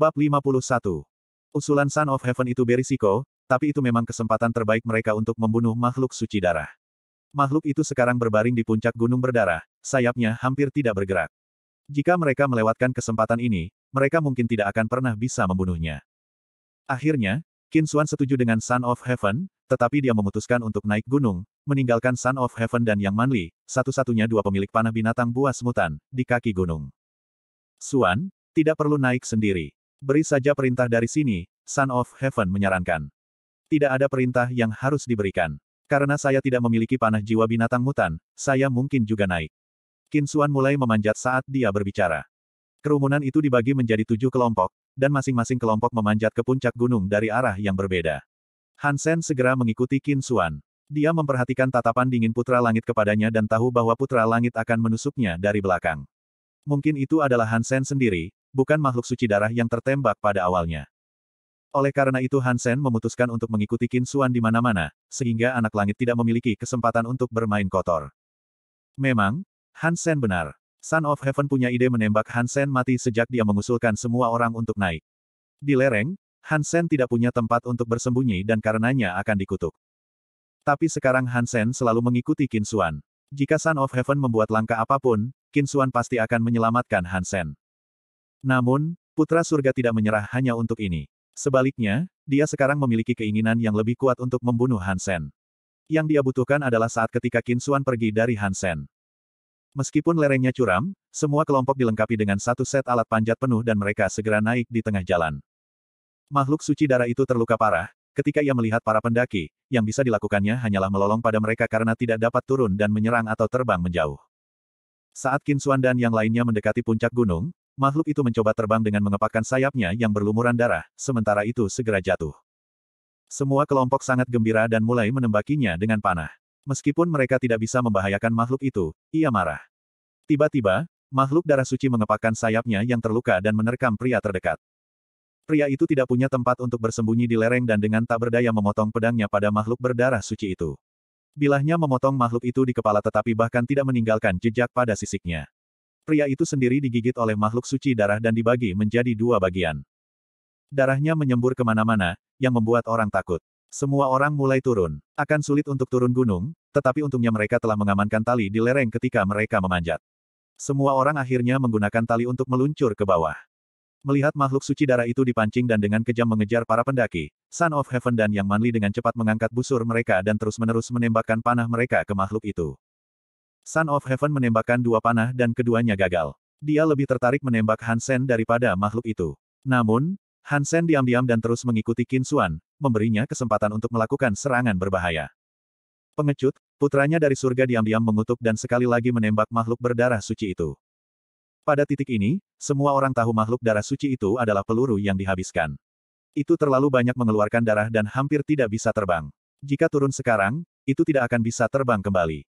Bab 51. Usulan Son of Heaven itu berisiko, tapi itu memang kesempatan terbaik mereka untuk membunuh makhluk suci darah. Makhluk itu sekarang berbaring di puncak gunung berdarah, sayapnya hampir tidak bergerak. Jika mereka melewatkan kesempatan ini, mereka mungkin tidak akan pernah bisa membunuhnya. Akhirnya, Qin Xuan setuju dengan Son of Heaven, tetapi dia memutuskan untuk naik gunung, meninggalkan Son of Heaven dan Yang Manli, satu-satunya dua pemilik panah binatang buas mutan, di kaki gunung. Xuan, tidak perlu naik sendiri. Beri saja perintah dari sini, Son of Heaven menyarankan. Tidak ada perintah yang harus diberikan. Karena saya tidak memiliki panah jiwa binatang mutan, saya mungkin juga naik. Kinsuan mulai memanjat saat dia berbicara. Kerumunan itu dibagi menjadi tujuh kelompok, dan masing-masing kelompok memanjat ke puncak gunung dari arah yang berbeda. Hansen segera mengikuti Kinsuan. Dia memperhatikan tatapan dingin putra langit kepadanya dan tahu bahwa putra langit akan menusuknya dari belakang. Mungkin itu adalah Hansen sendiri, bukan makhluk suci darah yang tertembak pada awalnya. Oleh karena itu Hansen memutuskan untuk mengikuti Kinsuan di mana-mana, sehingga anak langit tidak memiliki kesempatan untuk bermain kotor. Memang, Hansen benar. Son of Heaven punya ide menembak Hansen mati sejak dia mengusulkan semua orang untuk naik. Di lereng, Hansen tidak punya tempat untuk bersembunyi dan karenanya akan dikutuk. Tapi sekarang Hansen selalu mengikuti Kinsuan. Jika Son of Heaven membuat langkah apapun, Kinsuan pasti akan menyelamatkan Hansen. Namun, Putra Surga tidak menyerah hanya untuk ini. Sebaliknya, dia sekarang memiliki keinginan yang lebih kuat untuk membunuh Hansen. Yang dia butuhkan adalah saat ketika Kinsuan pergi dari Hansen. Meskipun lerengnya curam, semua kelompok dilengkapi dengan satu set alat panjat penuh dan mereka segera naik di tengah jalan. Makhluk suci darah itu terluka parah, ketika ia melihat para pendaki, yang bisa dilakukannya hanyalah melolong pada mereka karena tidak dapat turun dan menyerang atau terbang menjauh. Saat Kinsuan dan yang lainnya mendekati puncak gunung, makhluk itu mencoba terbang dengan mengepakkan sayapnya yang berlumuran darah, sementara itu segera jatuh. Semua kelompok sangat gembira dan mulai menembakinya dengan panah. Meskipun mereka tidak bisa membahayakan makhluk itu, ia marah. Tiba-tiba, makhluk darah suci mengepakkan sayapnya yang terluka dan menerkam pria terdekat. Pria itu tidak punya tempat untuk bersembunyi di lereng dan dengan tak berdaya memotong pedangnya pada makhluk berdarah suci itu. Bilahnya memotong makhluk itu di kepala tetapi bahkan tidak meninggalkan jejak pada sisiknya. Pria itu sendiri digigit oleh makhluk suci darah dan dibagi menjadi dua bagian. Darahnya menyembur kemana-mana, yang membuat orang takut. Semua orang mulai turun. Akan sulit untuk turun gunung, tetapi untungnya mereka telah mengamankan tali di lereng ketika mereka memanjat. Semua orang akhirnya menggunakan tali untuk meluncur ke bawah. Melihat makhluk suci darah itu dipancing dan dengan kejam mengejar para pendaki, Son of Heaven dan Yang Manli dengan cepat mengangkat busur mereka dan terus-menerus menembakkan panah mereka ke makhluk itu. Son of Heaven menembakkan dua panah dan keduanya gagal. Dia lebih tertarik menembak Hansen daripada makhluk itu. Namun, Hansen diam-diam dan terus mengikuti Qin Kinsuan, memberinya kesempatan untuk melakukan serangan berbahaya. Pengecut, putranya dari surga diam-diam mengutuk dan sekali lagi menembak makhluk berdarah suci itu. Pada titik ini, semua orang tahu makhluk darah suci itu adalah peluru yang dihabiskan. Itu terlalu banyak mengeluarkan darah dan hampir tidak bisa terbang. Jika turun sekarang, itu tidak akan bisa terbang kembali.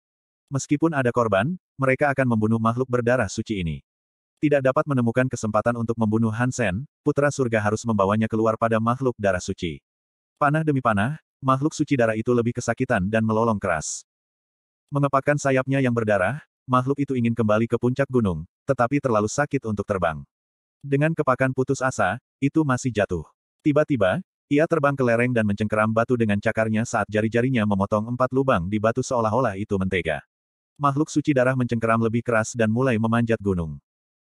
Meskipun ada korban, mereka akan membunuh makhluk berdarah suci ini. Tidak dapat menemukan kesempatan untuk membunuh Hansen, putra surga harus membawanya keluar pada makhluk darah suci. Panah demi panah, makhluk suci darah itu lebih kesakitan dan melolong keras. Mengepakkan sayapnya yang berdarah, makhluk itu ingin kembali ke puncak gunung, tetapi terlalu sakit untuk terbang. Dengan kepakan putus asa, itu masih jatuh. Tiba-tiba, ia terbang ke lereng dan mencengkeram batu dengan cakarnya saat jari-jarinya memotong empat lubang di batu seolah-olah itu mentega. Makhluk suci darah mencengkeram lebih keras dan mulai memanjat gunung.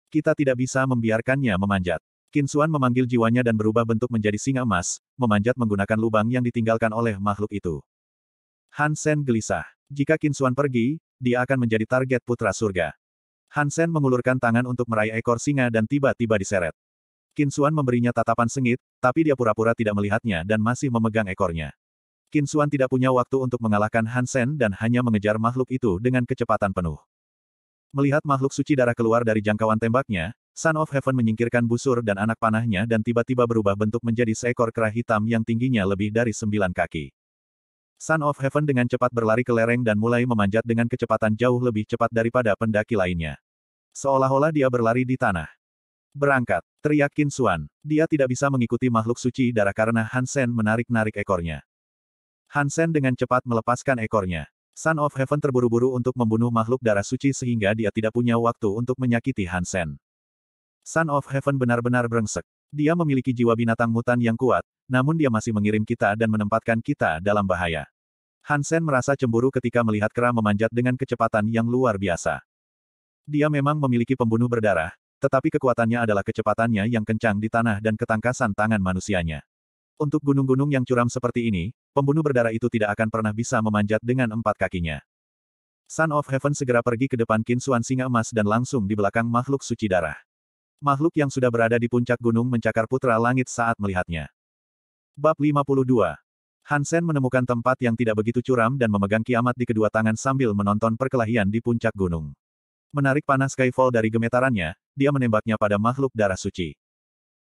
Kita tidak bisa membiarkannya memanjat. Kinsuan memanggil jiwanya dan berubah bentuk menjadi singa emas, memanjat menggunakan lubang yang ditinggalkan oleh makhluk itu. Hansen gelisah. Jika Kinsuan pergi, dia akan menjadi target putra surga. Hansen mengulurkan tangan untuk meraih ekor singa dan tiba-tiba diseret. Kinsuan memberinya tatapan sengit, tapi dia pura-pura tidak melihatnya dan masih memegang ekornya. Kinsuan tidak punya waktu untuk mengalahkan Hansen dan hanya mengejar makhluk itu dengan kecepatan penuh. Melihat makhluk suci darah keluar dari jangkauan tembaknya, Son of Heaven menyingkirkan busur dan anak panahnya dan tiba-tiba berubah bentuk menjadi seekor kera hitam yang tingginya lebih dari sembilan kaki. Son of Heaven dengan cepat berlari ke lereng dan mulai memanjat dengan kecepatan jauh lebih cepat daripada pendaki lainnya. Seolah-olah dia berlari di tanah. Berangkat, teriak Kinsuan. Dia tidak bisa mengikuti makhluk suci darah karena Hansen menarik-narik ekornya. Hansen dengan cepat melepaskan ekornya. Son of Heaven terburu-buru untuk membunuh makhluk darah suci sehingga dia tidak punya waktu untuk menyakiti Hansen. Son of Heaven benar-benar brengsek. Dia memiliki jiwa binatang mutan yang kuat, namun dia masih mengirim kita dan menempatkan kita dalam bahaya. Hansen merasa cemburu ketika melihat kera memanjat dengan kecepatan yang luar biasa. Dia memang memiliki pembunuh berdarah, tetapi kekuatannya adalah kecepatannya yang kencang di tanah dan ketangkasan tangan manusianya. Untuk gunung-gunung yang curam seperti ini, pembunuh berdarah itu tidak akan pernah bisa memanjat dengan empat kakinya. Son of Heaven segera pergi ke depan Kinsuan Singa Emas dan langsung di belakang makhluk suci darah. Makhluk yang sudah berada di puncak gunung mencakar putra langit saat melihatnya. Bab 52 Hansen menemukan tempat yang tidak begitu curam dan memegang kiamat di kedua tangan sambil menonton perkelahian di puncak gunung. Menarik panas Skyfall dari gemetarannya, dia menembaknya pada makhluk darah suci.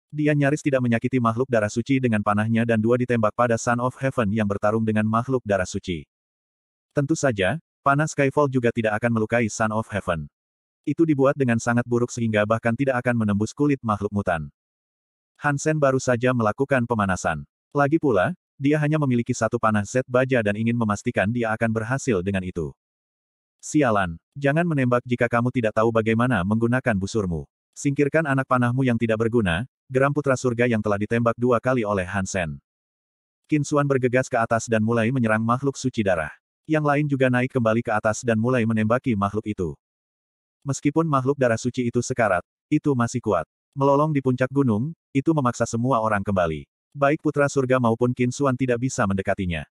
Dia nyaris tidak menyakiti makhluk darah suci dengan panahnya dan dua ditembak pada Son of Heaven yang bertarung dengan makhluk darah suci. Tentu saja, panah Skyfall juga tidak akan melukai Son of Heaven. Itu dibuat dengan sangat buruk sehingga bahkan tidak akan menembus kulit makhluk mutan. Hansen baru saja melakukan pemanasan. Lagi pula, dia hanya memiliki satu panah set baja dan ingin memastikan dia akan berhasil dengan itu. Sialan, jangan menembak jika kamu tidak tahu bagaimana menggunakan busurmu. Singkirkan anak panahmu yang tidak berguna, geram putra surga yang telah ditembak dua kali oleh Hansen. Kinsuan bergegas ke atas dan mulai menyerang makhluk suci darah. Yang lain juga naik kembali ke atas dan mulai menembaki makhluk itu. Meskipun makhluk darah suci itu sekarat, itu masih kuat. Melolong di puncak gunung, itu memaksa semua orang kembali. Baik Putra Surga maupun Kinsuan tidak bisa mendekatinya.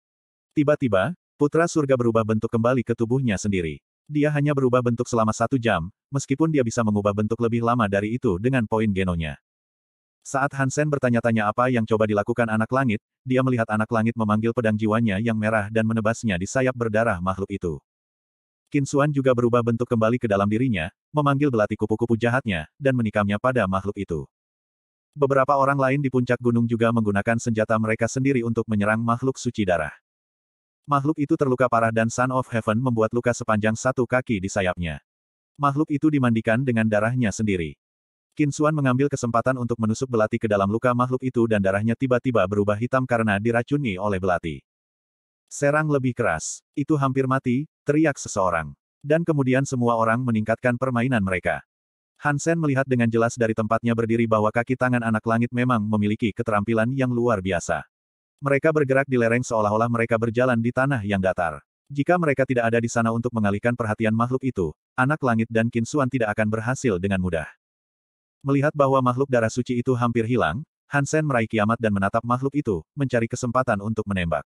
Tiba-tiba, Putra Surga berubah bentuk kembali ke tubuhnya sendiri. Dia hanya berubah bentuk selama satu jam, meskipun dia bisa mengubah bentuk lebih lama dari itu dengan poin genonya. Saat Hansen bertanya-tanya apa yang coba dilakukan anak langit, dia melihat anak langit memanggil pedang jiwanya yang merah dan menebasnya di sayap berdarah makhluk itu. Kinsuan juga berubah bentuk kembali ke dalam dirinya, memanggil belati kupu-kupu jahatnya, dan menikamnya pada makhluk itu. Beberapa orang lain di puncak gunung juga menggunakan senjata mereka sendiri untuk menyerang makhluk suci darah. Makhluk itu terluka parah dan Son of Heaven membuat luka sepanjang satu kaki di sayapnya. Makhluk itu dimandikan dengan darahnya sendiri. Qin Xuan mengambil kesempatan untuk menusuk belati ke dalam luka makhluk itu dan darahnya tiba-tiba berubah hitam karena diracuni oleh belati. Serang lebih keras. Itu hampir mati, teriak seseorang. Dan kemudian semua orang meningkatkan permainan mereka. Hansen melihat dengan jelas dari tempatnya berdiri bahwa kaki tangan anak langit memang memiliki keterampilan yang luar biasa. Mereka bergerak di lereng seolah-olah mereka berjalan di tanah yang datar. Jika mereka tidak ada di sana untuk mengalihkan perhatian makhluk itu, anak langit dan Kinsuan tidak akan berhasil dengan mudah. Melihat bahwa makhluk darah suci itu hampir hilang, Hansen meraih kiamat dan menatap makhluk itu, mencari kesempatan untuk menembak.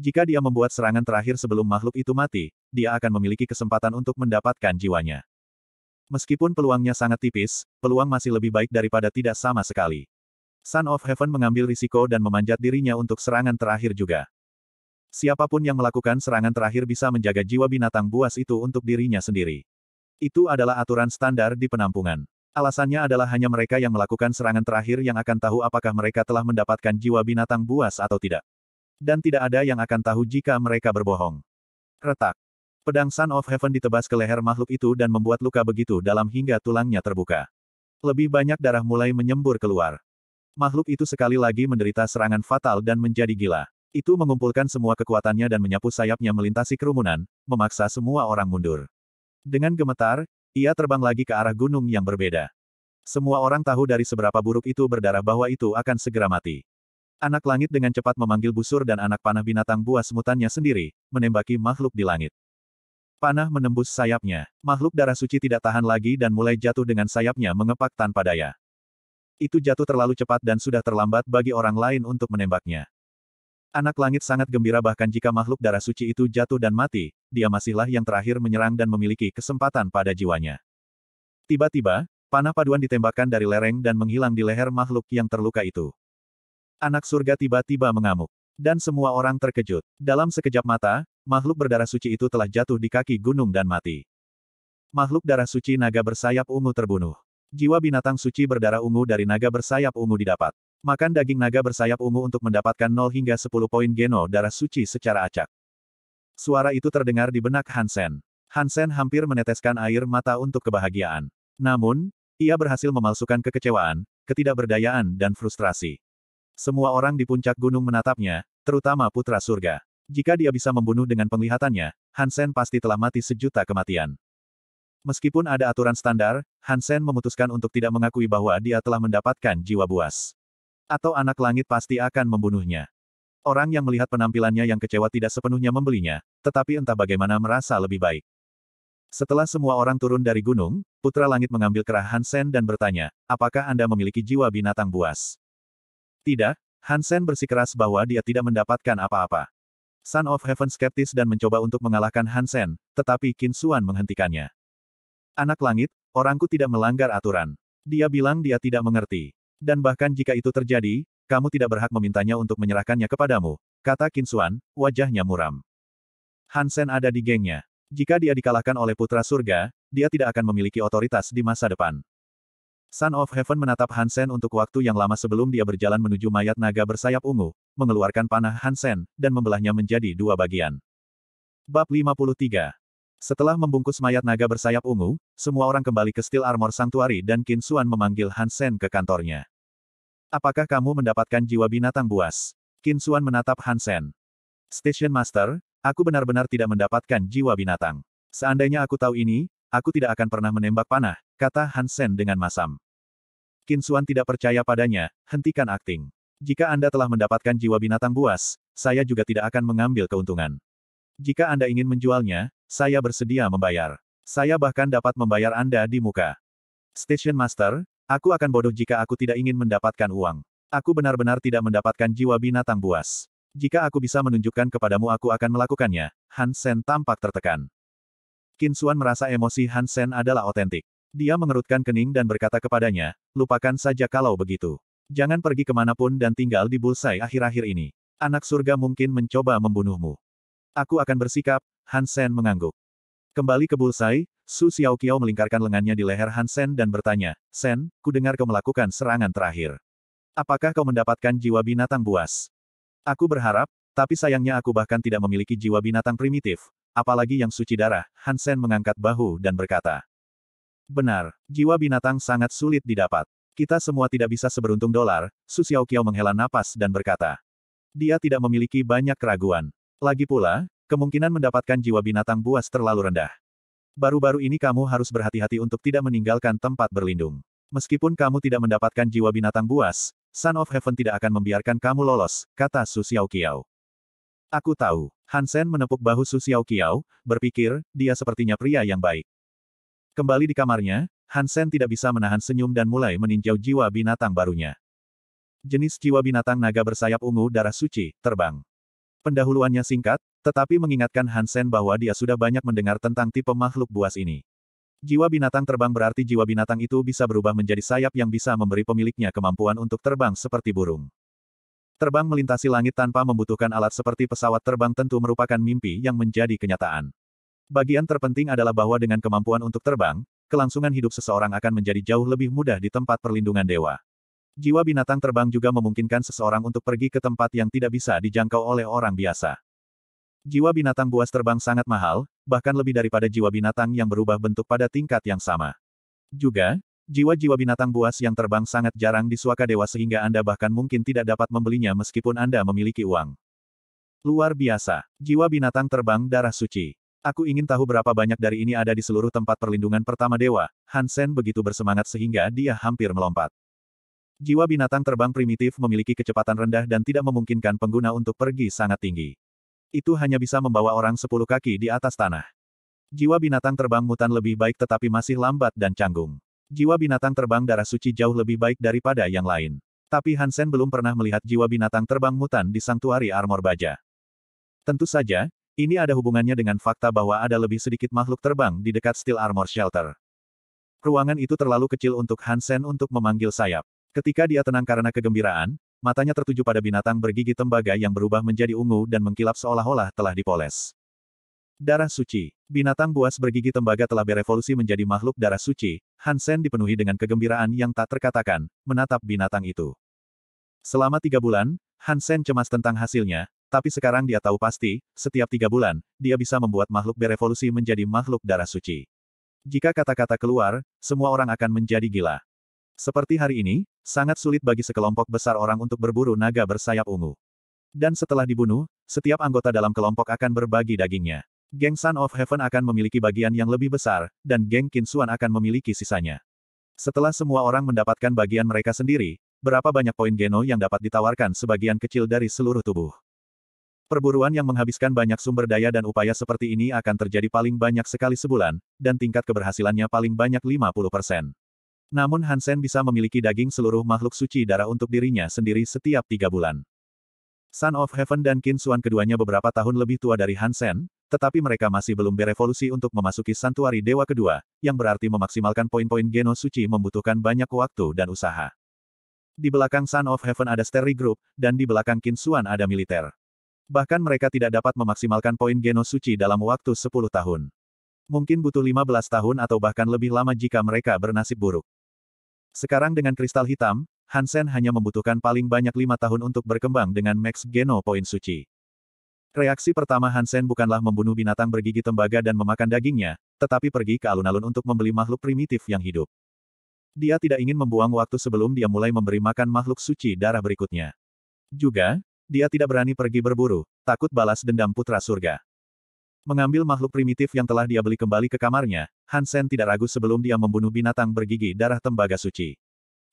Jika dia membuat serangan terakhir sebelum makhluk itu mati, dia akan memiliki kesempatan untuk mendapatkan jiwanya. Meskipun peluangnya sangat tipis, peluang masih lebih baik daripada tidak sama sekali. Son of Heaven mengambil risiko dan memanjat dirinya untuk serangan terakhir juga. Siapapun yang melakukan serangan terakhir bisa menjaga jiwa binatang buas itu untuk dirinya sendiri. Itu adalah aturan standar di penampungan. Alasannya adalah hanya mereka yang melakukan serangan terakhir yang akan tahu apakah mereka telah mendapatkan jiwa binatang buas atau tidak. Dan tidak ada yang akan tahu jika mereka berbohong. Retak. Pedang Sun of Heaven ditebas ke leher makhluk itu dan membuat luka begitu dalam hingga tulangnya terbuka. Lebih banyak darah mulai menyembur keluar. Makhluk itu sekali lagi menderita serangan fatal dan menjadi gila. Itu mengumpulkan semua kekuatannya dan menyapu sayapnya melintasi kerumunan, memaksa semua orang mundur. Dengan gemetar, ia terbang lagi ke arah gunung yang berbeda. Semua orang tahu dari seberapa buruk itu berdarah bahwa itu akan segera mati. Anak langit dengan cepat memanggil busur dan anak panah binatang buas mutannya sendiri, menembaki makhluk di langit. Panah menembus sayapnya. Makhluk darah suci tidak tahan lagi dan mulai jatuh dengan sayapnya mengepak tanpa daya. Itu jatuh terlalu cepat dan sudah terlambat bagi orang lain untuk menembaknya. Anak langit sangat gembira bahkan jika makhluk darah suci itu jatuh dan mati, dia masihlah yang terakhir menyerang dan memiliki kesempatan pada jiwanya. Tiba-tiba, panah paduan ditembakkan dari lereng dan menghilang di leher makhluk yang terluka itu. Anak surga tiba-tiba mengamuk. Dan semua orang terkejut. Dalam sekejap mata, makhluk berdarah suci itu telah jatuh di kaki gunung dan mati. Makhluk darah suci naga bersayap ungu terbunuh. Jiwa binatang suci berdarah ungu dari naga bersayap ungu didapat. Makan daging naga bersayap ungu untuk mendapatkan 0 hingga 10 poin geno darah suci secara acak. Suara itu terdengar di benak Hansen. Hansen hampir meneteskan air mata untuk kebahagiaan. Namun, ia berhasil memalsukan kekecewaan, ketidakberdayaan dan frustrasi. Semua orang di puncak gunung menatapnya, terutama putra surga. Jika dia bisa membunuh dengan penglihatannya, Hansen pasti telah mati sejuta kematian. Meskipun ada aturan standar, Hansen memutuskan untuk tidak mengakui bahwa dia telah mendapatkan jiwa buas atau anak langit pasti akan membunuhnya. Orang yang melihat penampilannya yang kecewa tidak sepenuhnya membelinya, tetapi entah bagaimana merasa lebih baik. Setelah semua orang turun dari gunung, Putra Langit mengambil kerah Hansen dan bertanya, apakah Anda memiliki jiwa binatang buas? Tidak, Hansen bersikeras bahwa dia tidak mendapatkan apa-apa. Son of Heaven skeptis dan mencoba untuk mengalahkan Hansen, tetapi Kinsuan menghentikannya. Anak langit, orangku tidak melanggar aturan. Dia bilang dia tidak mengerti. Dan bahkan jika itu terjadi, kamu tidak berhak memintanya untuk menyerahkannya kepadamu, kata Kinsuan, wajahnya muram. Hansen ada di gengnya. Jika dia dikalahkan oleh Putra Surga, dia tidak akan memiliki otoritas di masa depan. Son of Heaven menatap Hansen untuk waktu yang lama sebelum dia berjalan menuju mayat naga bersayap ungu, mengeluarkan panah Hansen, dan membelahnya menjadi dua bagian. Bab 53 setelah membungkus mayat naga bersayap ungu, semua orang kembali ke Steel Armor Sanctuary dan Qin Xuan memanggil Hansen ke kantornya. Apakah kamu mendapatkan jiwa binatang buas? Qin Xuan menatap Hansen. Station Master, aku benar-benar tidak mendapatkan jiwa binatang. Seandainya aku tahu ini, aku tidak akan pernah menembak panah, kata Hansen dengan masam. Qin Xuan tidak percaya padanya, hentikan akting. Jika Anda telah mendapatkan jiwa binatang buas, saya juga tidak akan mengambil keuntungan. Jika Anda ingin menjualnya, saya bersedia membayar. Saya bahkan dapat membayar Anda di muka. Station Master, aku akan bodoh jika aku tidak ingin mendapatkan uang. Aku benar-benar tidak mendapatkan jiwa binatang buas. Jika aku bisa menunjukkan kepadamu aku akan melakukannya, Hansen tampak tertekan. Kinsuan merasa emosi Hansen adalah otentik. Dia mengerutkan kening dan berkata kepadanya, lupakan saja kalau begitu. Jangan pergi kemanapun dan tinggal di bulsai akhir-akhir ini. Anak surga mungkin mencoba membunuhmu. Aku akan bersikap, Hansen mengangguk. Kembali ke Bulsai, Su Xiaoqiao melingkarkan lengannya di leher Hansen dan bertanya, Sen, ku dengar kau melakukan serangan terakhir. Apakah kau mendapatkan jiwa binatang buas? Aku berharap, tapi sayangnya aku bahkan tidak memiliki jiwa binatang primitif, apalagi yang suci darah, Hansen mengangkat bahu dan berkata. Benar, jiwa binatang sangat sulit didapat. Kita semua tidak bisa seberuntung dolar, Su Xiaoqiao menghela napas dan berkata. Dia tidak memiliki banyak keraguan. Lagi pula, kemungkinan mendapatkan jiwa binatang buas terlalu rendah. Baru-baru ini kamu harus berhati-hati untuk tidak meninggalkan tempat berlindung. Meskipun kamu tidak mendapatkan jiwa binatang buas, Son of Heaven tidak akan membiarkan kamu lolos, kata Su Xiao Aku tahu. Hansen menepuk bahu Su Xiao berpikir, dia sepertinya pria yang baik. Kembali di kamarnya, Hansen tidak bisa menahan senyum dan mulai meninjau jiwa binatang barunya. Jenis jiwa binatang naga bersayap ungu darah suci, terbang. Pendahuluannya singkat, tetapi mengingatkan Hansen bahwa dia sudah banyak mendengar tentang tipe makhluk buas ini. Jiwa binatang terbang berarti jiwa binatang itu bisa berubah menjadi sayap yang bisa memberi pemiliknya kemampuan untuk terbang seperti burung. Terbang melintasi langit tanpa membutuhkan alat seperti pesawat terbang tentu merupakan mimpi yang menjadi kenyataan. Bagian terpenting adalah bahwa dengan kemampuan untuk terbang, kelangsungan hidup seseorang akan menjadi jauh lebih mudah di tempat perlindungan dewa. Jiwa binatang terbang juga memungkinkan seseorang untuk pergi ke tempat yang tidak bisa dijangkau oleh orang biasa. Jiwa binatang buas terbang sangat mahal, bahkan lebih daripada jiwa binatang yang berubah bentuk pada tingkat yang sama. Juga, jiwa-jiwa binatang buas yang terbang sangat jarang di suaka dewa sehingga Anda bahkan mungkin tidak dapat membelinya meskipun Anda memiliki uang. Luar biasa, jiwa binatang terbang darah suci. Aku ingin tahu berapa banyak dari ini ada di seluruh tempat perlindungan pertama dewa. Hansen begitu bersemangat sehingga dia hampir melompat. Jiwa binatang terbang primitif memiliki kecepatan rendah dan tidak memungkinkan pengguna untuk pergi sangat tinggi itu hanya bisa membawa orang sepuluh kaki di atas tanah. Jiwa binatang terbang mutan lebih baik tetapi masih lambat dan canggung. Jiwa binatang terbang darah suci jauh lebih baik daripada yang lain. Tapi Hansen belum pernah melihat jiwa binatang terbang mutan di Sanktuari Armor Baja. Tentu saja, ini ada hubungannya dengan fakta bahwa ada lebih sedikit makhluk terbang di dekat Steel Armor Shelter. Ruangan itu terlalu kecil untuk Hansen untuk memanggil sayap. Ketika dia tenang karena kegembiraan, matanya tertuju pada binatang bergigi tembaga yang berubah menjadi ungu dan mengkilap seolah-olah telah dipoles. Darah suci. Binatang buas bergigi tembaga telah berevolusi menjadi makhluk darah suci. Hansen dipenuhi dengan kegembiraan yang tak terkatakan, menatap binatang itu. Selama tiga bulan, Hansen cemas tentang hasilnya, tapi sekarang dia tahu pasti, setiap tiga bulan, dia bisa membuat makhluk berevolusi menjadi makhluk darah suci. Jika kata-kata keluar, semua orang akan menjadi gila. Seperti hari ini, sangat sulit bagi sekelompok besar orang untuk berburu naga bersayap ungu. Dan setelah dibunuh, setiap anggota dalam kelompok akan berbagi dagingnya. Geng Sun of Heaven akan memiliki bagian yang lebih besar, dan geng Kinsuan akan memiliki sisanya. Setelah semua orang mendapatkan bagian mereka sendiri, berapa banyak poin geno yang dapat ditawarkan sebagian kecil dari seluruh tubuh. Perburuan yang menghabiskan banyak sumber daya dan upaya seperti ini akan terjadi paling banyak sekali sebulan, dan tingkat keberhasilannya paling banyak 50%. Namun Hansen bisa memiliki daging seluruh makhluk suci darah untuk dirinya sendiri setiap tiga bulan. Son of Heaven dan Qin Xuan keduanya beberapa tahun lebih tua dari Hansen, tetapi mereka masih belum berevolusi untuk memasuki santuari dewa kedua, yang berarti memaksimalkan poin-poin geno suci membutuhkan banyak waktu dan usaha. Di belakang Son of Heaven ada Sterry Group, dan di belakang Qin Xuan ada militer. Bahkan mereka tidak dapat memaksimalkan poin geno suci dalam waktu 10 tahun. Mungkin butuh 15 tahun atau bahkan lebih lama jika mereka bernasib buruk. Sekarang dengan kristal hitam, Hansen hanya membutuhkan paling banyak lima tahun untuk berkembang dengan Max Geno Poin Suci. Reaksi pertama Hansen bukanlah membunuh binatang bergigi tembaga dan memakan dagingnya, tetapi pergi ke alun-alun untuk membeli makhluk primitif yang hidup. Dia tidak ingin membuang waktu sebelum dia mulai memberi makan makhluk suci darah berikutnya. Juga, dia tidak berani pergi berburu, takut balas dendam putra surga. Mengambil makhluk primitif yang telah dia beli kembali ke kamarnya, Hansen tidak ragu sebelum dia membunuh binatang bergigi darah tembaga suci.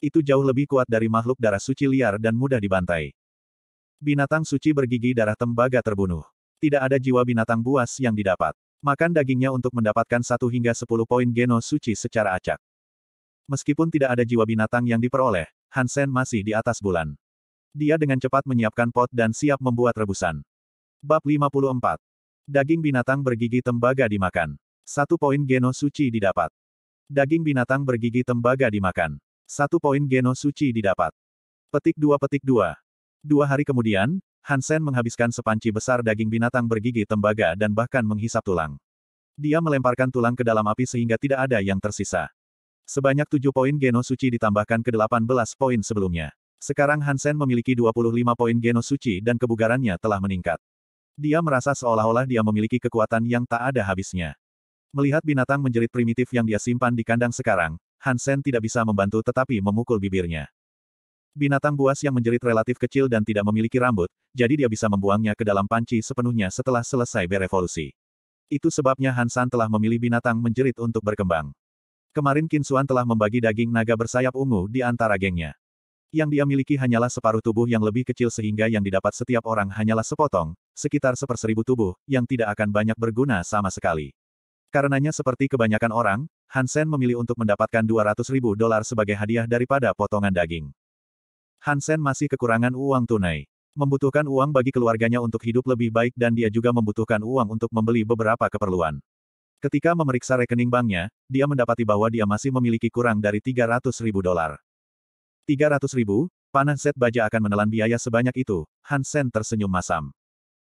Itu jauh lebih kuat dari makhluk darah suci liar dan mudah dibantai. Binatang suci bergigi darah tembaga terbunuh. Tidak ada jiwa binatang buas yang didapat. Makan dagingnya untuk mendapatkan satu hingga 10 poin geno suci secara acak. Meskipun tidak ada jiwa binatang yang diperoleh, Hansen masih di atas bulan. Dia dengan cepat menyiapkan pot dan siap membuat rebusan. Bab 54 Daging binatang bergigi tembaga dimakan. Satu poin geno suci didapat. Daging binatang bergigi tembaga dimakan. Satu poin geno suci didapat. Petik dua petik dua. Dua hari kemudian, Hansen menghabiskan sepanci besar daging binatang bergigi tembaga dan bahkan menghisap tulang. Dia melemparkan tulang ke dalam api sehingga tidak ada yang tersisa. Sebanyak tujuh poin geno suci ditambahkan ke delapan belas poin sebelumnya. Sekarang Hansen memiliki dua puluh lima poin geno suci dan kebugarannya telah meningkat. Dia merasa seolah-olah dia memiliki kekuatan yang tak ada habisnya. Melihat binatang menjerit primitif yang dia simpan di kandang sekarang, Hansen tidak bisa membantu tetapi memukul bibirnya. Binatang buas yang menjerit relatif kecil dan tidak memiliki rambut, jadi dia bisa membuangnya ke dalam panci sepenuhnya setelah selesai berevolusi. Itu sebabnya Hansan telah memilih binatang menjerit untuk berkembang. Kemarin Kinsuan telah membagi daging naga bersayap ungu di antara gengnya. Yang dia miliki hanyalah separuh tubuh yang lebih kecil sehingga yang didapat setiap orang hanyalah sepotong, sekitar seperseribu tubuh, yang tidak akan banyak berguna sama sekali. Karenanya seperti kebanyakan orang, Hansen memilih untuk mendapatkan 200 ribu dolar sebagai hadiah daripada potongan daging. Hansen masih kekurangan uang tunai. Membutuhkan uang bagi keluarganya untuk hidup lebih baik dan dia juga membutuhkan uang untuk membeli beberapa keperluan. Ketika memeriksa rekening banknya, dia mendapati bahwa dia masih memiliki kurang dari 300 ribu dolar. 300 ribu, panah set baja akan menelan biaya sebanyak itu, Hansen tersenyum masam.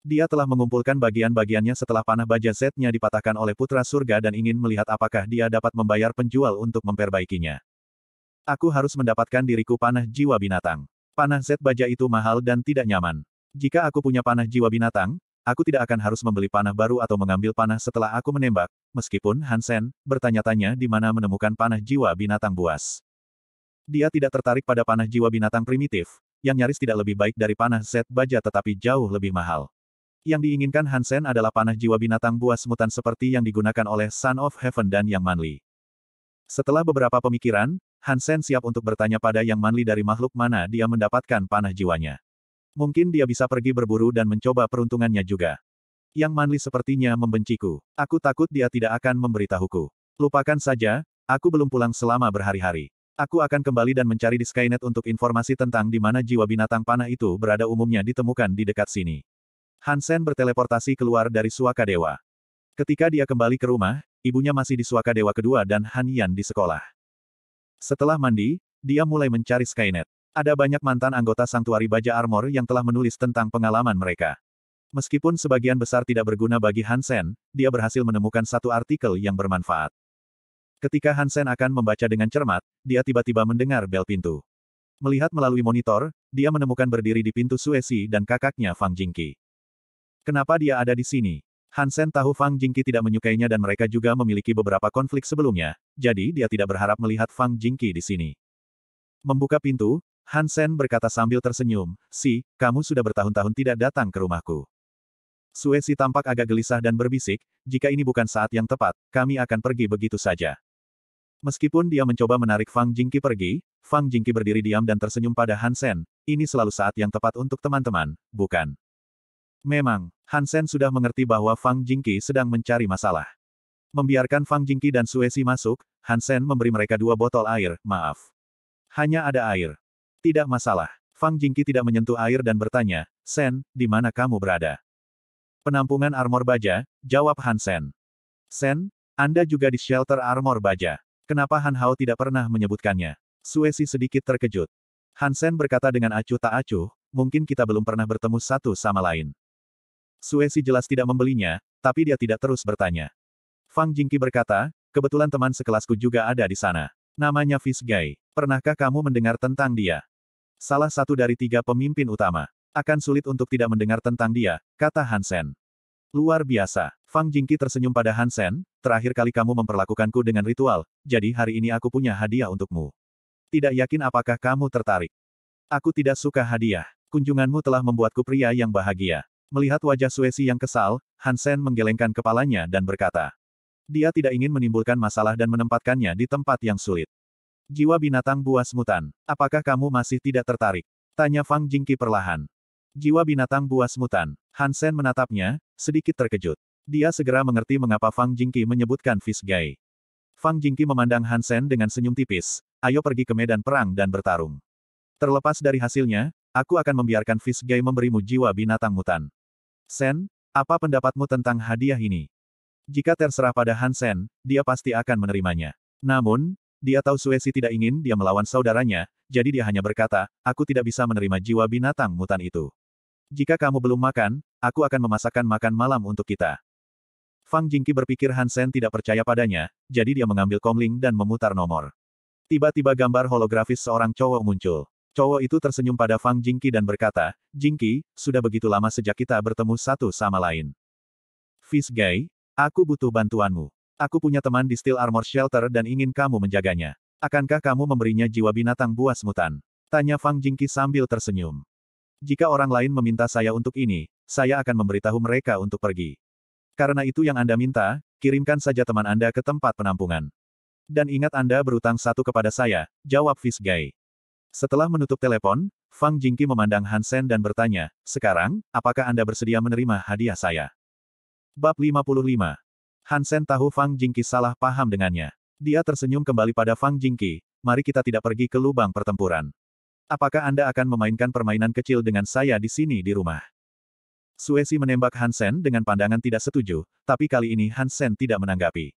Dia telah mengumpulkan bagian-bagiannya setelah panah baja setnya dipatahkan oleh Putra Surga dan ingin melihat apakah dia dapat membayar penjual untuk memperbaikinya. Aku harus mendapatkan diriku panah jiwa binatang. Panah set baja itu mahal dan tidak nyaman. Jika aku punya panah jiwa binatang, aku tidak akan harus membeli panah baru atau mengambil panah setelah aku menembak, meskipun Hansen bertanya-tanya di mana menemukan panah jiwa binatang buas. Dia tidak tertarik pada panah jiwa binatang primitif, yang nyaris tidak lebih baik dari panah set baja tetapi jauh lebih mahal. Yang diinginkan Hansen adalah panah jiwa binatang buas mutan seperti yang digunakan oleh Son of Heaven dan Yang Manli. Setelah beberapa pemikiran, Hansen siap untuk bertanya pada Yang Manli dari makhluk mana dia mendapatkan panah jiwanya. Mungkin dia bisa pergi berburu dan mencoba peruntungannya juga. Yang Manli sepertinya membenciku. Aku takut dia tidak akan memberitahuku. Lupakan saja, aku belum pulang selama berhari-hari. Aku akan kembali dan mencari di Skynet untuk informasi tentang di mana jiwa binatang panah itu berada umumnya ditemukan di dekat sini. Hansen berteleportasi keluar dari Suaka Dewa. Ketika dia kembali ke rumah, ibunya masih di Suaka Dewa kedua dan Han Yan di sekolah. Setelah mandi, dia mulai mencari Skynet. Ada banyak mantan anggota Sangtuari Baja Armor yang telah menulis tentang pengalaman mereka. Meskipun sebagian besar tidak berguna bagi Hansen, dia berhasil menemukan satu artikel yang bermanfaat. Ketika Hansen akan membaca dengan cermat, dia tiba-tiba mendengar bel pintu. Melihat melalui monitor, dia menemukan berdiri di pintu Suesi dan kakaknya Fang Jingqi. Kenapa dia ada di sini? Hansen tahu Fang Jingqi tidak menyukainya dan mereka juga memiliki beberapa konflik sebelumnya, jadi dia tidak berharap melihat Fang Jingqi di sini. Membuka pintu, Hansen berkata sambil tersenyum, Si, kamu sudah bertahun-tahun tidak datang ke rumahku. Suesi tampak agak gelisah dan berbisik, jika ini bukan saat yang tepat, kami akan pergi begitu saja. Meskipun dia mencoba menarik Fang Jingqi pergi, Fang Jingqi berdiri diam dan tersenyum pada Hansen. ini selalu saat yang tepat untuk teman-teman, bukan? Memang, Hansen sudah mengerti bahwa Fang Jingqi sedang mencari masalah. Membiarkan Fang Jingqi dan Suesi masuk, Hansen memberi mereka dua botol air, maaf. Hanya ada air. Tidak masalah. Fang Jingqi tidak menyentuh air dan bertanya, Sen, di mana kamu berada? Penampungan armor baja, jawab Hansen. Sen, Anda juga di shelter armor baja. Kenapa Han Hao tidak pernah menyebutkannya? Suesi sedikit terkejut. Hansen berkata dengan acuh tak acuh, mungkin kita belum pernah bertemu satu sama lain. Suesi jelas tidak membelinya, tapi dia tidak terus bertanya. Fang Jingki berkata, kebetulan teman sekelasku juga ada di sana. Namanya Fish Guy. Pernahkah kamu mendengar tentang dia? Salah satu dari tiga pemimpin utama. Akan sulit untuk tidak mendengar tentang dia, kata Hansen. Luar biasa. Fang Jingqi tersenyum pada Han Sen, terakhir kali kamu memperlakukanku dengan ritual, jadi hari ini aku punya hadiah untukmu. Tidak yakin apakah kamu tertarik? Aku tidak suka hadiah. Kunjunganmu telah membuatku pria yang bahagia. Melihat wajah Suesi yang kesal, Han Sen menggelengkan kepalanya dan berkata. Dia tidak ingin menimbulkan masalah dan menempatkannya di tempat yang sulit. Jiwa binatang buas mutan, apakah kamu masih tidak tertarik? Tanya Fang Jingqi perlahan. Jiwa binatang buas mutan, Hansen menatapnya, sedikit terkejut. Dia segera mengerti mengapa Fang Jingqi menyebutkan Fish Guy. Fang Jingqi memandang Hansen dengan senyum tipis, ayo pergi ke medan perang dan bertarung. Terlepas dari hasilnya, aku akan membiarkan Fish Guy memberimu jiwa binatang mutan. Sen, apa pendapatmu tentang hadiah ini? Jika terserah pada Hansen, dia pasti akan menerimanya. Namun, dia tahu Suesi tidak ingin dia melawan saudaranya, jadi dia hanya berkata, aku tidak bisa menerima jiwa binatang mutan itu. Jika kamu belum makan, aku akan memasakkan makan malam untuk kita. Fang Jingqi berpikir Hansen tidak percaya padanya, jadi dia mengambil komling dan memutar nomor. Tiba-tiba gambar holografis seorang cowok muncul. Cowok itu tersenyum pada Fang Jingqi dan berkata, Jingqi, sudah begitu lama sejak kita bertemu satu sama lain. Fish Guy, aku butuh bantuanmu. Aku punya teman di Steel Armor Shelter dan ingin kamu menjaganya. Akankah kamu memberinya jiwa binatang buas mutan? Tanya Fang Jingqi sambil tersenyum. Jika orang lain meminta saya untuk ini, saya akan memberitahu mereka untuk pergi. Karena itu yang Anda minta, kirimkan saja teman Anda ke tempat penampungan. Dan ingat Anda berutang satu kepada saya, jawab Guy. Setelah menutup telepon, Fang Jingki memandang Hansen dan bertanya, sekarang, apakah Anda bersedia menerima hadiah saya? Bab 55. Hansen tahu Fang Jingki salah paham dengannya. Dia tersenyum kembali pada Fang Jingki, mari kita tidak pergi ke lubang pertempuran. Apakah Anda akan memainkan permainan kecil dengan saya di sini di rumah? Suesi menembak Hansen dengan pandangan tidak setuju, tapi kali ini Hansen tidak menanggapi.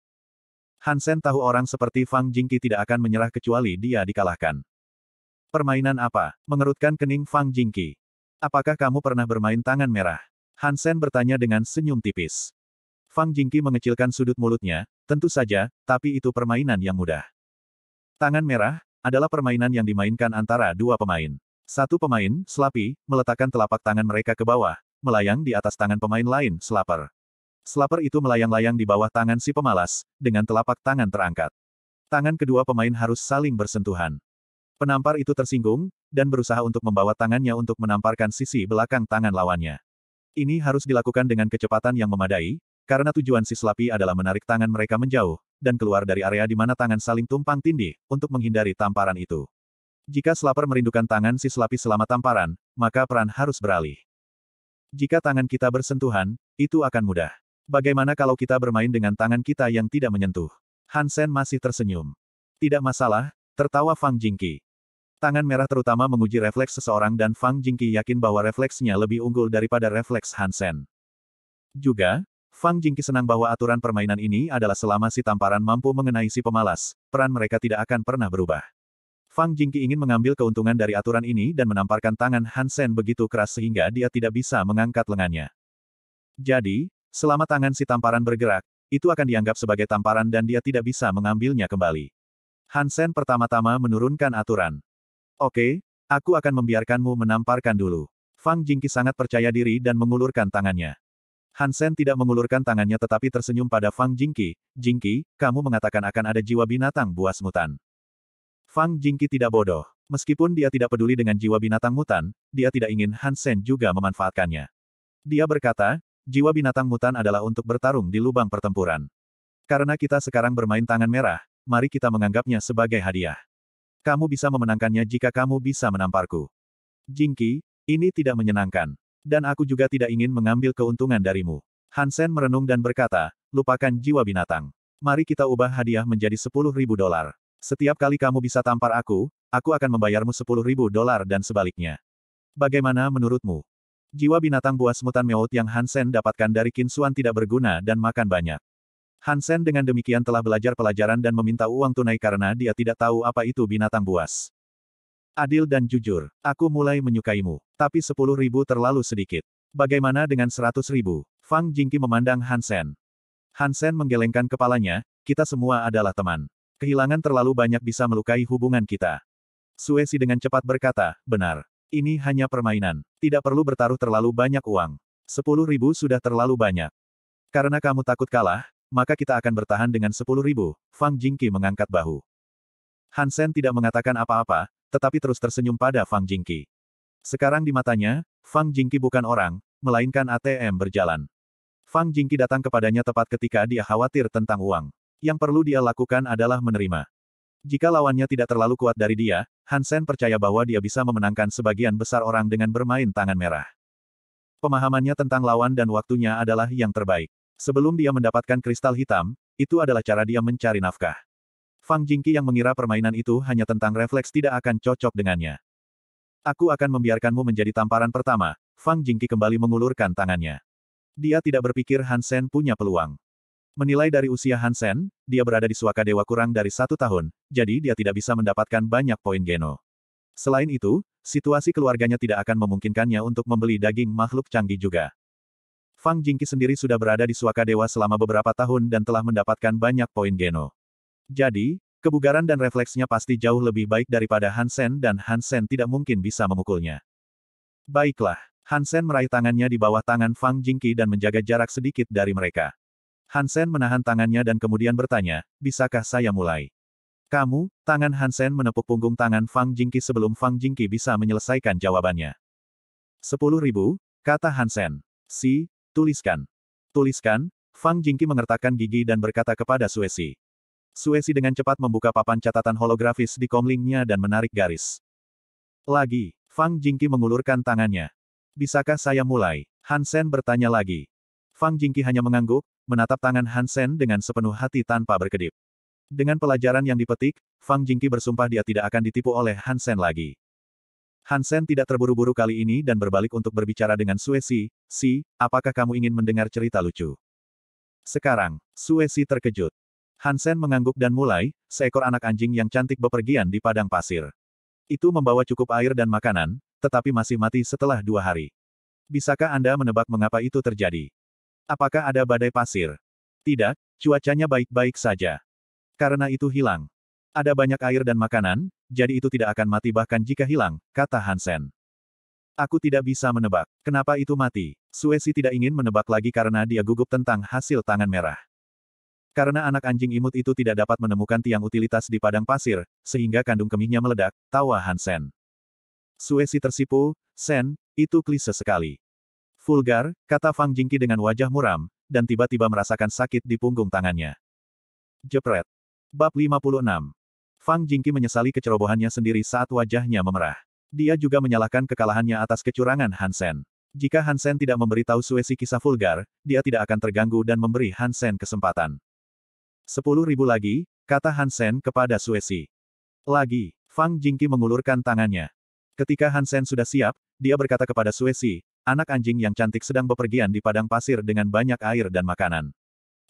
Hansen tahu orang seperti Fang Jingqi tidak akan menyerah kecuali dia dikalahkan. Permainan apa? Mengerutkan kening Fang Jingqi. Apakah kamu pernah bermain tangan merah? Hansen bertanya dengan senyum tipis. Fang Jingqi mengecilkan sudut mulutnya, tentu saja, tapi itu permainan yang mudah. Tangan merah, adalah permainan yang dimainkan antara dua pemain. Satu pemain, Slapi, meletakkan telapak tangan mereka ke bawah, melayang di atas tangan pemain lain, Slapper. Slapper itu melayang-layang di bawah tangan si pemalas, dengan telapak tangan terangkat. Tangan kedua pemain harus saling bersentuhan. Penampar itu tersinggung, dan berusaha untuk membawa tangannya untuk menamparkan sisi belakang tangan lawannya. Ini harus dilakukan dengan kecepatan yang memadai, karena tujuan si Slapi adalah menarik tangan mereka menjauh, dan keluar dari area di mana tangan saling tumpang tindih, untuk menghindari tamparan itu. Jika Slapper merindukan tangan si Slapi selama tamparan, maka peran harus beralih. Jika tangan kita bersentuhan, itu akan mudah. Bagaimana kalau kita bermain dengan tangan kita yang tidak menyentuh? Hansen masih tersenyum. Tidak masalah, tertawa Fang Jingqi. Tangan merah terutama menguji refleks seseorang dan Fang Jingqi yakin bahwa refleksnya lebih unggul daripada refleks Hansen. Juga, Fang Jingqi senang bahwa aturan permainan ini adalah selama si tamparan mampu mengenai si pemalas, peran mereka tidak akan pernah berubah. Fang Jingqi ingin mengambil keuntungan dari aturan ini dan menamparkan tangan Hansen begitu keras sehingga dia tidak bisa mengangkat lengannya. Jadi, selama tangan si tamparan bergerak, itu akan dianggap sebagai tamparan dan dia tidak bisa mengambilnya kembali. Hansen pertama-tama menurunkan aturan. Oke, aku akan membiarkanmu menamparkan dulu. Fang Jingqi sangat percaya diri dan mengulurkan tangannya. Hansen tidak mengulurkan tangannya tetapi tersenyum pada Fang Jingqi. Jingqi, kamu mengatakan akan ada jiwa binatang buas mutan. Fang Jingqi tidak bodoh. Meskipun dia tidak peduli dengan jiwa binatang mutan, dia tidak ingin Hansen juga memanfaatkannya. Dia berkata, jiwa binatang mutan adalah untuk bertarung di lubang pertempuran. Karena kita sekarang bermain tangan merah, mari kita menganggapnya sebagai hadiah. Kamu bisa memenangkannya jika kamu bisa menamparku. Jingki, ini tidak menyenangkan. Dan aku juga tidak ingin mengambil keuntungan darimu. Hansen merenung dan berkata, lupakan jiwa binatang. Mari kita ubah hadiah menjadi 10.000 dolar. Setiap kali kamu bisa tampar aku, aku akan membayarmu sepuluh ribu dolar dan sebaliknya. Bagaimana menurutmu? Jiwa binatang buas mutan meot yang Hansen dapatkan dari Kinsuan tidak berguna dan makan banyak. Hansen dengan demikian telah belajar pelajaran dan meminta uang tunai karena dia tidak tahu apa itu binatang buas. Adil dan jujur, aku mulai menyukaimu. Tapi sepuluh ribu terlalu sedikit. Bagaimana dengan seratus ribu? Fang Jingki memandang Hansen. Hansen menggelengkan kepalanya, kita semua adalah teman. Kehilangan terlalu banyak bisa melukai hubungan kita. Suesi dengan cepat berkata, benar. Ini hanya permainan. Tidak perlu bertaruh terlalu banyak uang. Sepuluh ribu sudah terlalu banyak. Karena kamu takut kalah, maka kita akan bertahan dengan sepuluh ribu. Fang Jingqi mengangkat bahu. Hansen tidak mengatakan apa-apa, tetapi terus tersenyum pada Fang Jingqi. Sekarang di matanya, Fang Jingqi bukan orang, melainkan ATM berjalan. Fang Jingqi datang kepadanya tepat ketika dia khawatir tentang uang yang perlu dia lakukan adalah menerima. Jika lawannya tidak terlalu kuat dari dia, Hansen percaya bahwa dia bisa memenangkan sebagian besar orang dengan bermain tangan merah. Pemahamannya tentang lawan dan waktunya adalah yang terbaik. Sebelum dia mendapatkan kristal hitam, itu adalah cara dia mencari nafkah. Fang Jingqi yang mengira permainan itu hanya tentang refleks tidak akan cocok dengannya. Aku akan membiarkanmu menjadi tamparan pertama, Fang Jingqi kembali mengulurkan tangannya. Dia tidak berpikir Hansen punya peluang. Menilai dari usia Hansen, dia berada di suaka dewa kurang dari satu tahun, jadi dia tidak bisa mendapatkan banyak poin Geno. Selain itu, situasi keluarganya tidak akan memungkinkannya untuk membeli daging makhluk canggih juga. Fang Jingki sendiri sudah berada di suaka dewa selama beberapa tahun dan telah mendapatkan banyak poin Geno. Jadi, kebugaran dan refleksnya pasti jauh lebih baik daripada Hansen dan Hansen tidak mungkin bisa memukulnya. Baiklah, Hansen meraih tangannya di bawah tangan Fang Jingki dan menjaga jarak sedikit dari mereka. Hansen menahan tangannya dan kemudian bertanya, bisakah saya mulai? Kamu, tangan Hansen menepuk punggung tangan Fang Jingki sebelum Fang Jingki bisa menyelesaikan jawabannya. Sepuluh ribu, kata Hansen. Si, tuliskan. Tuliskan, Fang Jingki mengertakkan gigi dan berkata kepada Suesi. Suesi dengan cepat membuka papan catatan holografis di komlingnya dan menarik garis. Lagi, Fang Jingki mengulurkan tangannya. Bisakah saya mulai? Hansen bertanya lagi. Fang Jingki hanya mengangguk, menatap tangan Hansen dengan sepenuh hati tanpa berkedip. Dengan pelajaran yang dipetik, Fang Jingki bersumpah dia tidak akan ditipu oleh Hansen lagi. Hansen tidak terburu-buru kali ini dan berbalik untuk berbicara dengan Suesi, Si, apakah kamu ingin mendengar cerita lucu? Sekarang, Suesi terkejut. Hansen mengangguk dan mulai, seekor anak anjing yang cantik bepergian di padang pasir. Itu membawa cukup air dan makanan, tetapi masih mati setelah dua hari. Bisakah Anda menebak mengapa itu terjadi? Apakah ada badai pasir? Tidak, cuacanya baik-baik saja. Karena itu hilang. Ada banyak air dan makanan, jadi itu tidak akan mati bahkan jika hilang, kata Hansen. Aku tidak bisa menebak. Kenapa itu mati? Suesi tidak ingin menebak lagi karena dia gugup tentang hasil tangan merah. Karena anak anjing imut itu tidak dapat menemukan tiang utilitas di padang pasir, sehingga kandung kemihnya meledak, tawa Hansen. Suesi tersipu, Sen, itu klise sekali. Vulgar, kata Fang Jingki dengan wajah muram, dan tiba-tiba merasakan sakit di punggung tangannya. Jepret. Bab 56. Fang Jingki menyesali kecerobohannya sendiri saat wajahnya memerah. Dia juga menyalahkan kekalahannya atas kecurangan Hansen. Jika Hansen tidak memberitahu Suesi kisah vulgar, dia tidak akan terganggu dan memberi Hansen kesempatan. Sepuluh ribu lagi, kata Hansen kepada Suesi. Lagi, Fang Jingki mengulurkan tangannya. Ketika Hansen sudah siap, dia berkata kepada Suesi, Anak anjing yang cantik sedang bepergian di padang pasir dengan banyak air dan makanan.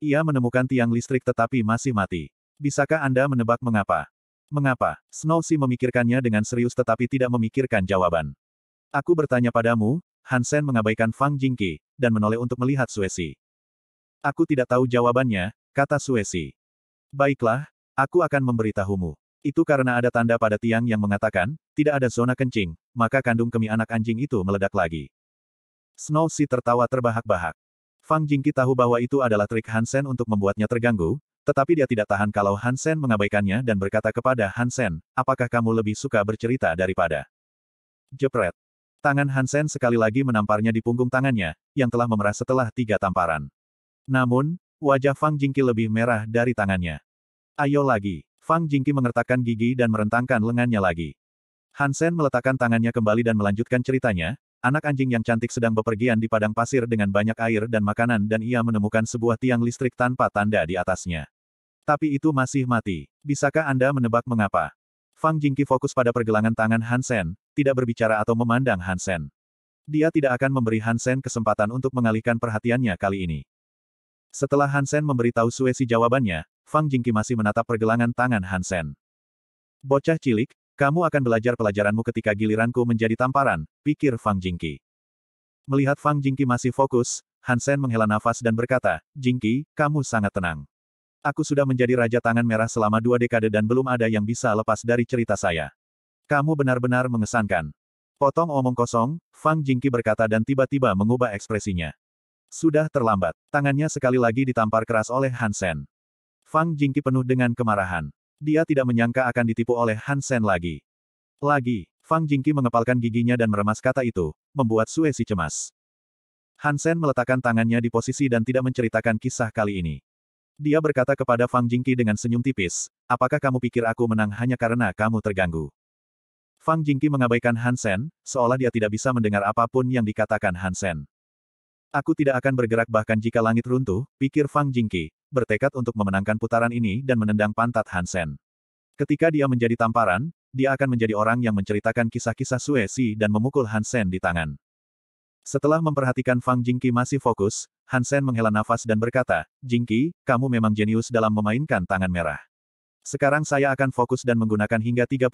Ia menemukan tiang listrik tetapi masih mati. Bisakah Anda menebak mengapa? Mengapa? Snowsi memikirkannya dengan serius tetapi tidak memikirkan jawaban. Aku bertanya padamu, Hansen mengabaikan Fang Jingqi, dan menoleh untuk melihat Suesi. Aku tidak tahu jawabannya, kata Suesi. Baiklah, aku akan memberitahumu. Itu karena ada tanda pada tiang yang mengatakan, tidak ada zona kencing, maka kandung kemih anak anjing itu meledak lagi. Snow Si tertawa terbahak-bahak. Fang Jingqi tahu bahwa itu adalah trik Hansen untuk membuatnya terganggu, tetapi dia tidak tahan kalau Hansen mengabaikannya dan berkata kepada Hansen, apakah kamu lebih suka bercerita daripada jepret. Tangan Hansen sekali lagi menamparnya di punggung tangannya, yang telah memerah setelah tiga tamparan. Namun, wajah Fang Jingqi lebih merah dari tangannya. Ayo lagi. Fang Jingqi mengertakkan gigi dan merentangkan lengannya lagi. Hansen meletakkan tangannya kembali dan melanjutkan ceritanya, Anak anjing yang cantik sedang bepergian di padang pasir dengan banyak air dan makanan dan ia menemukan sebuah tiang listrik tanpa tanda di atasnya. Tapi itu masih mati. Bisakah Anda menebak mengapa? Fang Jingki fokus pada pergelangan tangan Hansen, tidak berbicara atau memandang Hansen. Dia tidak akan memberi Hansen kesempatan untuk mengalihkan perhatiannya kali ini. Setelah Hansen memberitahu Suesi jawabannya, Fang Jingki masih menatap pergelangan tangan Hansen. Bocah cilik, kamu akan belajar pelajaranmu ketika giliranku menjadi tamparan, pikir Fang Jingqi. Melihat Fang Jingqi masih fokus, Hansen menghela nafas dan berkata, Jingqi, kamu sangat tenang. Aku sudah menjadi Raja Tangan Merah selama dua dekade dan belum ada yang bisa lepas dari cerita saya. Kamu benar-benar mengesankan. Potong omong kosong, Fang Jingqi berkata dan tiba-tiba mengubah ekspresinya. Sudah terlambat, tangannya sekali lagi ditampar keras oleh Hansen. Fang Jingqi penuh dengan kemarahan. Dia tidak menyangka akan ditipu oleh Hansen lagi. Lagi, Fang Jingqi mengepalkan giginya dan meremas kata itu, membuat Si cemas. Hansen meletakkan tangannya di posisi dan tidak menceritakan kisah kali ini. Dia berkata kepada Fang Jingqi dengan senyum tipis, apakah kamu pikir aku menang hanya karena kamu terganggu? Fang Jingqi mengabaikan Hansen, seolah dia tidak bisa mendengar apapun yang dikatakan Hansen. Aku tidak akan bergerak bahkan jika langit runtuh, pikir Fang Jingqi, bertekad untuk memenangkan putaran ini dan menendang pantat Hansen. Ketika dia menjadi tamparan, dia akan menjadi orang yang menceritakan kisah-kisah Suesi dan memukul Hansen di tangan. Setelah memperhatikan Fang Jingqi masih fokus, Hansen menghela nafas dan berkata, Jingqi, kamu memang jenius dalam memainkan tangan merah. Sekarang saya akan fokus dan menggunakan hingga 30%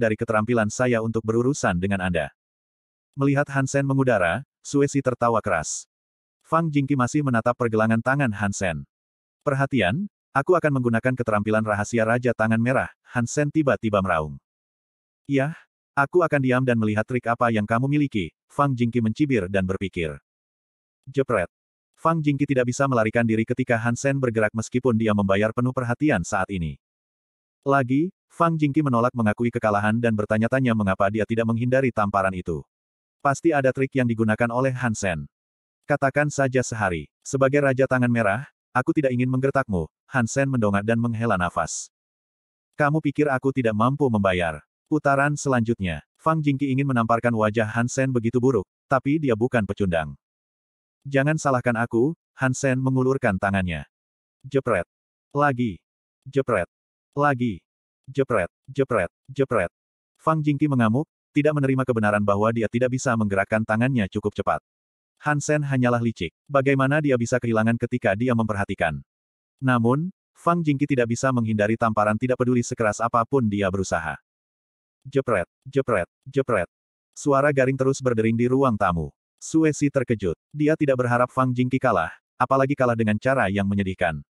dari keterampilan saya untuk berurusan dengan Anda. Melihat Hansen mengudara, Suesi tertawa keras. Fang Jingqi masih menatap pergelangan tangan Hansen. Perhatian, aku akan menggunakan keterampilan rahasia Raja Tangan Merah, Hansen tiba-tiba meraung. Yah, aku akan diam dan melihat trik apa yang kamu miliki, Fang Jingki mencibir dan berpikir. Jepret. Fang Jingki tidak bisa melarikan diri ketika Hansen bergerak meskipun dia membayar penuh perhatian saat ini. Lagi, Fang Jingki menolak mengakui kekalahan dan bertanya-tanya mengapa dia tidak menghindari tamparan itu. Pasti ada trik yang digunakan oleh Hansen. Katakan saja sehari. Sebagai Raja Tangan Merah, Aku tidak ingin menggertakmu, Hansen mendongak dan menghela nafas. Kamu pikir aku tidak mampu membayar? Putaran selanjutnya, Fang Jingqi ingin menamparkan wajah Hansen begitu buruk, tapi dia bukan pecundang. Jangan salahkan aku, Hansen mengulurkan tangannya. Jepret. Lagi. Jepret. Lagi. Jepret, jepret, jepret. Fang Jingqi mengamuk, tidak menerima kebenaran bahwa dia tidak bisa menggerakkan tangannya cukup cepat. Hansen hanyalah licik. Bagaimana dia bisa kehilangan ketika dia memperhatikan? Namun, Fang Jingki tidak bisa menghindari tamparan tidak peduli sekeras apapun dia berusaha. Jepret, jepret, jepret. Suara garing terus berdering di ruang tamu. Suesi terkejut. Dia tidak berharap Fang Jingki kalah, apalagi kalah dengan cara yang menyedihkan.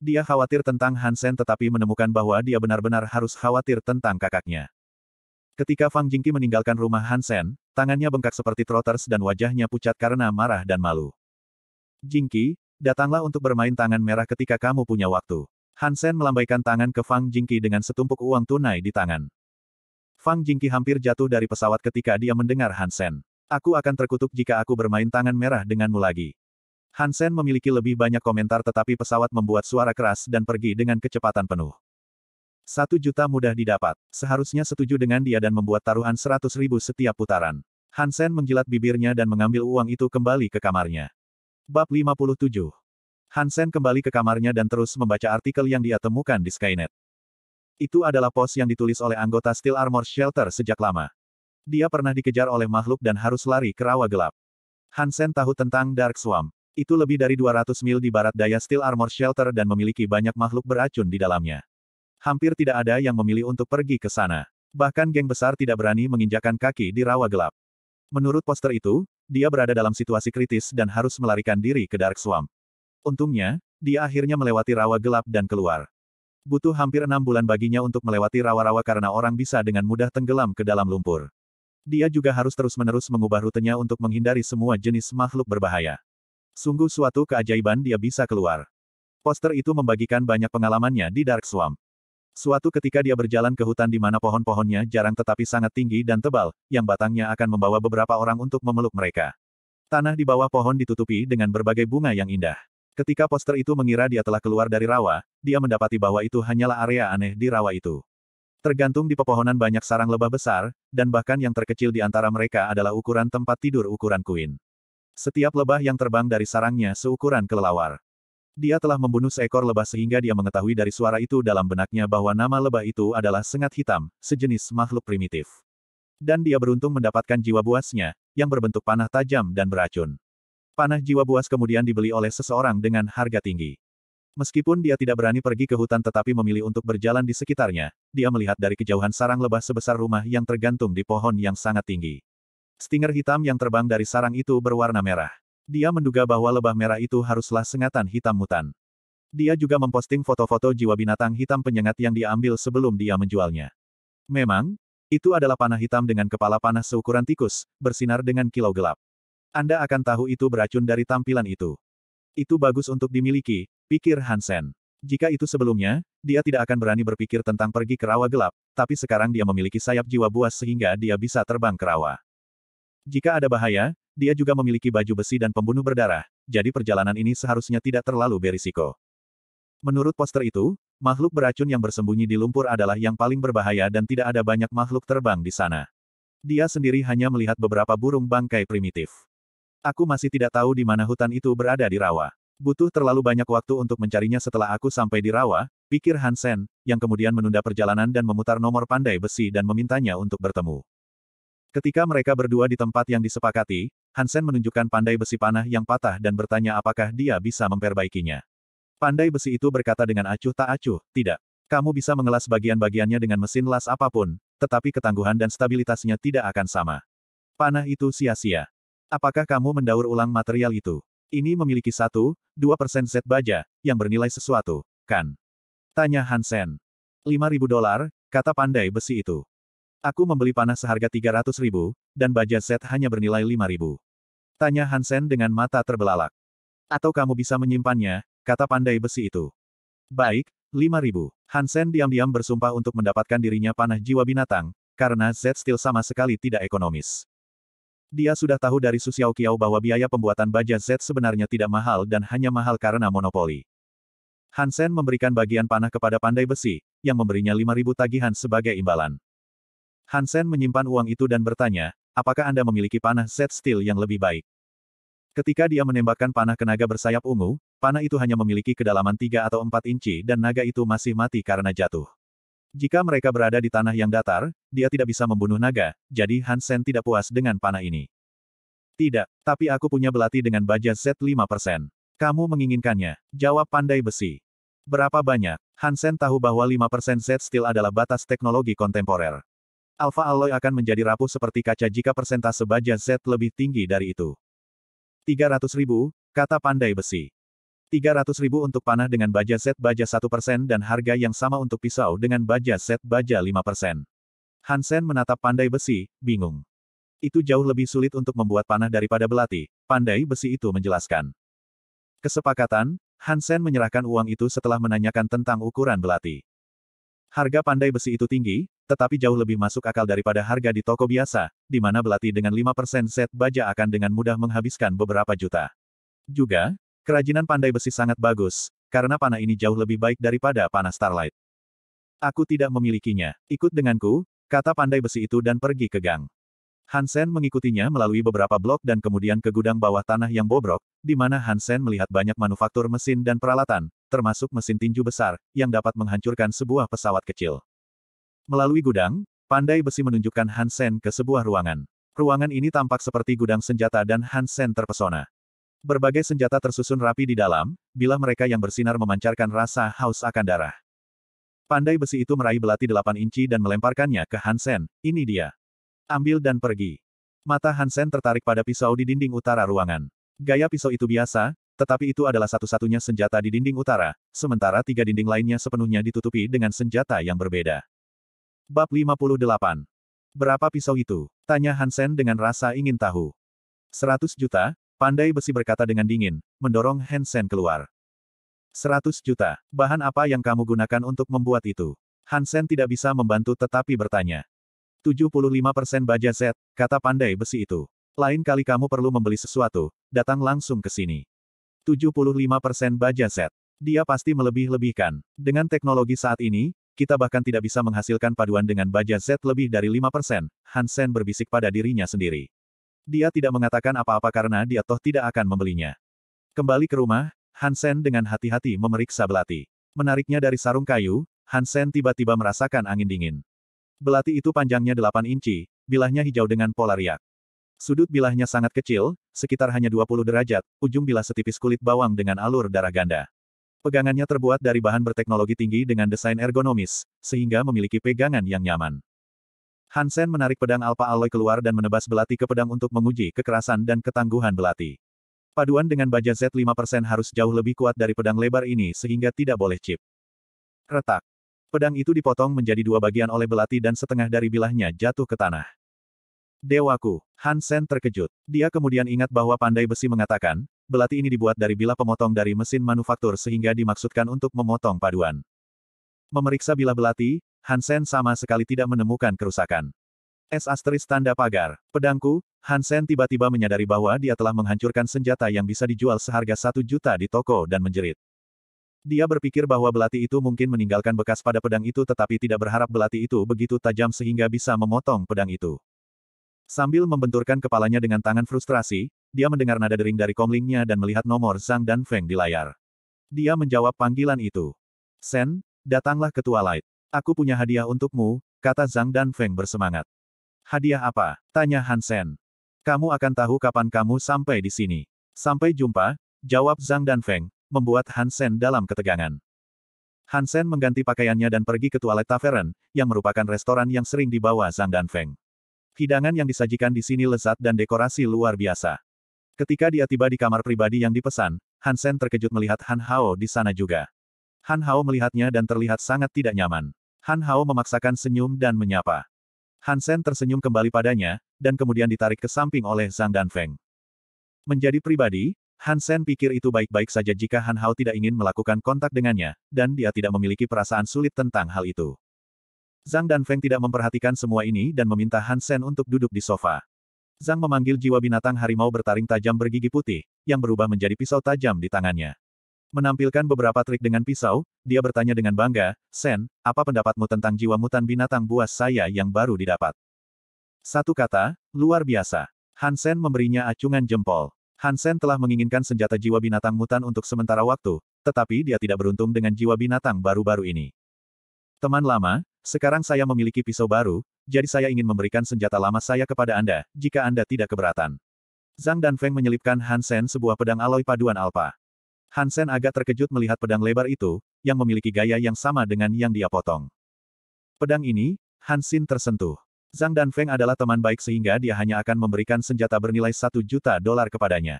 Dia khawatir tentang Hansen tetapi menemukan bahwa dia benar-benar harus khawatir tentang kakaknya. Ketika Fang Jingqi meninggalkan rumah Hansen, tangannya bengkak seperti trotters dan wajahnya pucat karena marah dan malu. Jingqi, datanglah untuk bermain tangan merah ketika kamu punya waktu. Hansen melambaikan tangan ke Fang Jingqi dengan setumpuk uang tunai di tangan. Fang Jingqi hampir jatuh dari pesawat ketika dia mendengar Hansen. Aku akan terkutuk jika aku bermain tangan merah denganmu lagi. Hansen memiliki lebih banyak komentar tetapi pesawat membuat suara keras dan pergi dengan kecepatan penuh. Satu juta mudah didapat. Seharusnya setuju dengan dia dan membuat taruhan seratus ribu setiap putaran. Hansen menjilat bibirnya dan mengambil uang itu kembali ke kamarnya. Bab 57 Hansen kembali ke kamarnya dan terus membaca artikel yang dia temukan di Skynet. Itu adalah pos yang ditulis oleh anggota Steel Armor Shelter sejak lama. Dia pernah dikejar oleh makhluk dan harus lari ke rawa gelap. Hansen tahu tentang Dark Swamp. Itu lebih dari 200 mil di barat daya Steel Armor Shelter dan memiliki banyak makhluk beracun di dalamnya hampir tidak ada yang memilih untuk pergi ke sana. Bahkan geng besar tidak berani menginjakan kaki di rawa gelap. Menurut poster itu, dia berada dalam situasi kritis dan harus melarikan diri ke Dark Swamp. Untungnya, dia akhirnya melewati rawa gelap dan keluar. Butuh hampir enam bulan baginya untuk melewati rawa-rawa karena orang bisa dengan mudah tenggelam ke dalam lumpur. Dia juga harus terus-menerus mengubah rutenya untuk menghindari semua jenis makhluk berbahaya. Sungguh suatu keajaiban dia bisa keluar. Poster itu membagikan banyak pengalamannya di Dark Swamp. Suatu ketika dia berjalan ke hutan di mana pohon-pohonnya jarang tetapi sangat tinggi dan tebal, yang batangnya akan membawa beberapa orang untuk memeluk mereka. Tanah di bawah pohon ditutupi dengan berbagai bunga yang indah. Ketika poster itu mengira dia telah keluar dari rawa, dia mendapati bahwa itu hanyalah area aneh di rawa itu. Tergantung di pepohonan banyak sarang lebah besar, dan bahkan yang terkecil di antara mereka adalah ukuran tempat tidur ukuran kuin. Setiap lebah yang terbang dari sarangnya seukuran kelelawar. Dia telah membunuh seekor lebah sehingga dia mengetahui dari suara itu dalam benaknya bahwa nama lebah itu adalah sengat hitam, sejenis makhluk primitif. Dan dia beruntung mendapatkan jiwa buasnya, yang berbentuk panah tajam dan beracun. Panah jiwa buas kemudian dibeli oleh seseorang dengan harga tinggi. Meskipun dia tidak berani pergi ke hutan tetapi memilih untuk berjalan di sekitarnya, dia melihat dari kejauhan sarang lebah sebesar rumah yang tergantung di pohon yang sangat tinggi. Stinger hitam yang terbang dari sarang itu berwarna merah. Dia menduga bahwa lebah merah itu haruslah sengatan hitam mutan. Dia juga memposting foto-foto jiwa binatang hitam penyengat yang diambil sebelum dia menjualnya. Memang, itu adalah panah hitam dengan kepala panah seukuran tikus, bersinar dengan kilau gelap. Anda akan tahu itu beracun dari tampilan itu. Itu bagus untuk dimiliki, pikir Hansen. Jika itu sebelumnya, dia tidak akan berani berpikir tentang pergi ke rawa gelap, tapi sekarang dia memiliki sayap jiwa buas sehingga dia bisa terbang ke rawa. Jika ada bahaya, dia juga memiliki baju besi dan pembunuh berdarah, jadi perjalanan ini seharusnya tidak terlalu berisiko. Menurut poster itu, makhluk beracun yang bersembunyi di lumpur adalah yang paling berbahaya dan tidak ada banyak makhluk terbang di sana. Dia sendiri hanya melihat beberapa burung bangkai primitif. Aku masih tidak tahu di mana hutan itu berada di rawa. Butuh terlalu banyak waktu untuk mencarinya setelah aku sampai di rawa, pikir Hansen, yang kemudian menunda perjalanan dan memutar nomor pandai besi dan memintanya untuk bertemu. Ketika mereka berdua di tempat yang disepakati, Hansen menunjukkan pandai besi panah yang patah dan bertanya apakah dia bisa memperbaikinya. Pandai besi itu berkata dengan acuh tak acuh, tidak. Kamu bisa mengelas bagian-bagiannya dengan mesin las apapun, tetapi ketangguhan dan stabilitasnya tidak akan sama. Panah itu sia-sia. Apakah kamu mendaur ulang material itu? Ini memiliki satu, dua persen set baja, yang bernilai sesuatu, kan? Tanya Hansen. 5.000 dolar, kata pandai besi itu. Aku membeli panah seharga 300 ribu, dan baja set hanya bernilai 5 ribu. Tanya Hansen dengan mata terbelalak. Atau kamu bisa menyimpannya, kata pandai besi itu. Baik, 5 ribu. Hansen diam-diam bersumpah untuk mendapatkan dirinya panah jiwa binatang, karena Z Steel sama sekali tidak ekonomis. Dia sudah tahu dari Su Kiao bahwa biaya pembuatan baja Z sebenarnya tidak mahal dan hanya mahal karena monopoli. Hansen memberikan bagian panah kepada pandai besi, yang memberinya 5.000 tagihan sebagai imbalan. Hansen menyimpan uang itu dan bertanya, apakah Anda memiliki panah set steel yang lebih baik? Ketika dia menembakkan panah ke naga bersayap ungu, panah itu hanya memiliki kedalaman 3 atau 4 inci dan naga itu masih mati karena jatuh. Jika mereka berada di tanah yang datar, dia tidak bisa membunuh naga, jadi Hansen tidak puas dengan panah ini. Tidak, tapi aku punya belati dengan baja Z5%. Kamu menginginkannya, jawab pandai besi. Berapa banyak? Hansen tahu bahwa 5% Z-Steel adalah batas teknologi kontemporer. Alpha alloy akan menjadi rapuh seperti kaca jika persentase baja Z lebih tinggi dari itu. 300 ribu, kata pandai besi. 300 ribu untuk panah dengan baja Z baja 1 dan harga yang sama untuk pisau dengan baja Z baja 5 Hansen menatap pandai besi, bingung. Itu jauh lebih sulit untuk membuat panah daripada belati, pandai besi itu menjelaskan. Kesepakatan, Hansen menyerahkan uang itu setelah menanyakan tentang ukuran belati. Harga pandai besi itu tinggi, tetapi jauh lebih masuk akal daripada harga di toko biasa, di mana belati dengan 5% set baja akan dengan mudah menghabiskan beberapa juta. Juga, kerajinan pandai besi sangat bagus, karena panah ini jauh lebih baik daripada panah Starlight. Aku tidak memilikinya, ikut denganku, kata pandai besi itu dan pergi ke gang. Hansen mengikutinya melalui beberapa blok dan kemudian ke gudang bawah tanah yang bobrok, di mana Hansen melihat banyak manufaktur mesin dan peralatan, termasuk mesin tinju besar, yang dapat menghancurkan sebuah pesawat kecil. Melalui gudang, pandai besi menunjukkan Hansen ke sebuah ruangan. Ruangan ini tampak seperti gudang senjata dan Hansen terpesona. Berbagai senjata tersusun rapi di dalam, bila mereka yang bersinar memancarkan rasa haus akan darah. Pandai besi itu meraih belati delapan inci dan melemparkannya ke Hansen, ini dia. Ambil dan pergi. Mata Hansen tertarik pada pisau di dinding utara ruangan. Gaya pisau itu biasa, tetapi itu adalah satu-satunya senjata di dinding utara, sementara tiga dinding lainnya sepenuhnya ditutupi dengan senjata yang berbeda. Bab 58. Berapa pisau itu? Tanya Hansen dengan rasa ingin tahu. 100 juta, pandai besi berkata dengan dingin, mendorong Hansen keluar. 100 juta, bahan apa yang kamu gunakan untuk membuat itu? Hansen tidak bisa membantu tetapi bertanya. 75% baja Z, kata pandai besi itu. Lain kali kamu perlu membeli sesuatu, datang langsung ke sini. 75% baja Z. Dia pasti melebih-lebihkan. Dengan teknologi saat ini, kita bahkan tidak bisa menghasilkan paduan dengan baja Z lebih dari 5%, Hansen berbisik pada dirinya sendiri. Dia tidak mengatakan apa-apa karena dia toh tidak akan membelinya. Kembali ke rumah, Hansen dengan hati-hati memeriksa belati. Menariknya dari sarung kayu, Hansen tiba-tiba merasakan angin dingin. Belati itu panjangnya 8 inci, bilahnya hijau dengan pola riak. Sudut bilahnya sangat kecil, sekitar hanya 20 derajat, ujung bilah setipis kulit bawang dengan alur darah ganda. Pegangannya terbuat dari bahan berteknologi tinggi dengan desain ergonomis, sehingga memiliki pegangan yang nyaman. Hansen menarik pedang Alpha Alloy keluar dan menebas belati ke pedang untuk menguji kekerasan dan ketangguhan belati. Paduan dengan baja Z5% harus jauh lebih kuat dari pedang lebar ini sehingga tidak boleh chip. Retak. Pedang itu dipotong menjadi dua bagian oleh belati dan setengah dari bilahnya jatuh ke tanah. Dewaku, Hansen terkejut. Dia kemudian ingat bahwa pandai besi mengatakan, belati ini dibuat dari bilah pemotong dari mesin manufaktur sehingga dimaksudkan untuk memotong paduan. Memeriksa bilah belati, Hansen sama sekali tidak menemukan kerusakan. Es asteris tanda pagar. Pedangku, Hansen tiba-tiba menyadari bahwa dia telah menghancurkan senjata yang bisa dijual seharga satu juta di toko dan menjerit. Dia berpikir bahwa belati itu mungkin meninggalkan bekas pada pedang itu tetapi tidak berharap belati itu begitu tajam sehingga bisa memotong pedang itu. Sambil membenturkan kepalanya dengan tangan frustrasi, dia mendengar nada dering dari komlingnya dan melihat nomor Zhang dan Feng di layar. Dia menjawab panggilan itu. Sen, datanglah ke Twilight. Aku punya hadiah untukmu, kata Zhang dan Feng bersemangat. Hadiah apa? Tanya Han Sen. Kamu akan tahu kapan kamu sampai di sini. Sampai jumpa, jawab Zhang dan Feng, membuat Han Sen dalam ketegangan. Han Sen mengganti pakaiannya dan pergi ke Twilight Tavern, yang merupakan restoran yang sering dibawa Zhang dan Feng. Hidangan yang disajikan di sini lezat dan dekorasi luar biasa. Ketika dia tiba di kamar pribadi yang dipesan, Hansen terkejut melihat Han Hao di sana juga. Han Hao melihatnya dan terlihat sangat tidak nyaman. Han Hao memaksakan senyum dan menyapa. Hansen tersenyum kembali padanya, dan kemudian ditarik ke samping oleh Zhang Dan Feng. Menjadi pribadi, Hansen pikir itu baik-baik saja jika Han Hao tidak ingin melakukan kontak dengannya, dan dia tidak memiliki perasaan sulit tentang hal itu. Zhang Dan Feng tidak memperhatikan semua ini dan meminta Hansen untuk duduk di sofa. Zhang memanggil jiwa binatang harimau bertaring tajam bergigi putih, yang berubah menjadi pisau tajam di tangannya. Menampilkan beberapa trik dengan pisau, dia bertanya dengan bangga, Sen, apa pendapatmu tentang jiwa mutan binatang buas saya yang baru didapat? Satu kata, luar biasa. Hansen memberinya acungan jempol. Hansen telah menginginkan senjata jiwa binatang mutan untuk sementara waktu, tetapi dia tidak beruntung dengan jiwa binatang baru-baru ini. Teman lama, sekarang saya memiliki pisau baru, jadi saya ingin memberikan senjata lama saya kepada Anda, jika Anda tidak keberatan. Zhang dan Feng menyelipkan Hansen sebuah pedang aloi paduan alpa. Hansen agak terkejut melihat pedang lebar itu, yang memiliki gaya yang sama dengan yang dia potong. Pedang ini, Hansen tersentuh. Zhang dan Feng adalah teman baik sehingga dia hanya akan memberikan senjata bernilai satu juta dolar kepadanya.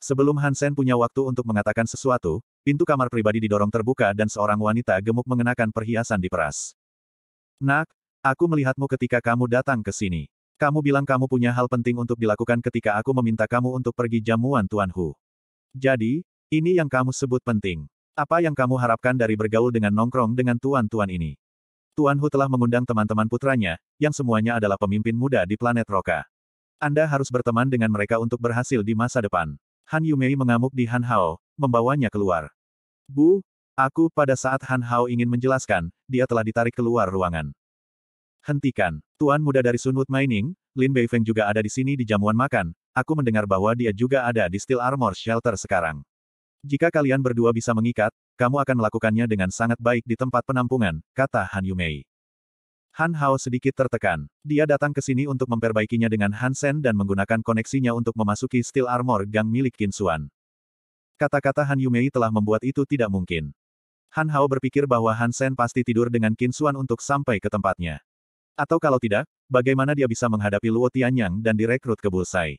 Sebelum Hansen punya waktu untuk mengatakan sesuatu, pintu kamar pribadi didorong terbuka dan seorang wanita gemuk mengenakan perhiasan diperas. Nak, Aku melihatmu ketika kamu datang ke sini. Kamu bilang kamu punya hal penting untuk dilakukan ketika aku meminta kamu untuk pergi jamuan Tuan Hu. Jadi, ini yang kamu sebut penting. Apa yang kamu harapkan dari bergaul dengan nongkrong dengan tuan-tuan ini? Tuan Hu telah mengundang teman-teman putranya, yang semuanya adalah pemimpin muda di planet Roka. Anda harus berteman dengan mereka untuk berhasil di masa depan. Han Yumei mengamuk di Han Hao, membawanya keluar. Bu, aku pada saat Han Hao ingin menjelaskan, dia telah ditarik keluar ruangan. Hentikan. Tuan muda dari Sunwood Mining, Lin Beifeng juga ada di sini di jamuan makan. Aku mendengar bahwa dia juga ada di Steel Armor Shelter sekarang. Jika kalian berdua bisa mengikat, kamu akan melakukannya dengan sangat baik di tempat penampungan, kata Han Yumei. Han Hao sedikit tertekan. Dia datang ke sini untuk memperbaikinya dengan Han Sen dan menggunakan koneksinya untuk memasuki Steel Armor Gang milik Qin Kinsuan. Kata-kata Han Yumei telah membuat itu tidak mungkin. Han Hao berpikir bahwa Han Sen pasti tidur dengan Qin Kinsuan untuk sampai ke tempatnya. Atau kalau tidak, bagaimana dia bisa menghadapi Luo Tianyang dan direkrut ke Bulsai?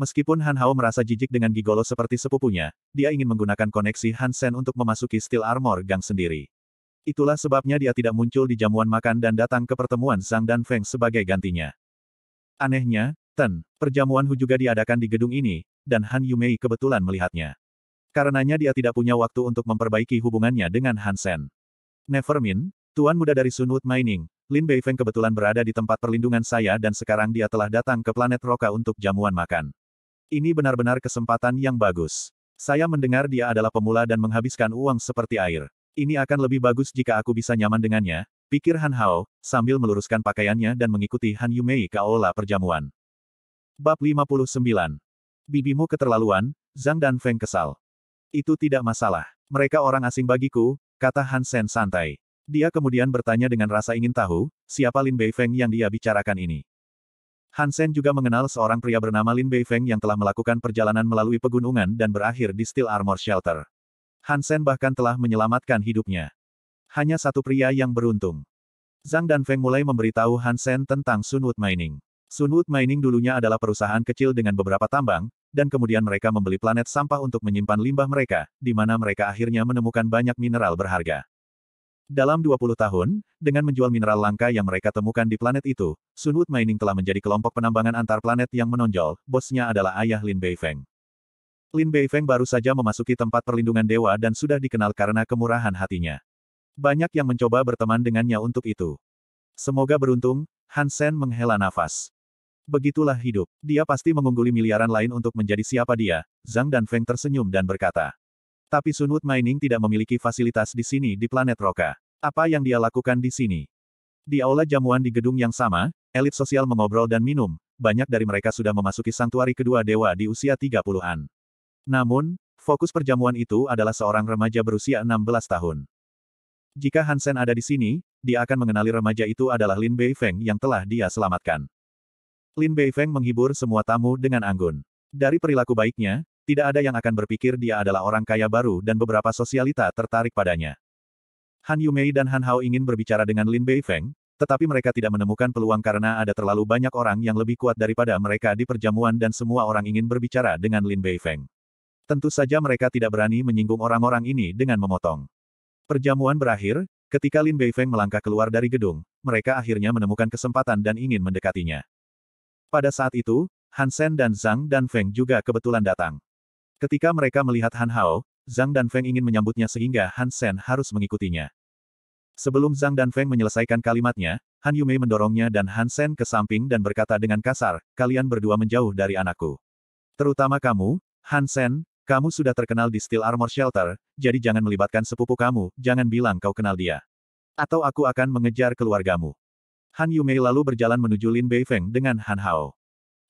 Meskipun Han Hao merasa jijik dengan Gigolo seperti sepupunya, dia ingin menggunakan koneksi Han Sen untuk memasuki Steel Armor Gang sendiri. Itulah sebabnya dia tidak muncul di jamuan makan dan datang ke pertemuan Zhang dan Feng sebagai gantinya. Anehnya, Ten, perjamuan Hu juga diadakan di gedung ini, dan Han Yumei kebetulan melihatnya. Karenanya dia tidak punya waktu untuk memperbaiki hubungannya dengan Han Sen. Nevermin, Tuan Muda dari Sunwood Mining, Lin Beifeng kebetulan berada di tempat perlindungan saya dan sekarang dia telah datang ke planet Roka untuk jamuan makan. Ini benar-benar kesempatan yang bagus. Saya mendengar dia adalah pemula dan menghabiskan uang seperti air. Ini akan lebih bagus jika aku bisa nyaman dengannya, pikir Han Hao, sambil meluruskan pakaiannya dan mengikuti Han Yumei ke aula perjamuan. Bab 59. Bibimu keterlaluan, Zhang dan Feng kesal. Itu tidak masalah. Mereka orang asing bagiku, kata Han Sen santai. Dia kemudian bertanya dengan rasa ingin tahu, siapa Lin Beifeng yang dia bicarakan ini. Hansen juga mengenal seorang pria bernama Lin Beifeng yang telah melakukan perjalanan melalui pegunungan dan berakhir di Steel Armor Shelter. Hansen bahkan telah menyelamatkan hidupnya. Hanya satu pria yang beruntung. Zhang dan Feng mulai memberitahu Hansen tentang Sunwood Mining. Sunwood Mining dulunya adalah perusahaan kecil dengan beberapa tambang, dan kemudian mereka membeli planet sampah untuk menyimpan limbah mereka, di mana mereka akhirnya menemukan banyak mineral berharga. Dalam 20 tahun, dengan menjual mineral langka yang mereka temukan di planet itu, Sunwood Mining telah menjadi kelompok penambangan antar planet yang menonjol, bosnya adalah ayah Lin Beifeng. Lin Beifeng baru saja memasuki tempat perlindungan dewa dan sudah dikenal karena kemurahan hatinya. Banyak yang mencoba berteman dengannya untuk itu. Semoga beruntung, Hansen menghela nafas. Begitulah hidup, dia pasti mengungguli miliaran lain untuk menjadi siapa dia, Zhang dan Feng tersenyum dan berkata. Tapi Sunwood Mining tidak memiliki fasilitas di sini di planet Roka. Apa yang dia lakukan di sini? Di aula jamuan di gedung yang sama, elit sosial mengobrol dan minum, banyak dari mereka sudah memasuki santuari kedua dewa di usia 30-an. Namun, fokus perjamuan itu adalah seorang remaja berusia 16 tahun. Jika Hansen ada di sini, dia akan mengenali remaja itu adalah Lin Beifeng yang telah dia selamatkan. Lin Beifeng menghibur semua tamu dengan anggun. Dari perilaku baiknya, tidak ada yang akan berpikir dia adalah orang kaya baru dan beberapa sosialita tertarik padanya. Han Yumei dan Han Hao ingin berbicara dengan Lin Beifeng, tetapi mereka tidak menemukan peluang karena ada terlalu banyak orang yang lebih kuat daripada mereka di perjamuan dan semua orang ingin berbicara dengan Lin Beifeng. Tentu saja mereka tidak berani menyinggung orang-orang ini dengan memotong. Perjamuan berakhir, ketika Lin Beifeng melangkah keluar dari gedung, mereka akhirnya menemukan kesempatan dan ingin mendekatinya. Pada saat itu, Hansen dan Zhang dan Feng juga kebetulan datang. Ketika mereka melihat Han Hao, Zhang dan Feng ingin menyambutnya sehingga Han Sen harus mengikutinya. Sebelum Zhang dan Feng menyelesaikan kalimatnya, Han Yumei mendorongnya dan Han Sen ke samping dan berkata dengan kasar, kalian berdua menjauh dari anakku. Terutama kamu, Han Sen, kamu sudah terkenal di Steel Armor Shelter, jadi jangan melibatkan sepupu kamu, jangan bilang kau kenal dia. Atau aku akan mengejar keluargamu. Han Yumei lalu berjalan menuju Lin Bei Feng dengan Han Hao.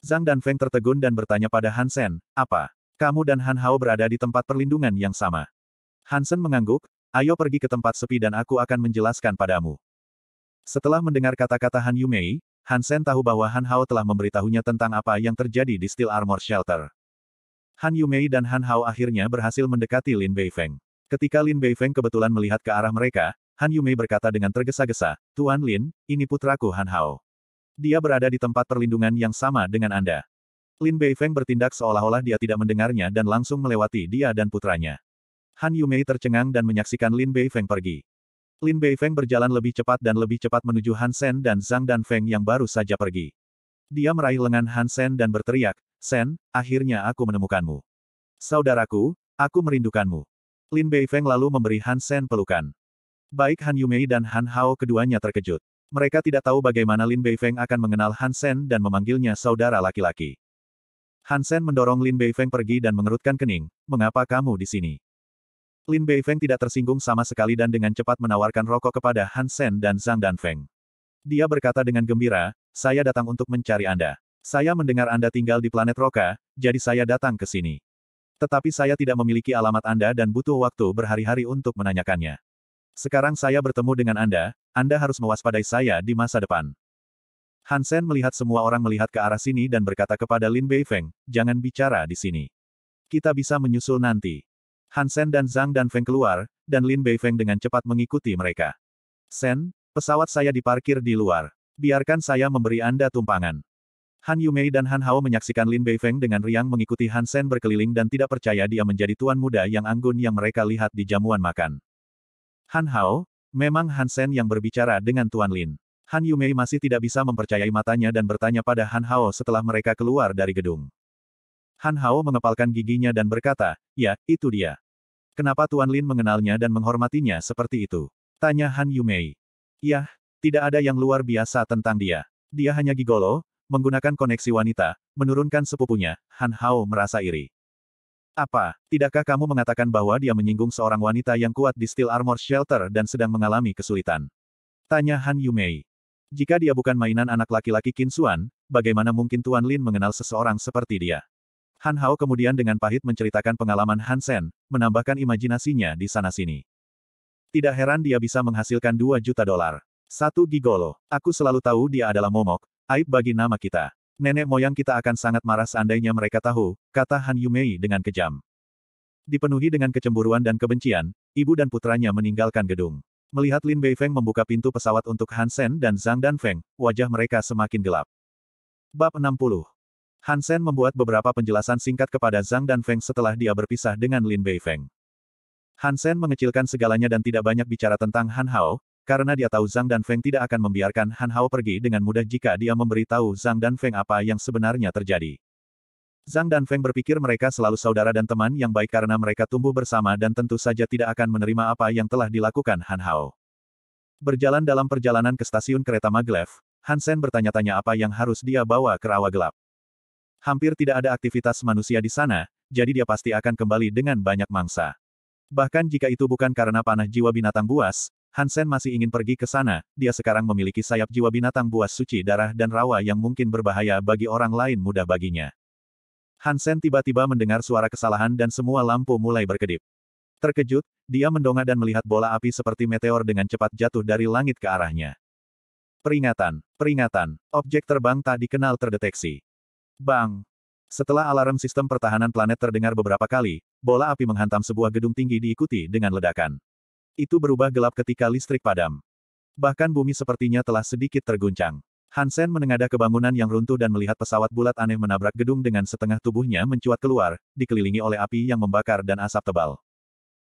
Zhang dan Feng tertegun dan bertanya pada Han Sen, apa? Kamu dan Han Hao berada di tempat perlindungan yang sama. Hansen mengangguk, ayo pergi ke tempat sepi dan aku akan menjelaskan padamu. Setelah mendengar kata-kata Han Yumei, Hansen tahu bahwa Han Hao telah memberitahunya tentang apa yang terjadi di Steel Armor Shelter. Han Yumei dan Han Hao akhirnya berhasil mendekati Lin Beifeng. Ketika Lin Beifeng kebetulan melihat ke arah mereka, Han Yumei berkata dengan tergesa-gesa, Tuan Lin, ini putraku Han Hao. Dia berada di tempat perlindungan yang sama dengan Anda. Lin Bei Feng bertindak seolah-olah dia tidak mendengarnya dan langsung melewati dia dan putranya. Han Yumei tercengang dan menyaksikan Lin Bei Feng pergi. Lin Bei Feng berjalan lebih cepat dan lebih cepat menuju Han Sen dan Zhang Dan Feng yang baru saja pergi. Dia meraih lengan Han Sen dan berteriak, Sen, akhirnya aku menemukanmu. Saudaraku, aku merindukanmu. Lin Bei Feng lalu memberi Han Sen pelukan. Baik Han Yumei dan Han Hao keduanya terkejut. Mereka tidak tahu bagaimana Lin Bei Feng akan mengenal Han Sen dan memanggilnya saudara laki-laki. Hansen mendorong Lin Beifeng pergi dan mengerutkan kening, mengapa kamu di sini? Lin Beifeng tidak tersinggung sama sekali dan dengan cepat menawarkan rokok kepada Hansen dan Zhang Danfeng. Dia berkata dengan gembira, saya datang untuk mencari Anda. Saya mendengar Anda tinggal di planet Roka, jadi saya datang ke sini. Tetapi saya tidak memiliki alamat Anda dan butuh waktu berhari-hari untuk menanyakannya. Sekarang saya bertemu dengan Anda, Anda harus mewaspadai saya di masa depan. Hansen melihat semua orang melihat ke arah sini dan berkata kepada Lin Beifeng, jangan bicara di sini. Kita bisa menyusul nanti. Hansen dan Zhang dan Feng keluar, dan Lin Beifeng dengan cepat mengikuti mereka. Sen, pesawat saya diparkir di luar. Biarkan saya memberi Anda tumpangan. Han Yumei dan Han Hao menyaksikan Lin Beifeng dengan riang mengikuti Hansen berkeliling dan tidak percaya dia menjadi tuan muda yang anggun yang mereka lihat di jamuan makan. Han Hao, memang Hansen yang berbicara dengan Tuan Lin. Han Yumei masih tidak bisa mempercayai matanya dan bertanya pada Han Hao setelah mereka keluar dari gedung. Han Hao mengepalkan giginya dan berkata, ya, itu dia. Kenapa Tuan Lin mengenalnya dan menghormatinya seperti itu? Tanya Han Yumei. Yah, tidak ada yang luar biasa tentang dia. Dia hanya gigolo, menggunakan koneksi wanita, menurunkan sepupunya, Han Hao merasa iri. Apa, tidakkah kamu mengatakan bahwa dia menyinggung seorang wanita yang kuat di Steel Armor Shelter dan sedang mengalami kesulitan? Tanya Han Yumei. Jika dia bukan mainan anak laki-laki Kinsuan, bagaimana mungkin Tuan Lin mengenal seseorang seperti dia? Han Hao kemudian dengan pahit menceritakan pengalaman Han Sen, menambahkan imajinasinya di sana-sini. Tidak heran dia bisa menghasilkan 2 juta dolar. Satu gigolo. Aku selalu tahu dia adalah momok, aib bagi nama kita. Nenek moyang kita akan sangat marah seandainya mereka tahu, kata Han Yumei dengan kejam. Dipenuhi dengan kecemburuan dan kebencian, ibu dan putranya meninggalkan gedung. Melihat Lin Beifeng membuka pintu pesawat untuk Hansen dan Zhang Danfeng, wajah mereka semakin gelap. Bab 60 Hansen membuat beberapa penjelasan singkat kepada Zhang Danfeng setelah dia berpisah dengan Lin Beifeng. Hansen mengecilkan segalanya dan tidak banyak bicara tentang Han Hao, karena dia tahu Zhang Danfeng tidak akan membiarkan Han Hao pergi dengan mudah jika dia memberitahu Zhang Danfeng apa yang sebenarnya terjadi. Zhang dan Feng berpikir mereka selalu saudara dan teman yang baik karena mereka tumbuh bersama dan tentu saja tidak akan menerima apa yang telah dilakukan Han Hao. Berjalan dalam perjalanan ke stasiun kereta Maglev, Hansen bertanya-tanya apa yang harus dia bawa ke rawa gelap. Hampir tidak ada aktivitas manusia di sana, jadi dia pasti akan kembali dengan banyak mangsa. Bahkan jika itu bukan karena panah jiwa binatang buas, Hansen masih ingin pergi ke sana, dia sekarang memiliki sayap jiwa binatang buas suci darah dan rawa yang mungkin berbahaya bagi orang lain mudah baginya. Hansen tiba-tiba mendengar suara kesalahan dan semua lampu mulai berkedip. Terkejut, dia mendongak dan melihat bola api seperti meteor dengan cepat jatuh dari langit ke arahnya. Peringatan, peringatan, objek terbang tak dikenal terdeteksi. Bang! Setelah alarm sistem pertahanan planet terdengar beberapa kali, bola api menghantam sebuah gedung tinggi diikuti dengan ledakan. Itu berubah gelap ketika listrik padam. Bahkan bumi sepertinya telah sedikit terguncang. Hansen menengadah ke bangunan yang runtuh dan melihat pesawat bulat aneh menabrak gedung dengan setengah tubuhnya mencuat keluar, dikelilingi oleh api yang membakar dan asap tebal.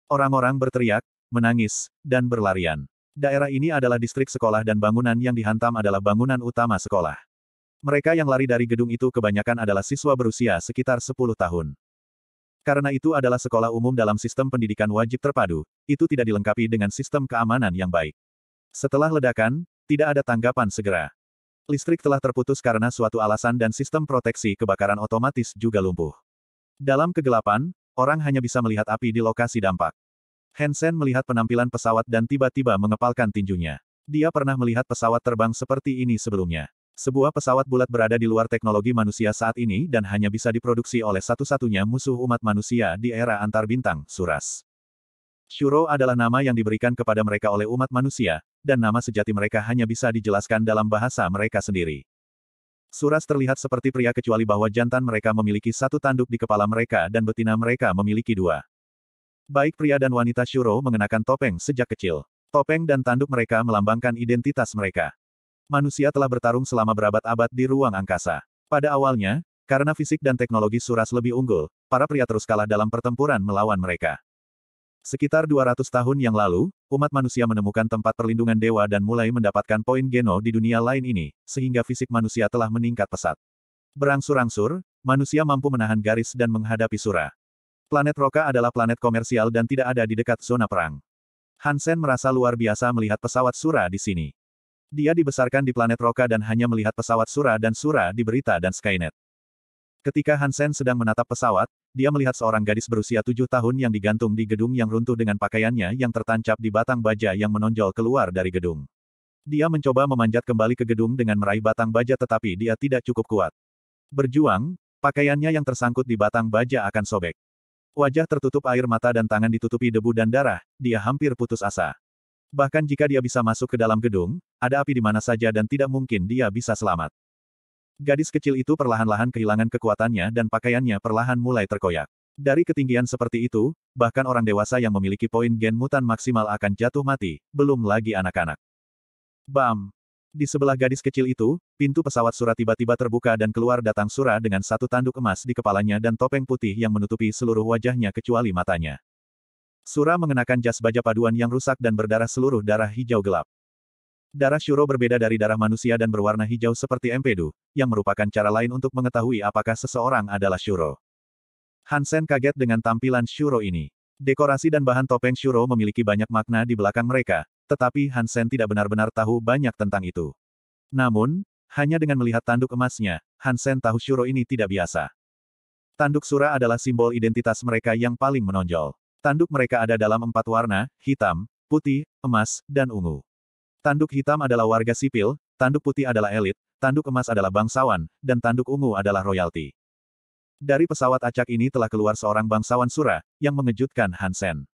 Orang-orang berteriak, menangis, dan berlarian. Daerah ini adalah distrik sekolah dan bangunan yang dihantam adalah bangunan utama sekolah. Mereka yang lari dari gedung itu kebanyakan adalah siswa berusia sekitar 10 tahun. Karena itu adalah sekolah umum dalam sistem pendidikan wajib terpadu, itu tidak dilengkapi dengan sistem keamanan yang baik. Setelah ledakan, tidak ada tanggapan segera listrik telah terputus karena suatu alasan dan sistem proteksi kebakaran otomatis juga lumpuh. Dalam kegelapan, orang hanya bisa melihat api di lokasi dampak. Hansen melihat penampilan pesawat dan tiba-tiba mengepalkan tinjunya. Dia pernah melihat pesawat terbang seperti ini sebelumnya. Sebuah pesawat bulat berada di luar teknologi manusia saat ini dan hanya bisa diproduksi oleh satu-satunya musuh umat manusia di era antar bintang, Suras. Shuro adalah nama yang diberikan kepada mereka oleh umat manusia, dan nama sejati mereka hanya bisa dijelaskan dalam bahasa mereka sendiri. Suras terlihat seperti pria kecuali bahwa jantan mereka memiliki satu tanduk di kepala mereka dan betina mereka memiliki dua. Baik pria dan wanita Shuro mengenakan topeng sejak kecil. Topeng dan tanduk mereka melambangkan identitas mereka. Manusia telah bertarung selama berabad-abad di ruang angkasa. Pada awalnya, karena fisik dan teknologi Suras lebih unggul, para pria terus kalah dalam pertempuran melawan mereka. Sekitar 200 tahun yang lalu, umat manusia menemukan tempat perlindungan dewa dan mulai mendapatkan poin geno di dunia lain ini, sehingga fisik manusia telah meningkat pesat. Berangsur-angsur, manusia mampu menahan garis dan menghadapi sura. Planet Roka adalah planet komersial dan tidak ada di dekat zona perang. Hansen merasa luar biasa melihat pesawat sura di sini. Dia dibesarkan di planet Roka dan hanya melihat pesawat Sura dan Sura di berita dan Skynet. Ketika Hansen sedang menatap pesawat, dia melihat seorang gadis berusia tujuh tahun yang digantung di gedung yang runtuh dengan pakaiannya yang tertancap di batang baja yang menonjol keluar dari gedung. Dia mencoba memanjat kembali ke gedung dengan meraih batang baja tetapi dia tidak cukup kuat. Berjuang, pakaiannya yang tersangkut di batang baja akan sobek. Wajah tertutup air mata dan tangan ditutupi debu dan darah, dia hampir putus asa. Bahkan jika dia bisa masuk ke dalam gedung, ada api di mana saja dan tidak mungkin dia bisa selamat. Gadis kecil itu perlahan-lahan kehilangan kekuatannya dan pakaiannya perlahan mulai terkoyak. Dari ketinggian seperti itu, bahkan orang dewasa yang memiliki poin gen mutan maksimal akan jatuh mati, belum lagi anak-anak. Bam! Di sebelah gadis kecil itu, pintu pesawat surat tiba-tiba terbuka dan keluar datang Sura dengan satu tanduk emas di kepalanya dan topeng putih yang menutupi seluruh wajahnya kecuali matanya. Sura mengenakan jas baja paduan yang rusak dan berdarah seluruh darah hijau gelap. Darah Shuro berbeda dari darah manusia dan berwarna hijau seperti empedu, yang merupakan cara lain untuk mengetahui apakah seseorang adalah Shuro. Hansen kaget dengan tampilan Shuro ini. Dekorasi dan bahan topeng Shuro memiliki banyak makna di belakang mereka, tetapi Hansen tidak benar-benar tahu banyak tentang itu. Namun, hanya dengan melihat tanduk emasnya, Hansen tahu Shuro ini tidak biasa. Tanduk Sura adalah simbol identitas mereka yang paling menonjol. Tanduk mereka ada dalam empat warna, hitam, putih, emas, dan ungu. Tanduk hitam adalah warga sipil, tanduk putih adalah elit, tanduk emas adalah bangsawan, dan tanduk ungu adalah royalti. Dari pesawat acak ini telah keluar seorang bangsawan Sura, yang mengejutkan Hansen.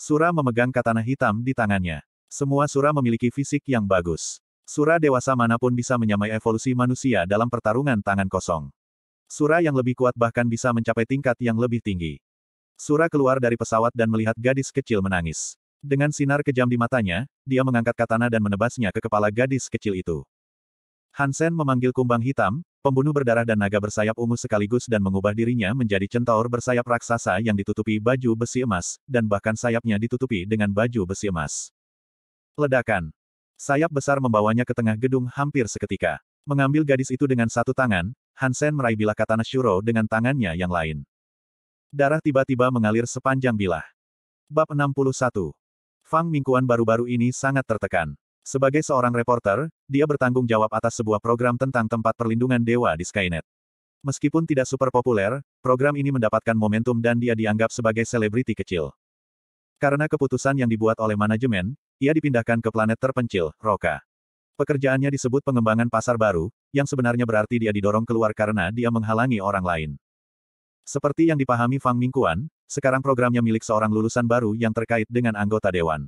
Sura memegang katana hitam di tangannya. Semua Sura memiliki fisik yang bagus. Sura dewasa manapun bisa menyamai evolusi manusia dalam pertarungan tangan kosong. Sura yang lebih kuat bahkan bisa mencapai tingkat yang lebih tinggi. Sura keluar dari pesawat dan melihat gadis kecil menangis. Dengan sinar kejam di matanya, dia mengangkat katana dan menebasnya ke kepala gadis kecil itu. Hansen memanggil kumbang hitam, pembunuh berdarah dan naga bersayap ungu sekaligus dan mengubah dirinya menjadi centaur bersayap raksasa yang ditutupi baju besi emas, dan bahkan sayapnya ditutupi dengan baju besi emas. Ledakan. Sayap besar membawanya ke tengah gedung hampir seketika. Mengambil gadis itu dengan satu tangan, Hansen meraih bilah katana Shuro dengan tangannya yang lain. Darah tiba-tiba mengalir sepanjang bilah. Bab 61 Fang Mingkuan baru-baru ini sangat tertekan. Sebagai seorang reporter, dia bertanggung jawab atas sebuah program tentang tempat perlindungan dewa di Skynet. Meskipun tidak super populer, program ini mendapatkan momentum dan dia dianggap sebagai selebriti kecil. Karena keputusan yang dibuat oleh manajemen, ia dipindahkan ke planet terpencil, Roka. Pekerjaannya disebut pengembangan pasar baru, yang sebenarnya berarti dia didorong keluar karena dia menghalangi orang lain. Seperti yang dipahami Fang Mingkuan, sekarang programnya milik seorang lulusan baru yang terkait dengan anggota dewan.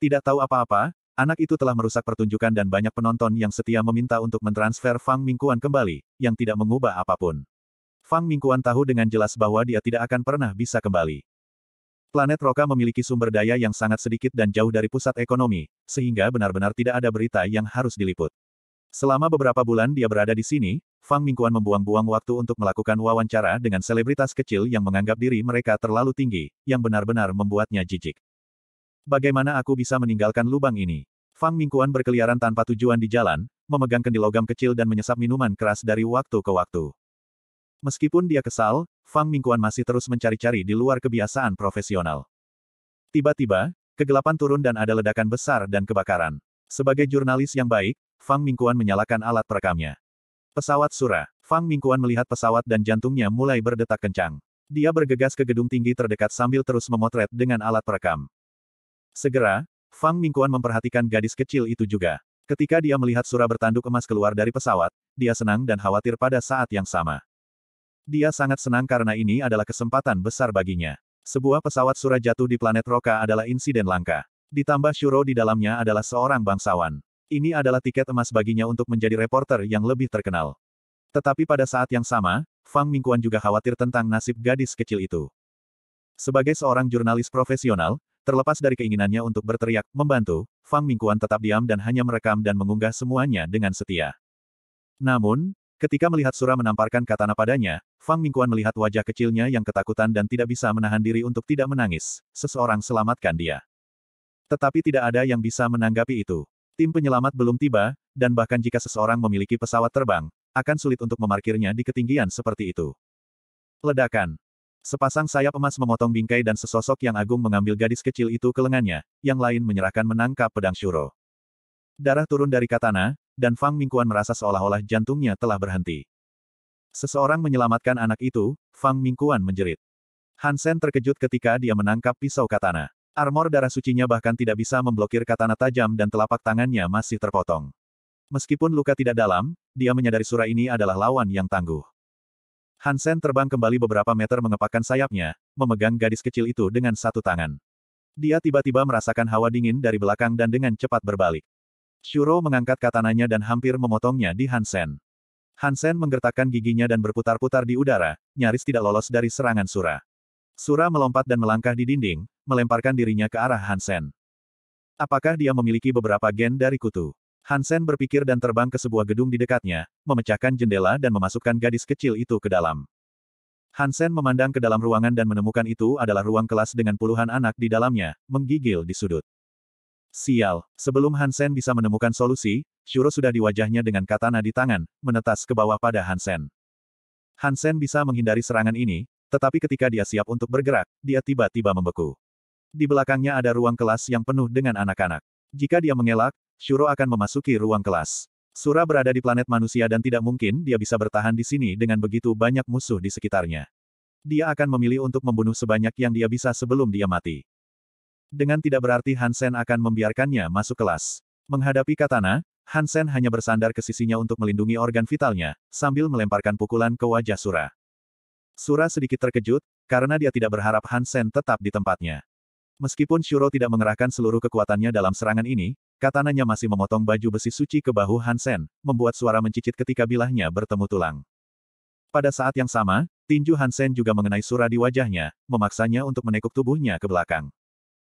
Tidak tahu apa-apa, anak itu telah merusak pertunjukan dan banyak penonton yang setia meminta untuk mentransfer Fang Mingkuan kembali, yang tidak mengubah apapun. Fang Mingkuan tahu dengan jelas bahwa dia tidak akan pernah bisa kembali. Planet Roka memiliki sumber daya yang sangat sedikit dan jauh dari pusat ekonomi, sehingga benar-benar tidak ada berita yang harus diliput. Selama beberapa bulan dia berada di sini, Fang Mingguan membuang-buang waktu untuk melakukan wawancara dengan selebritas kecil yang menganggap diri mereka terlalu tinggi, yang benar-benar membuatnya jijik. Bagaimana aku bisa meninggalkan lubang ini? Fang Mingguan berkeliaran tanpa tujuan di jalan, memegang kendi logam kecil dan menyesap minuman keras dari waktu ke waktu. Meskipun dia kesal, Fang Mingguan masih terus mencari-cari di luar kebiasaan profesional. Tiba-tiba, kegelapan turun dan ada ledakan besar dan kebakaran. Sebagai jurnalis yang baik, Fang Mingkuan menyalakan alat perekamnya. Pesawat Sura. Fang Mingkuan melihat pesawat dan jantungnya mulai berdetak kencang. Dia bergegas ke gedung tinggi terdekat sambil terus memotret dengan alat perekam. Segera, Fang Mingkuan memperhatikan gadis kecil itu juga. Ketika dia melihat Sura bertanduk emas keluar dari pesawat, dia senang dan khawatir pada saat yang sama. Dia sangat senang karena ini adalah kesempatan besar baginya. Sebuah pesawat Sura jatuh di planet Roka adalah insiden langka. Ditambah Shuro di dalamnya adalah seorang bangsawan. Ini adalah tiket emas baginya untuk menjadi reporter yang lebih terkenal. Tetapi pada saat yang sama, Fang Mingguan juga khawatir tentang nasib gadis kecil itu. Sebagai seorang jurnalis profesional, terlepas dari keinginannya untuk berteriak, membantu, Fang Mingguan tetap diam dan hanya merekam dan mengunggah semuanya dengan setia. Namun, ketika melihat Sura menamparkan katana padanya, Fang Mingguan melihat wajah kecilnya yang ketakutan dan tidak bisa menahan diri untuk tidak menangis. Seseorang selamatkan dia. Tetapi tidak ada yang bisa menanggapi itu. Tim penyelamat belum tiba, dan bahkan jika seseorang memiliki pesawat terbang, akan sulit untuk memarkirnya di ketinggian seperti itu. Ledakan. Sepasang sayap emas memotong bingkai dan sesosok yang agung mengambil gadis kecil itu ke lengannya, yang lain menyerahkan menangkap pedang Shuro. Darah turun dari katana, dan Fang Mingkuan merasa seolah-olah jantungnya telah berhenti. Seseorang menyelamatkan anak itu, Fang Mingkuan menjerit. Hansen terkejut ketika dia menangkap pisau katana. Armor darah sucinya bahkan tidak bisa memblokir katana tajam dan telapak tangannya masih terpotong. Meskipun luka tidak dalam, dia menyadari Sura ini adalah lawan yang tangguh. Hansen terbang kembali beberapa meter mengepakkan sayapnya, memegang gadis kecil itu dengan satu tangan. Dia tiba-tiba merasakan hawa dingin dari belakang dan dengan cepat berbalik. Shuro mengangkat katananya dan hampir memotongnya di Hansen. Hansen menggertakkan giginya dan berputar-putar di udara, nyaris tidak lolos dari serangan Sura. Sura melompat dan melangkah di dinding, melemparkan dirinya ke arah Hansen. Apakah dia memiliki beberapa gen dari kutu? Hansen berpikir dan terbang ke sebuah gedung di dekatnya, memecahkan jendela dan memasukkan gadis kecil itu ke dalam. Hansen memandang ke dalam ruangan dan menemukan itu adalah ruang kelas dengan puluhan anak di dalamnya, menggigil di sudut. Sial, sebelum Hansen bisa menemukan solusi, Shuro sudah di wajahnya dengan katana di tangan, menetas ke bawah pada Hansen. Hansen bisa menghindari serangan ini, tetapi ketika dia siap untuk bergerak, dia tiba-tiba membeku. Di belakangnya ada ruang kelas yang penuh dengan anak-anak. Jika dia mengelak, Shuro akan memasuki ruang kelas. Sura berada di planet manusia dan tidak mungkin dia bisa bertahan di sini dengan begitu banyak musuh di sekitarnya. Dia akan memilih untuk membunuh sebanyak yang dia bisa sebelum dia mati. Dengan tidak berarti Hansen akan membiarkannya masuk kelas. Menghadapi Katana, Hansen hanya bersandar ke sisinya untuk melindungi organ vitalnya, sambil melemparkan pukulan ke wajah Sura. Sura sedikit terkejut, karena dia tidak berharap Hansen tetap di tempatnya. Meskipun Shuro tidak mengerahkan seluruh kekuatannya dalam serangan ini, katananya masih memotong baju besi suci ke bahu Hansen, membuat suara mencicit ketika bilahnya bertemu tulang. Pada saat yang sama, tinju Hansen juga mengenai Sura di wajahnya, memaksanya untuk menekuk tubuhnya ke belakang.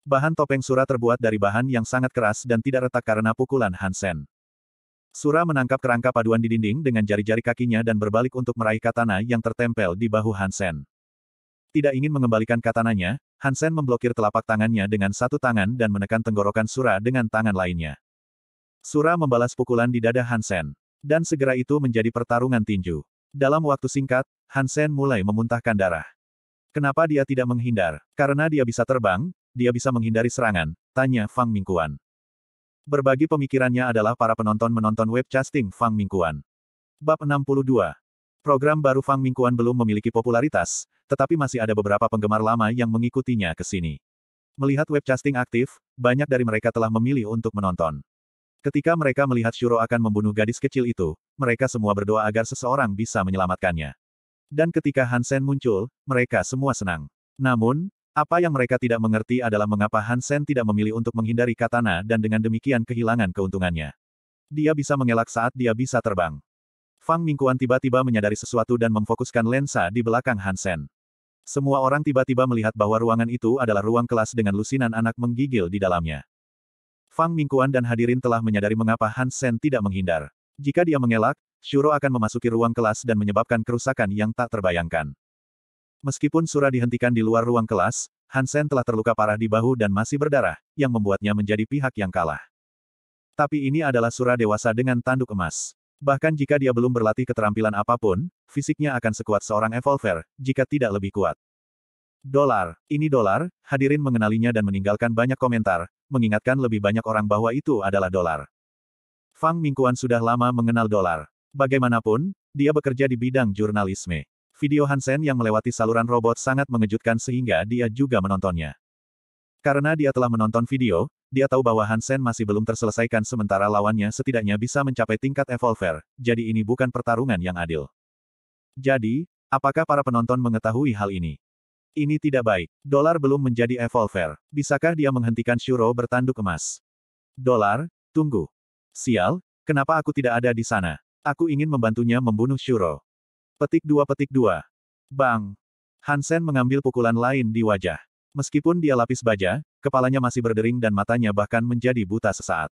Bahan topeng Sura terbuat dari bahan yang sangat keras dan tidak retak karena pukulan Hansen. Sura menangkap kerangka paduan di dinding dengan jari-jari kakinya dan berbalik untuk meraih katana yang tertempel di bahu Hansen. Tidak ingin mengembalikan katananya, Hansen memblokir telapak tangannya dengan satu tangan dan menekan tenggorokan Sura dengan tangan lainnya. Sura membalas pukulan di dada Hansen. Dan segera itu menjadi pertarungan tinju. Dalam waktu singkat, Hansen mulai memuntahkan darah. Kenapa dia tidak menghindar? Karena dia bisa terbang, dia bisa menghindari serangan, tanya Fang Mingkuan. Berbagi pemikirannya adalah para penonton menonton webcasting Fang Mingkuan. Bab 62. Program baru Fang Mingkuan belum memiliki popularitas, tetapi masih ada beberapa penggemar lama yang mengikutinya ke sini. Melihat webcasting aktif, banyak dari mereka telah memilih untuk menonton. Ketika mereka melihat Shuro akan membunuh gadis kecil itu, mereka semua berdoa agar seseorang bisa menyelamatkannya. Dan ketika Hansen muncul, mereka semua senang. Namun, apa yang mereka tidak mengerti adalah mengapa Hansen tidak memilih untuk menghindari katana dan dengan demikian kehilangan keuntungannya. Dia bisa mengelak saat dia bisa terbang. Fang Mingkuan tiba-tiba menyadari sesuatu dan memfokuskan lensa di belakang Hansen. Semua orang tiba-tiba melihat bahwa ruangan itu adalah ruang kelas dengan lusinan anak menggigil di dalamnya. Fang Mingkuan dan hadirin telah menyadari mengapa Hansen tidak menghindar. Jika dia mengelak, Shuro akan memasuki ruang kelas dan menyebabkan kerusakan yang tak terbayangkan. Meskipun Sura dihentikan di luar ruang kelas, Hansen telah terluka parah di bahu dan masih berdarah, yang membuatnya menjadi pihak yang kalah. Tapi ini adalah Sura dewasa dengan tanduk emas. Bahkan jika dia belum berlatih keterampilan apapun, fisiknya akan sekuat seorang evolver, jika tidak lebih kuat. Dolar, ini dolar, hadirin mengenalinya dan meninggalkan banyak komentar, mengingatkan lebih banyak orang bahwa itu adalah dolar. Fang Mingkuan sudah lama mengenal dolar. Bagaimanapun, dia bekerja di bidang jurnalisme. Video Hansen yang melewati saluran robot sangat mengejutkan sehingga dia juga menontonnya. Karena dia telah menonton video, dia tahu bahwa Hansen masih belum terselesaikan sementara lawannya setidaknya bisa mencapai tingkat evolver, jadi ini bukan pertarungan yang adil. Jadi, apakah para penonton mengetahui hal ini? Ini tidak baik. Dolar belum menjadi evolver. Bisakah dia menghentikan Shuro bertanduk emas? Dolar, tunggu. Sial, kenapa aku tidak ada di sana? Aku ingin membantunya membunuh Shuro. Petik dua petik dua. Bang! Hansen mengambil pukulan lain di wajah. Meskipun dia lapis baja, kepalanya masih berdering dan matanya bahkan menjadi buta sesaat.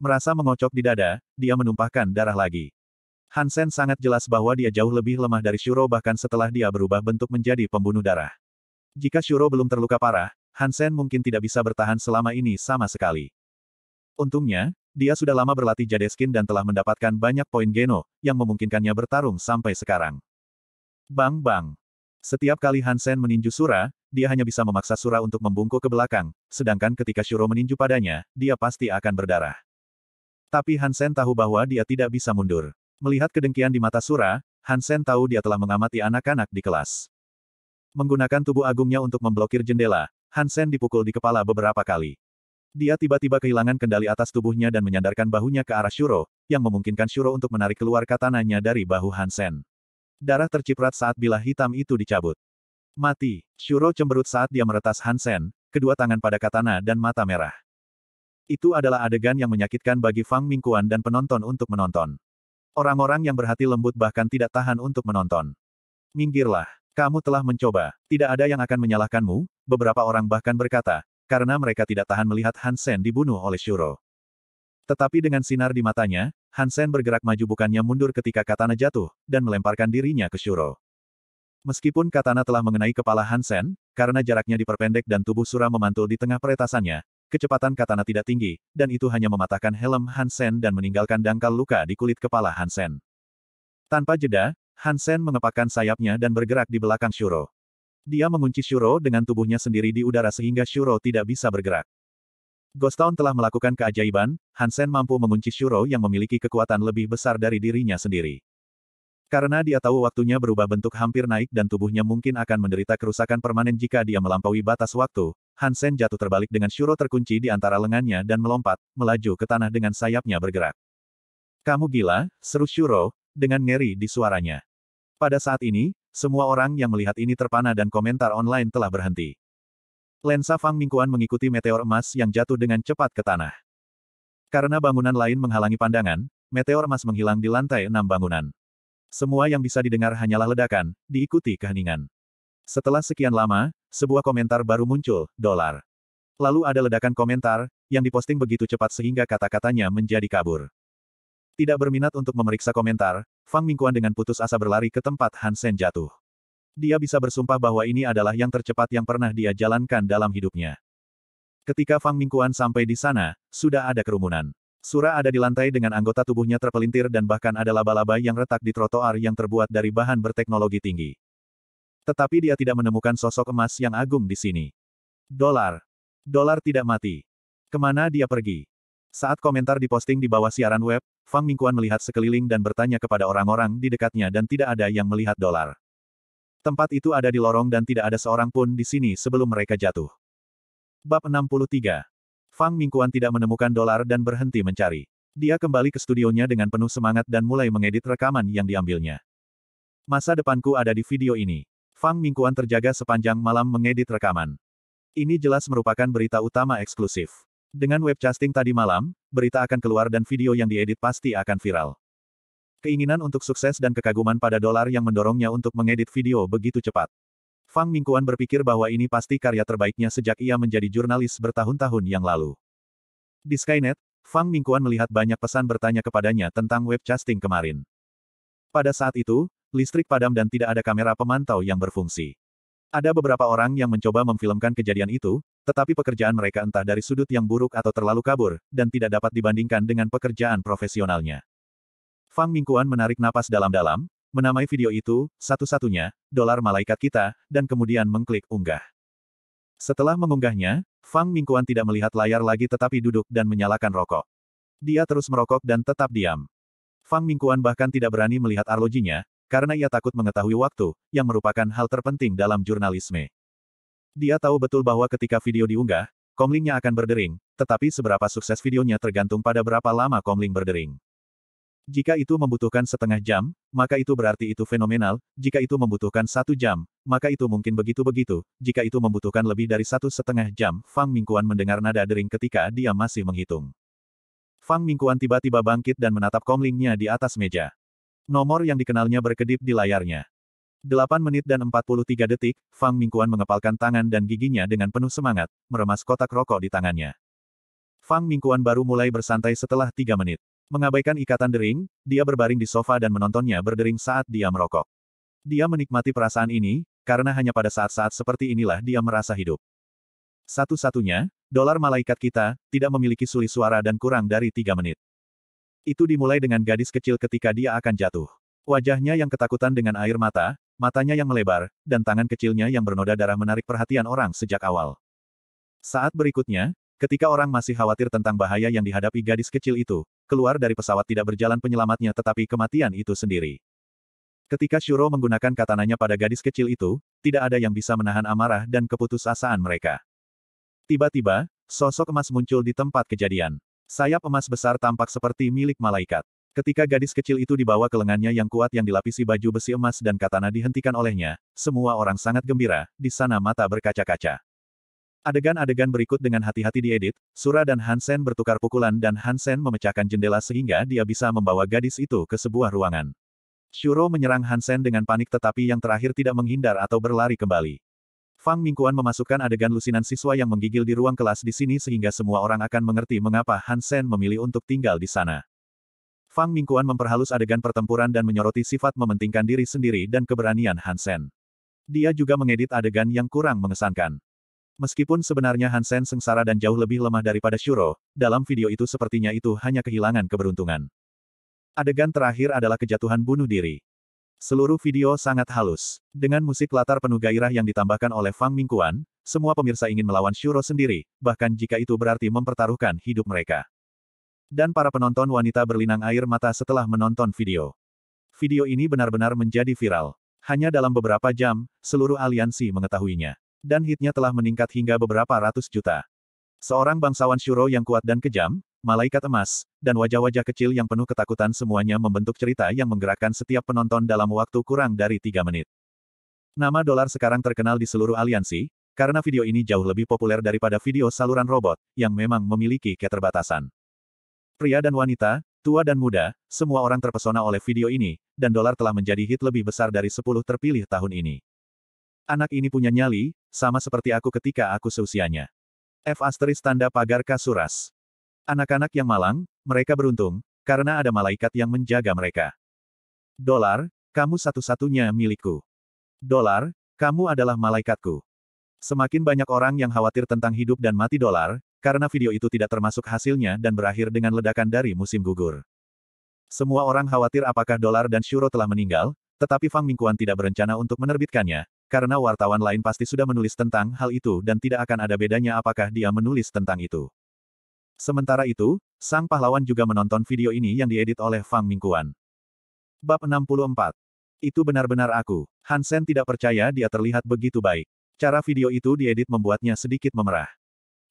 Merasa mengocok di dada, dia menumpahkan darah lagi. Hansen sangat jelas bahwa dia jauh lebih lemah dari Shuro bahkan setelah dia berubah bentuk menjadi pembunuh darah. Jika Shuro belum terluka parah, Hansen mungkin tidak bisa bertahan selama ini sama sekali. Untungnya, dia sudah lama berlatih Jadeskin dan telah mendapatkan banyak poin Geno, yang memungkinkannya bertarung sampai sekarang. Bang bang. Setiap kali Hansen meninju Sura, dia hanya bisa memaksa Sura untuk membungkuk ke belakang, sedangkan ketika Shuro meninju padanya, dia pasti akan berdarah. Tapi Hansen tahu bahwa dia tidak bisa mundur. Melihat kedengkian di mata Sura, Hansen tahu dia telah mengamati anak-anak di kelas. Menggunakan tubuh agungnya untuk memblokir jendela, Hansen dipukul di kepala beberapa kali. Dia tiba-tiba kehilangan kendali atas tubuhnya dan menyandarkan bahunya ke arah Shuro, yang memungkinkan Shuro untuk menarik keluar katananya dari bahu Hansen. Darah terciprat saat bilah hitam itu dicabut. Mati, Shuro cemberut saat dia meretas Hansen, kedua tangan pada katana dan mata merah. Itu adalah adegan yang menyakitkan bagi Fang Mingkuan dan penonton untuk menonton. Orang-orang yang berhati lembut bahkan tidak tahan untuk menonton. Minggirlah, kamu telah mencoba, tidak ada yang akan menyalahkanmu, beberapa orang bahkan berkata, karena mereka tidak tahan melihat Hansen dibunuh oleh Shuro. Tetapi dengan sinar di matanya, Hansen bergerak maju bukannya mundur ketika katana jatuh, dan melemparkan dirinya ke Shuro. Meskipun katana telah mengenai kepala Hansen, karena jaraknya diperpendek dan tubuh Sura memantul di tengah peretasannya, kecepatan katana tidak tinggi, dan itu hanya mematahkan helm Hansen dan meninggalkan dangkal luka di kulit kepala Hansen. Tanpa jeda, Hansen mengepakkan sayapnya dan bergerak di belakang Shuro. Dia mengunci Shuro dengan tubuhnya sendiri di udara sehingga Shuro tidak bisa bergerak. Ghost Town telah melakukan keajaiban, Hansen mampu mengunci Shuro yang memiliki kekuatan lebih besar dari dirinya sendiri. Karena dia tahu waktunya berubah bentuk hampir naik dan tubuhnya mungkin akan menderita kerusakan permanen jika dia melampaui batas waktu, Hansen jatuh terbalik dengan Shuro terkunci di antara lengannya dan melompat, melaju ke tanah dengan sayapnya bergerak. Kamu gila, seru Shuro, dengan ngeri di suaranya. Pada saat ini, semua orang yang melihat ini terpana dan komentar online telah berhenti. Lensa Fang Mingkuan mengikuti meteor emas yang jatuh dengan cepat ke tanah. Karena bangunan lain menghalangi pandangan, meteor emas menghilang di lantai enam bangunan. Semua yang bisa didengar hanyalah ledakan, diikuti keheningan. Setelah sekian lama, sebuah komentar baru muncul, dolar. Lalu ada ledakan komentar, yang diposting begitu cepat sehingga kata-katanya menjadi kabur. Tidak berminat untuk memeriksa komentar, Fang Mingkuan dengan putus asa berlari ke tempat Hansen jatuh. Dia bisa bersumpah bahwa ini adalah yang tercepat yang pernah dia jalankan dalam hidupnya. Ketika Fang Mingkuan sampai di sana, sudah ada kerumunan. Sura ada di lantai dengan anggota tubuhnya terpelintir dan bahkan ada laba-laba yang retak di trotoar yang terbuat dari bahan berteknologi tinggi. Tetapi dia tidak menemukan sosok emas yang agung di sini. Dolar. Dolar tidak mati. Kemana dia pergi? Saat komentar diposting di bawah siaran web, Fang Mingkuan melihat sekeliling dan bertanya kepada orang-orang di dekatnya dan tidak ada yang melihat dolar. Tempat itu ada di lorong dan tidak ada seorang pun di sini sebelum mereka jatuh. Bab 63. Fang Mingkuan tidak menemukan dolar dan berhenti mencari. Dia kembali ke studionya dengan penuh semangat dan mulai mengedit rekaman yang diambilnya. Masa depanku ada di video ini. Fang Mingkuan terjaga sepanjang malam mengedit rekaman. Ini jelas merupakan berita utama eksklusif. Dengan webcasting tadi malam, berita akan keluar dan video yang diedit pasti akan viral. Keinginan untuk sukses dan kekaguman pada dolar yang mendorongnya untuk mengedit video begitu cepat. Fang Mingkuan berpikir bahwa ini pasti karya terbaiknya sejak ia menjadi jurnalis bertahun-tahun yang lalu. Di Skynet, Fang Mingkuan melihat banyak pesan bertanya kepadanya tentang webcasting kemarin. Pada saat itu, listrik padam dan tidak ada kamera pemantau yang berfungsi. Ada beberapa orang yang mencoba memfilmkan kejadian itu, tetapi pekerjaan mereka entah dari sudut yang buruk atau terlalu kabur, dan tidak dapat dibandingkan dengan pekerjaan profesionalnya. Fang Mingkuan menarik napas dalam-dalam, menamai video itu, satu-satunya, dolar malaikat kita, dan kemudian mengklik unggah. Setelah mengunggahnya, Fang Mingkuan tidak melihat layar lagi tetapi duduk dan menyalakan rokok. Dia terus merokok dan tetap diam. Fang Mingkuan bahkan tidak berani melihat arlojinya, karena ia takut mengetahui waktu, yang merupakan hal terpenting dalam jurnalisme. Dia tahu betul bahwa ketika video diunggah, Komlingnya akan berdering, tetapi seberapa sukses videonya tergantung pada berapa lama Komling berdering. Jika itu membutuhkan setengah jam, maka itu berarti itu fenomenal, jika itu membutuhkan satu jam, maka itu mungkin begitu-begitu, jika itu membutuhkan lebih dari satu setengah jam, Fang Mingkuan mendengar nada dering ketika dia masih menghitung. Fang Mingkuan tiba-tiba bangkit dan menatap Komlingnya di atas meja. Nomor yang dikenalnya berkedip di layarnya. 8 menit dan 43 detik, Fang Mingkuan mengepalkan tangan dan giginya dengan penuh semangat, meremas kotak rokok di tangannya. Fang Mingkuan baru mulai bersantai setelah 3 menit. Mengabaikan ikatan dering, dia berbaring di sofa dan menontonnya berdering saat dia merokok. Dia menikmati perasaan ini, karena hanya pada saat-saat seperti inilah dia merasa hidup. Satu-satunya, dolar malaikat kita, tidak memiliki suli suara dan kurang dari 3 menit. Itu dimulai dengan gadis kecil ketika dia akan jatuh. Wajahnya yang ketakutan dengan air mata, matanya yang melebar, dan tangan kecilnya yang bernoda darah menarik perhatian orang sejak awal. Saat berikutnya, ketika orang masih khawatir tentang bahaya yang dihadapi gadis kecil itu, keluar dari pesawat tidak berjalan penyelamatnya tetapi kematian itu sendiri. Ketika Shuro menggunakan katananya pada gadis kecil itu, tidak ada yang bisa menahan amarah dan keputusasaan mereka. Tiba-tiba, sosok emas muncul di tempat kejadian. Sayap emas besar tampak seperti milik malaikat. Ketika gadis kecil itu dibawa ke lengannya yang kuat yang dilapisi baju besi emas dan katana dihentikan olehnya, semua orang sangat gembira, di sana mata berkaca-kaca. Adegan-adegan berikut dengan hati-hati diedit, Sura dan Hansen bertukar pukulan dan Hansen memecahkan jendela sehingga dia bisa membawa gadis itu ke sebuah ruangan. Shuro menyerang Hansen dengan panik tetapi yang terakhir tidak menghindar atau berlari kembali. Fang Mingkuan memasukkan adegan lusinan siswa yang menggigil di ruang kelas di sini sehingga semua orang akan mengerti mengapa Hansen memilih untuk tinggal di sana. Fang Mingkuan memperhalus adegan pertempuran dan menyoroti sifat mementingkan diri sendiri dan keberanian Hansen. Dia juga mengedit adegan yang kurang mengesankan. Meskipun sebenarnya Hansen sengsara dan jauh lebih lemah daripada Shuro, dalam video itu sepertinya itu hanya kehilangan keberuntungan. Adegan terakhir adalah kejatuhan bunuh diri. Seluruh video sangat halus. Dengan musik latar penuh gairah yang ditambahkan oleh Fang Mingkuan, semua pemirsa ingin melawan Shuro sendiri, bahkan jika itu berarti mempertaruhkan hidup mereka dan para penonton wanita berlinang air mata setelah menonton video. Video ini benar-benar menjadi viral. Hanya dalam beberapa jam, seluruh aliansi mengetahuinya. Dan hitnya telah meningkat hingga beberapa ratus juta. Seorang bangsawan Shuro yang kuat dan kejam, malaikat emas, dan wajah-wajah kecil yang penuh ketakutan semuanya membentuk cerita yang menggerakkan setiap penonton dalam waktu kurang dari tiga menit. Nama dolar sekarang terkenal di seluruh aliansi, karena video ini jauh lebih populer daripada video saluran robot, yang memang memiliki keterbatasan. Pria dan wanita, tua dan muda, semua orang terpesona oleh video ini, dan dolar telah menjadi hit lebih besar dari 10 terpilih tahun ini. Anak ini punya nyali, sama seperti aku ketika aku seusianya. F asteris tanda pagar kasuras. Anak-anak yang malang, mereka beruntung, karena ada malaikat yang menjaga mereka. Dolar, kamu satu-satunya milikku. Dolar, kamu adalah malaikatku. Semakin banyak orang yang khawatir tentang hidup dan mati dolar, karena video itu tidak termasuk hasilnya dan berakhir dengan ledakan dari musim gugur. Semua orang khawatir apakah dolar dan syuro telah meninggal, tetapi Fang Mingkuan tidak berencana untuk menerbitkannya, karena wartawan lain pasti sudah menulis tentang hal itu dan tidak akan ada bedanya apakah dia menulis tentang itu. Sementara itu, sang pahlawan juga menonton video ini yang diedit oleh Fang Mingkuan. Bab 64. Itu benar-benar aku. Hansen tidak percaya dia terlihat begitu baik. Cara video itu diedit membuatnya sedikit memerah.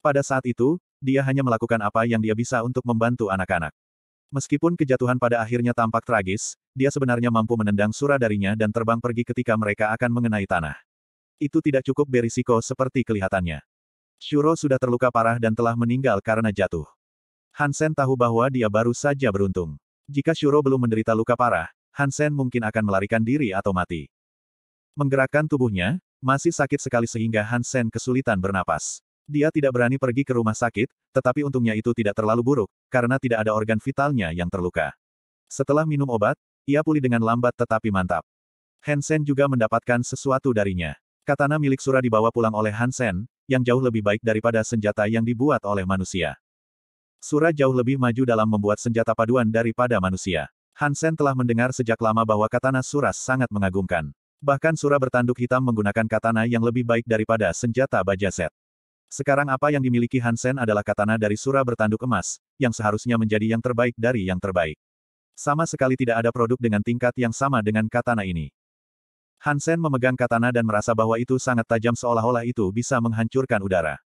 Pada saat itu, dia hanya melakukan apa yang dia bisa untuk membantu anak-anak. Meskipun kejatuhan pada akhirnya tampak tragis, dia sebenarnya mampu menendang darinya dan terbang pergi ketika mereka akan mengenai tanah. Itu tidak cukup berisiko seperti kelihatannya. Shuro sudah terluka parah dan telah meninggal karena jatuh. Hansen tahu bahwa dia baru saja beruntung. Jika Shuro belum menderita luka parah, Hansen mungkin akan melarikan diri atau mati. Menggerakkan tubuhnya, masih sakit sekali sehingga Hansen kesulitan bernapas. Dia tidak berani pergi ke rumah sakit, tetapi untungnya itu tidak terlalu buruk, karena tidak ada organ vitalnya yang terluka. Setelah minum obat, ia pulih dengan lambat tetapi mantap. Hansen juga mendapatkan sesuatu darinya. Katana milik Sura dibawa pulang oleh Hansen, yang jauh lebih baik daripada senjata yang dibuat oleh manusia. Sura jauh lebih maju dalam membuat senjata paduan daripada manusia. Hansen telah mendengar sejak lama bahwa katana Sura sangat mengagumkan. Bahkan Sura bertanduk hitam menggunakan katana yang lebih baik daripada senjata baja set. Sekarang apa yang dimiliki Hansen adalah katana dari sura bertanduk emas, yang seharusnya menjadi yang terbaik dari yang terbaik. Sama sekali tidak ada produk dengan tingkat yang sama dengan katana ini. Hansen memegang katana dan merasa bahwa itu sangat tajam seolah-olah itu bisa menghancurkan udara.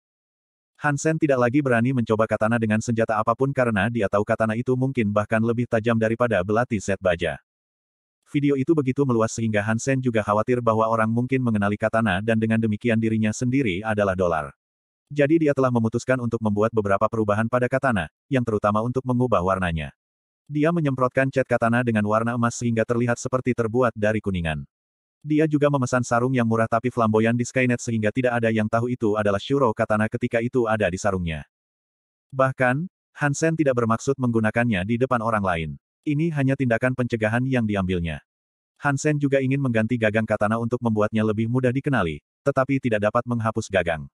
Hansen tidak lagi berani mencoba katana dengan senjata apapun karena dia tahu katana itu mungkin bahkan lebih tajam daripada belati set baja. Video itu begitu meluas sehingga Hansen juga khawatir bahwa orang mungkin mengenali katana dan dengan demikian dirinya sendiri adalah dolar. Jadi dia telah memutuskan untuk membuat beberapa perubahan pada katana, yang terutama untuk mengubah warnanya. Dia menyemprotkan cat katana dengan warna emas sehingga terlihat seperti terbuat dari kuningan. Dia juga memesan sarung yang murah tapi flamboyan di Skynet sehingga tidak ada yang tahu itu adalah Shuro katana ketika itu ada di sarungnya. Bahkan, Hansen tidak bermaksud menggunakannya di depan orang lain. Ini hanya tindakan pencegahan yang diambilnya. Hansen juga ingin mengganti gagang katana untuk membuatnya lebih mudah dikenali, tetapi tidak dapat menghapus gagang.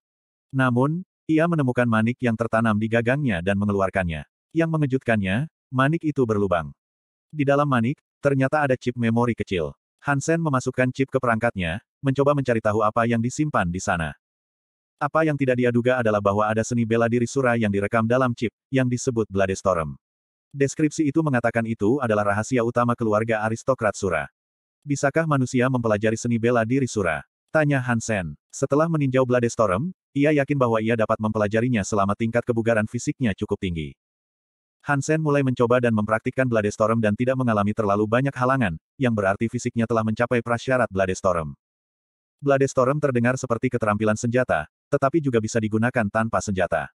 Namun, ia menemukan manik yang tertanam di gagangnya dan mengeluarkannya. Yang mengejutkannya, manik itu berlubang. Di dalam manik, ternyata ada chip memori kecil. Hansen memasukkan chip ke perangkatnya, mencoba mencari tahu apa yang disimpan di sana. Apa yang tidak dia duga adalah bahwa ada seni bela diri Sura yang direkam dalam chip, yang disebut Bladestorm. Deskripsi itu mengatakan itu adalah rahasia utama keluarga aristokrat Sura. Bisakah manusia mempelajari seni bela diri Sura? Tanya Hansen. Setelah meninjau Bladestorm, ia yakin bahwa ia dapat mempelajarinya selama tingkat kebugaran fisiknya cukup tinggi. Hansen mulai mencoba dan mempraktikkan Bladestorm dan tidak mengalami terlalu banyak halangan, yang berarti fisiknya telah mencapai prasyarat Bladestorm. Bladestorm terdengar seperti keterampilan senjata, tetapi juga bisa digunakan tanpa senjata.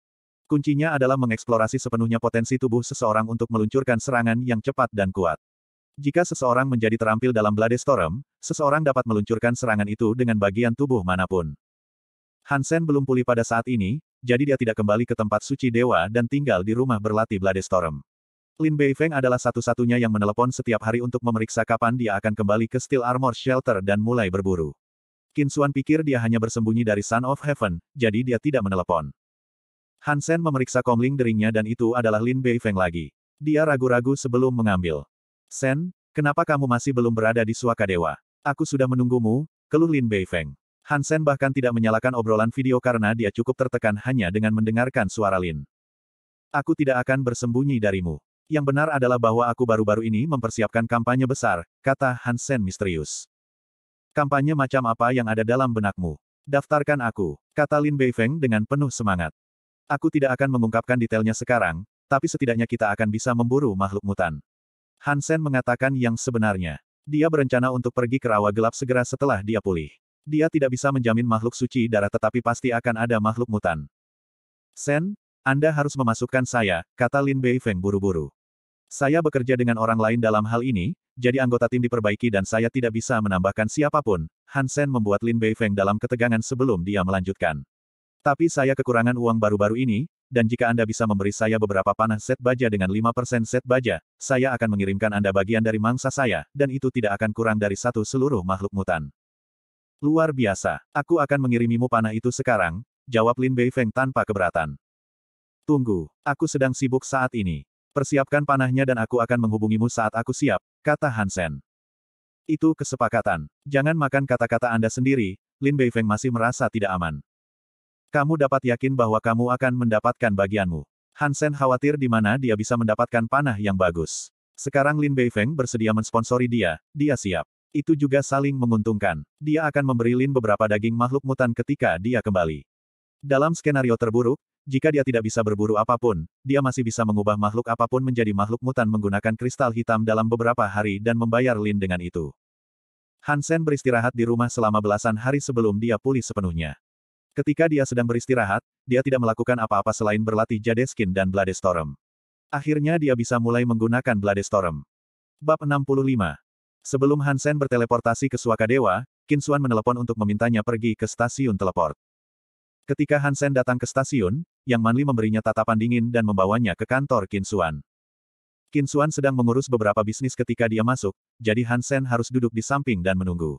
Kuncinya adalah mengeksplorasi sepenuhnya potensi tubuh seseorang untuk meluncurkan serangan yang cepat dan kuat. Jika seseorang menjadi terampil dalam Bladestorm, seseorang dapat meluncurkan serangan itu dengan bagian tubuh manapun. Hansen belum pulih pada saat ini, jadi dia tidak kembali ke tempat suci dewa dan tinggal di rumah berlatih Bladestorm. Lin Beifeng adalah satu-satunya yang menelepon setiap hari untuk memeriksa kapan dia akan kembali ke Steel Armor Shelter dan mulai berburu. Qin Xuan pikir dia hanya bersembunyi dari Sun of Heaven, jadi dia tidak menelepon. Hansen memeriksa komling deringnya dan itu adalah Lin Beifeng lagi. Dia ragu-ragu sebelum mengambil. Sen, kenapa kamu masih belum berada di Suaka Dewa? Aku sudah menunggumu, keluh Lin Beifeng. Hansen bahkan tidak menyalakan obrolan video karena dia cukup tertekan hanya dengan mendengarkan suara Lin. Aku tidak akan bersembunyi darimu. Yang benar adalah bahwa aku baru-baru ini mempersiapkan kampanye besar, kata Hansen misterius. Kampanye macam apa yang ada dalam benakmu? Daftarkan aku, kata Lin Beifeng dengan penuh semangat. Aku tidak akan mengungkapkan detailnya sekarang, tapi setidaknya kita akan bisa memburu makhluk mutan. Hansen mengatakan yang sebenarnya. Dia berencana untuk pergi ke rawa gelap segera setelah dia pulih. Dia tidak bisa menjamin makhluk suci darah tetapi pasti akan ada makhluk mutan. Sen, Anda harus memasukkan saya, kata Lin Feng buru-buru. Saya bekerja dengan orang lain dalam hal ini, jadi anggota tim diperbaiki dan saya tidak bisa menambahkan siapapun. Han Sen membuat Lin Feng dalam ketegangan sebelum dia melanjutkan. Tapi saya kekurangan uang baru-baru ini, dan jika Anda bisa memberi saya beberapa panah set baja dengan 5% set baja, saya akan mengirimkan Anda bagian dari mangsa saya, dan itu tidak akan kurang dari satu seluruh makhluk mutan. Luar biasa, aku akan mengirimimu panah itu sekarang, jawab Lin Bei Feng tanpa keberatan. Tunggu, aku sedang sibuk saat ini. Persiapkan panahnya dan aku akan menghubungimu saat aku siap, kata Hansen. Itu kesepakatan. Jangan makan kata-kata Anda sendiri, Lin Beifeng masih merasa tidak aman. Kamu dapat yakin bahwa kamu akan mendapatkan bagianmu. Hansen khawatir di mana dia bisa mendapatkan panah yang bagus. Sekarang Lin Beifeng bersedia mensponsori dia, dia siap itu juga saling menguntungkan. Dia akan memberi Lin beberapa daging makhluk mutan ketika dia kembali. Dalam skenario terburuk, jika dia tidak bisa berburu apapun, dia masih bisa mengubah makhluk apapun menjadi makhluk mutan menggunakan kristal hitam dalam beberapa hari dan membayar Lin dengan itu. Hansen beristirahat di rumah selama belasan hari sebelum dia pulih sepenuhnya. Ketika dia sedang beristirahat, dia tidak melakukan apa-apa selain berlatih Jadeskin dan Bladestorm. Akhirnya dia bisa mulai menggunakan Bladestorm. Bab 65 Sebelum Hansen berteleportasi ke Suaka Dewa, Kinsuan menelepon untuk memintanya pergi ke stasiun teleport. Ketika Hansen datang ke stasiun, Yang Manli memberinya tatapan dingin dan membawanya ke kantor Kinsuan. Kinsuan sedang mengurus beberapa bisnis ketika dia masuk, jadi Hansen harus duduk di samping dan menunggu.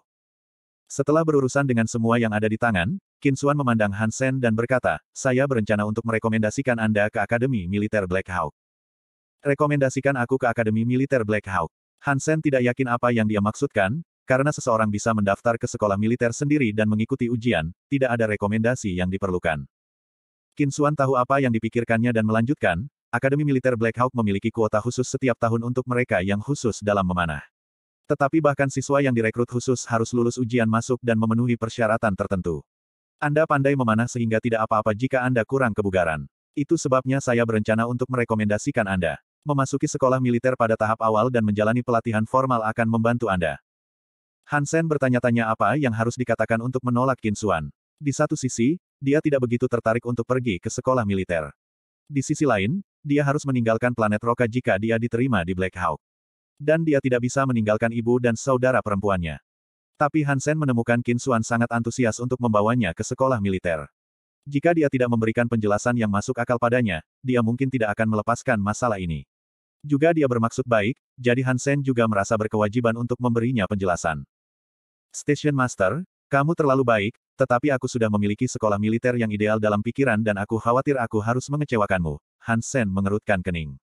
Setelah berurusan dengan semua yang ada di tangan, Kinsuan memandang Hansen dan berkata, saya berencana untuk merekomendasikan Anda ke Akademi Militer Black Hawk. Rekomendasikan aku ke Akademi Militer Black Hawk. Hansen tidak yakin apa yang dia maksudkan, karena seseorang bisa mendaftar ke sekolah militer sendiri dan mengikuti ujian, tidak ada rekomendasi yang diperlukan. Kinsuan tahu apa yang dipikirkannya dan melanjutkan, Akademi Militer Black Hawk memiliki kuota khusus setiap tahun untuk mereka yang khusus dalam memanah. Tetapi bahkan siswa yang direkrut khusus harus lulus ujian masuk dan memenuhi persyaratan tertentu. Anda pandai memanah sehingga tidak apa-apa jika Anda kurang kebugaran. Itu sebabnya saya berencana untuk merekomendasikan Anda memasuki sekolah militer pada tahap awal dan menjalani pelatihan formal akan membantu Anda. Hansen bertanya-tanya apa yang harus dikatakan untuk menolak Kinsuan. Di satu sisi, dia tidak begitu tertarik untuk pergi ke sekolah militer. Di sisi lain, dia harus meninggalkan planet Roka jika dia diterima di Black Hawk. Dan dia tidak bisa meninggalkan ibu dan saudara perempuannya. Tapi Hansen menemukan Kinsuan sangat antusias untuk membawanya ke sekolah militer. Jika dia tidak memberikan penjelasan yang masuk akal padanya, dia mungkin tidak akan melepaskan masalah ini juga dia bermaksud baik, jadi Hansen juga merasa berkewajiban untuk memberinya penjelasan. Station Master, kamu terlalu baik, tetapi aku sudah memiliki sekolah militer yang ideal dalam pikiran dan aku khawatir aku harus mengecewakanmu. Hansen mengerutkan kening.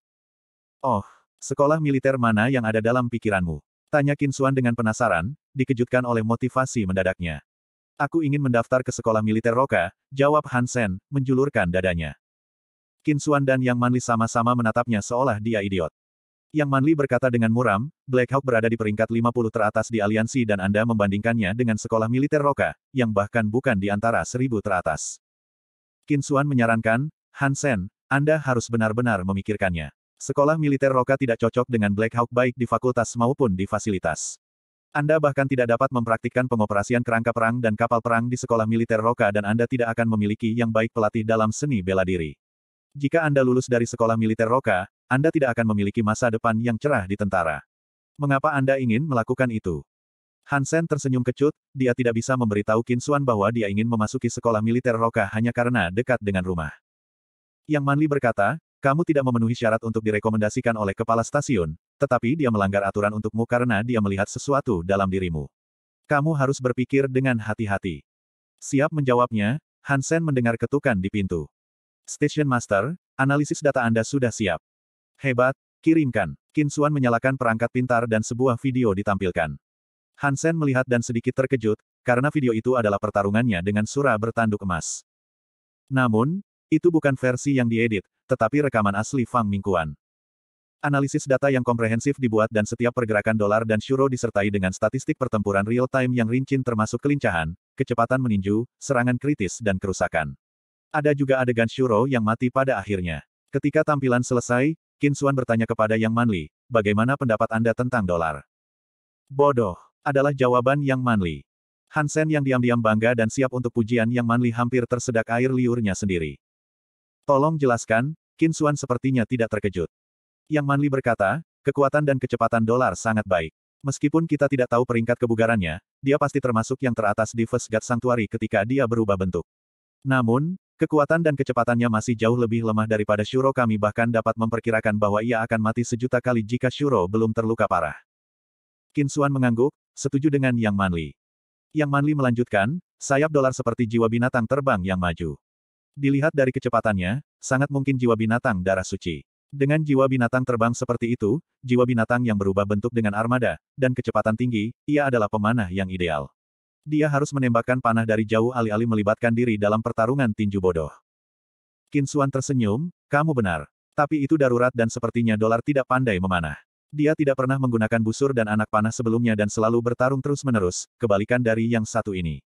Oh, sekolah militer mana yang ada dalam pikiranmu? Tanya Kinsuan dengan penasaran, dikejutkan oleh motivasi mendadaknya. Aku ingin mendaftar ke sekolah militer Roka, jawab Hansen, menjulurkan dadanya. Kinsuan dan Yang Manli sama-sama menatapnya seolah dia idiot. Yang Manli berkata dengan muram, Black Hawk berada di peringkat 50 teratas di aliansi dan Anda membandingkannya dengan sekolah militer Roka, yang bahkan bukan di antara seribu teratas. Kinsuan menyarankan, Hansen, Anda harus benar-benar memikirkannya. Sekolah militer Roka tidak cocok dengan Black Hawk baik di fakultas maupun di fasilitas. Anda bahkan tidak dapat mempraktikkan pengoperasian kerangka perang dan kapal perang di sekolah militer Roka dan Anda tidak akan memiliki yang baik pelatih dalam seni bela diri. Jika Anda lulus dari sekolah militer Roka, Anda tidak akan memiliki masa depan yang cerah di tentara. Mengapa Anda ingin melakukan itu? Hansen tersenyum kecut, dia tidak bisa memberitahu Kinsuan bahwa dia ingin memasuki sekolah militer Roka hanya karena dekat dengan rumah. Yang Manli berkata, kamu tidak memenuhi syarat untuk direkomendasikan oleh kepala stasiun, tetapi dia melanggar aturan untukmu karena dia melihat sesuatu dalam dirimu. Kamu harus berpikir dengan hati-hati. Siap menjawabnya, Hansen mendengar ketukan di pintu. Station Master, analisis data Anda sudah siap. Hebat, kirimkan. Kinsuan menyalakan perangkat pintar dan sebuah video ditampilkan. Hansen melihat dan sedikit terkejut, karena video itu adalah pertarungannya dengan Sura bertanduk emas. Namun, itu bukan versi yang diedit, tetapi rekaman asli Fang Mingkuan. Analisis data yang komprehensif dibuat dan setiap pergerakan dolar dan syuro disertai dengan statistik pertempuran real-time yang rincin termasuk kelincahan, kecepatan meninju, serangan kritis dan kerusakan. Ada juga adegan Shuro yang mati pada akhirnya. Ketika tampilan selesai, Qin Xuan bertanya kepada Yang Manli, bagaimana pendapat Anda tentang dolar? Bodoh, adalah jawaban Yang Manli. Hansen yang diam-diam bangga dan siap untuk pujian Yang Manli hampir tersedak air liurnya sendiri. Tolong jelaskan, Qin Xuan sepertinya tidak terkejut. Yang Manli berkata, kekuatan dan kecepatan dolar sangat baik. Meskipun kita tidak tahu peringkat kebugarannya, dia pasti termasuk yang teratas di First God Sanctuary ketika dia berubah bentuk. Namun, Kekuatan dan kecepatannya masih jauh lebih lemah daripada Shuro kami bahkan dapat memperkirakan bahwa ia akan mati sejuta kali jika Shuro belum terluka parah. Kinsuan mengangguk, setuju dengan Yang Manli. Yang Manli melanjutkan, sayap dolar seperti jiwa binatang terbang yang maju. Dilihat dari kecepatannya, sangat mungkin jiwa binatang darah suci. Dengan jiwa binatang terbang seperti itu, jiwa binatang yang berubah bentuk dengan armada, dan kecepatan tinggi, ia adalah pemanah yang ideal dia harus menembakkan panah dari jauh alih-alih melibatkan diri dalam pertarungan tinju bodoh. Kinsuan tersenyum, kamu benar. Tapi itu darurat dan sepertinya dolar tidak pandai memanah. Dia tidak pernah menggunakan busur dan anak panah sebelumnya dan selalu bertarung terus-menerus, kebalikan dari yang satu ini.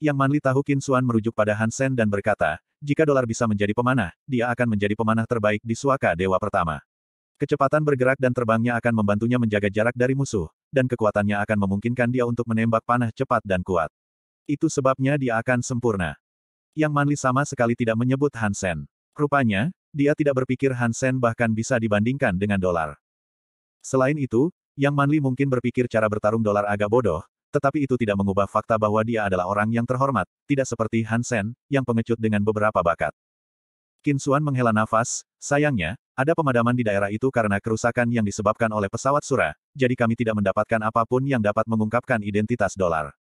Yang Manli tahu Kinsuan merujuk pada Hansen dan berkata, jika dolar bisa menjadi pemanah, dia akan menjadi pemanah terbaik di suaka dewa pertama. Kecepatan bergerak dan terbangnya akan membantunya menjaga jarak dari musuh, dan kekuatannya akan memungkinkan dia untuk menembak panah cepat dan kuat. Itu sebabnya dia akan sempurna. Yang Manli sama sekali tidak menyebut Hansen. Rupanya, dia tidak berpikir Hansen bahkan bisa dibandingkan dengan dolar. Selain itu, Yang Manli mungkin berpikir cara bertarung dolar agak bodoh, tetapi itu tidak mengubah fakta bahwa dia adalah orang yang terhormat, tidak seperti Hansen, yang pengecut dengan beberapa bakat. Kinsuan menghela nafas, sayangnya, ada pemadaman di daerah itu karena kerusakan yang disebabkan oleh pesawat Sura, jadi kami tidak mendapatkan apapun yang dapat mengungkapkan identitas dolar.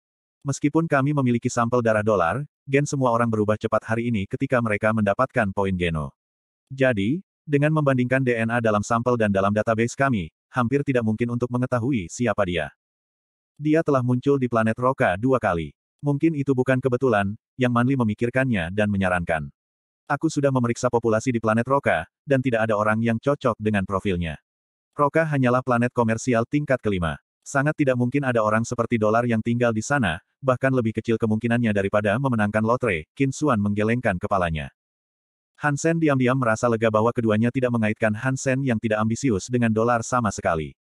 Meskipun kami memiliki sampel darah dolar, gen semua orang berubah cepat hari ini ketika mereka mendapatkan poin geno. Jadi, dengan membandingkan DNA dalam sampel dan dalam database kami, hampir tidak mungkin untuk mengetahui siapa dia. Dia telah muncul di planet Roka dua kali. Mungkin itu bukan kebetulan, yang Manli memikirkannya dan menyarankan. Aku sudah memeriksa populasi di planet Roka, dan tidak ada orang yang cocok dengan profilnya. Roka hanyalah planet komersial tingkat kelima. Sangat tidak mungkin ada orang seperti dolar yang tinggal di sana, bahkan lebih kecil kemungkinannya daripada memenangkan lotre, Qin Xuan menggelengkan kepalanya. Hansen diam-diam merasa lega bahwa keduanya tidak mengaitkan Hansen yang tidak ambisius dengan dolar sama sekali.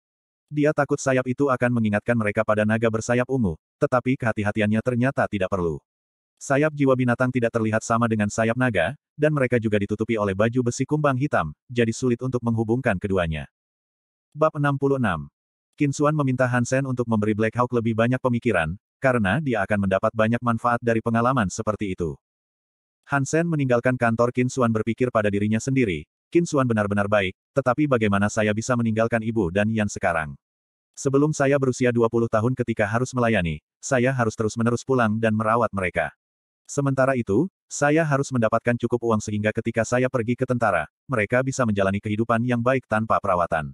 Dia takut sayap itu akan mengingatkan mereka pada naga bersayap ungu, tetapi kehati-hatiannya ternyata tidak perlu. Sayap jiwa binatang tidak terlihat sama dengan sayap naga, dan mereka juga ditutupi oleh baju besi kumbang hitam, jadi sulit untuk menghubungkan keduanya. Bab 66 Kinsuan meminta Hansen untuk memberi Black Hawk lebih banyak pemikiran, karena dia akan mendapat banyak manfaat dari pengalaman seperti itu. Hansen meninggalkan kantor Kinsuan berpikir pada dirinya sendiri, Kinsuan benar-benar baik, tetapi bagaimana saya bisa meninggalkan ibu dan Yan sekarang? Sebelum saya berusia 20 tahun ketika harus melayani, saya harus terus-menerus pulang dan merawat mereka. Sementara itu, saya harus mendapatkan cukup uang sehingga ketika saya pergi ke tentara, mereka bisa menjalani kehidupan yang baik tanpa perawatan.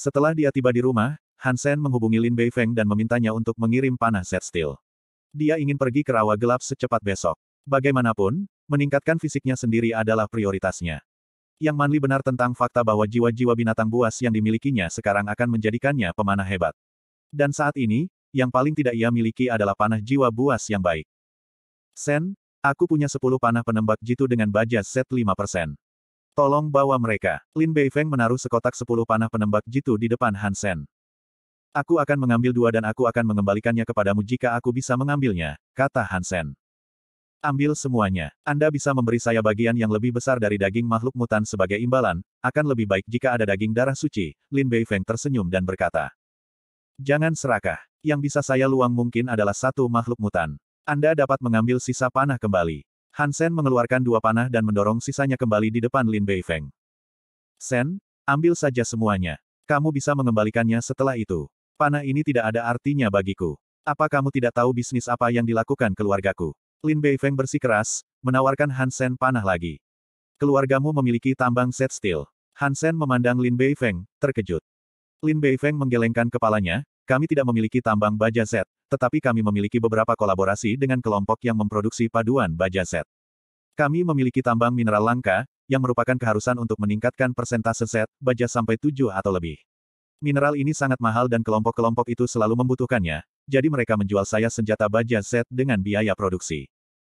Setelah dia tiba di rumah, Hansen menghubungi Lin Beifeng dan memintanya untuk mengirim panah Z Steel. Dia ingin pergi ke rawa gelap secepat besok. Bagaimanapun, meningkatkan fisiknya sendiri adalah prioritasnya. Yang Manli benar tentang fakta bahwa jiwa-jiwa binatang buas yang dimilikinya sekarang akan menjadikannya pemanah hebat. Dan saat ini, yang paling tidak ia miliki adalah panah jiwa buas yang baik. Sen, aku punya sepuluh panah penembak jitu dengan baja set lima persen. Tolong bawa mereka. Lin Beifeng menaruh sekotak sepuluh panah penembak jitu di depan Han Sen. Aku akan mengambil dua dan aku akan mengembalikannya kepadamu jika aku bisa mengambilnya, kata Hansen. Ambil semuanya. Anda bisa memberi saya bagian yang lebih besar dari daging makhluk mutan sebagai imbalan, akan lebih baik jika ada daging darah suci, Lin Beifeng tersenyum dan berkata. Jangan serakah. Yang bisa saya luang mungkin adalah satu makhluk mutan. Anda dapat mengambil sisa panah kembali. Hansen mengeluarkan dua panah dan mendorong sisanya kembali di depan Lin Beifeng. Sen, ambil saja semuanya. Kamu bisa mengembalikannya setelah itu. Panah ini tidak ada artinya bagiku. Apa kamu tidak tahu bisnis apa yang dilakukan keluargaku? Lin Beifeng bersikeras, menawarkan Hansen panah lagi. Keluargamu memiliki tambang set steel. Hansen memandang Lin Beifeng, terkejut. Lin Beifeng menggelengkan kepalanya, kami tidak memiliki tambang baja set, tetapi kami memiliki beberapa kolaborasi dengan kelompok yang memproduksi paduan baja set. Kami memiliki tambang mineral langka, yang merupakan keharusan untuk meningkatkan persentase set, baja sampai 7 atau lebih. Mineral ini sangat mahal dan kelompok-kelompok itu selalu membutuhkannya, jadi mereka menjual saya senjata baja set dengan biaya produksi.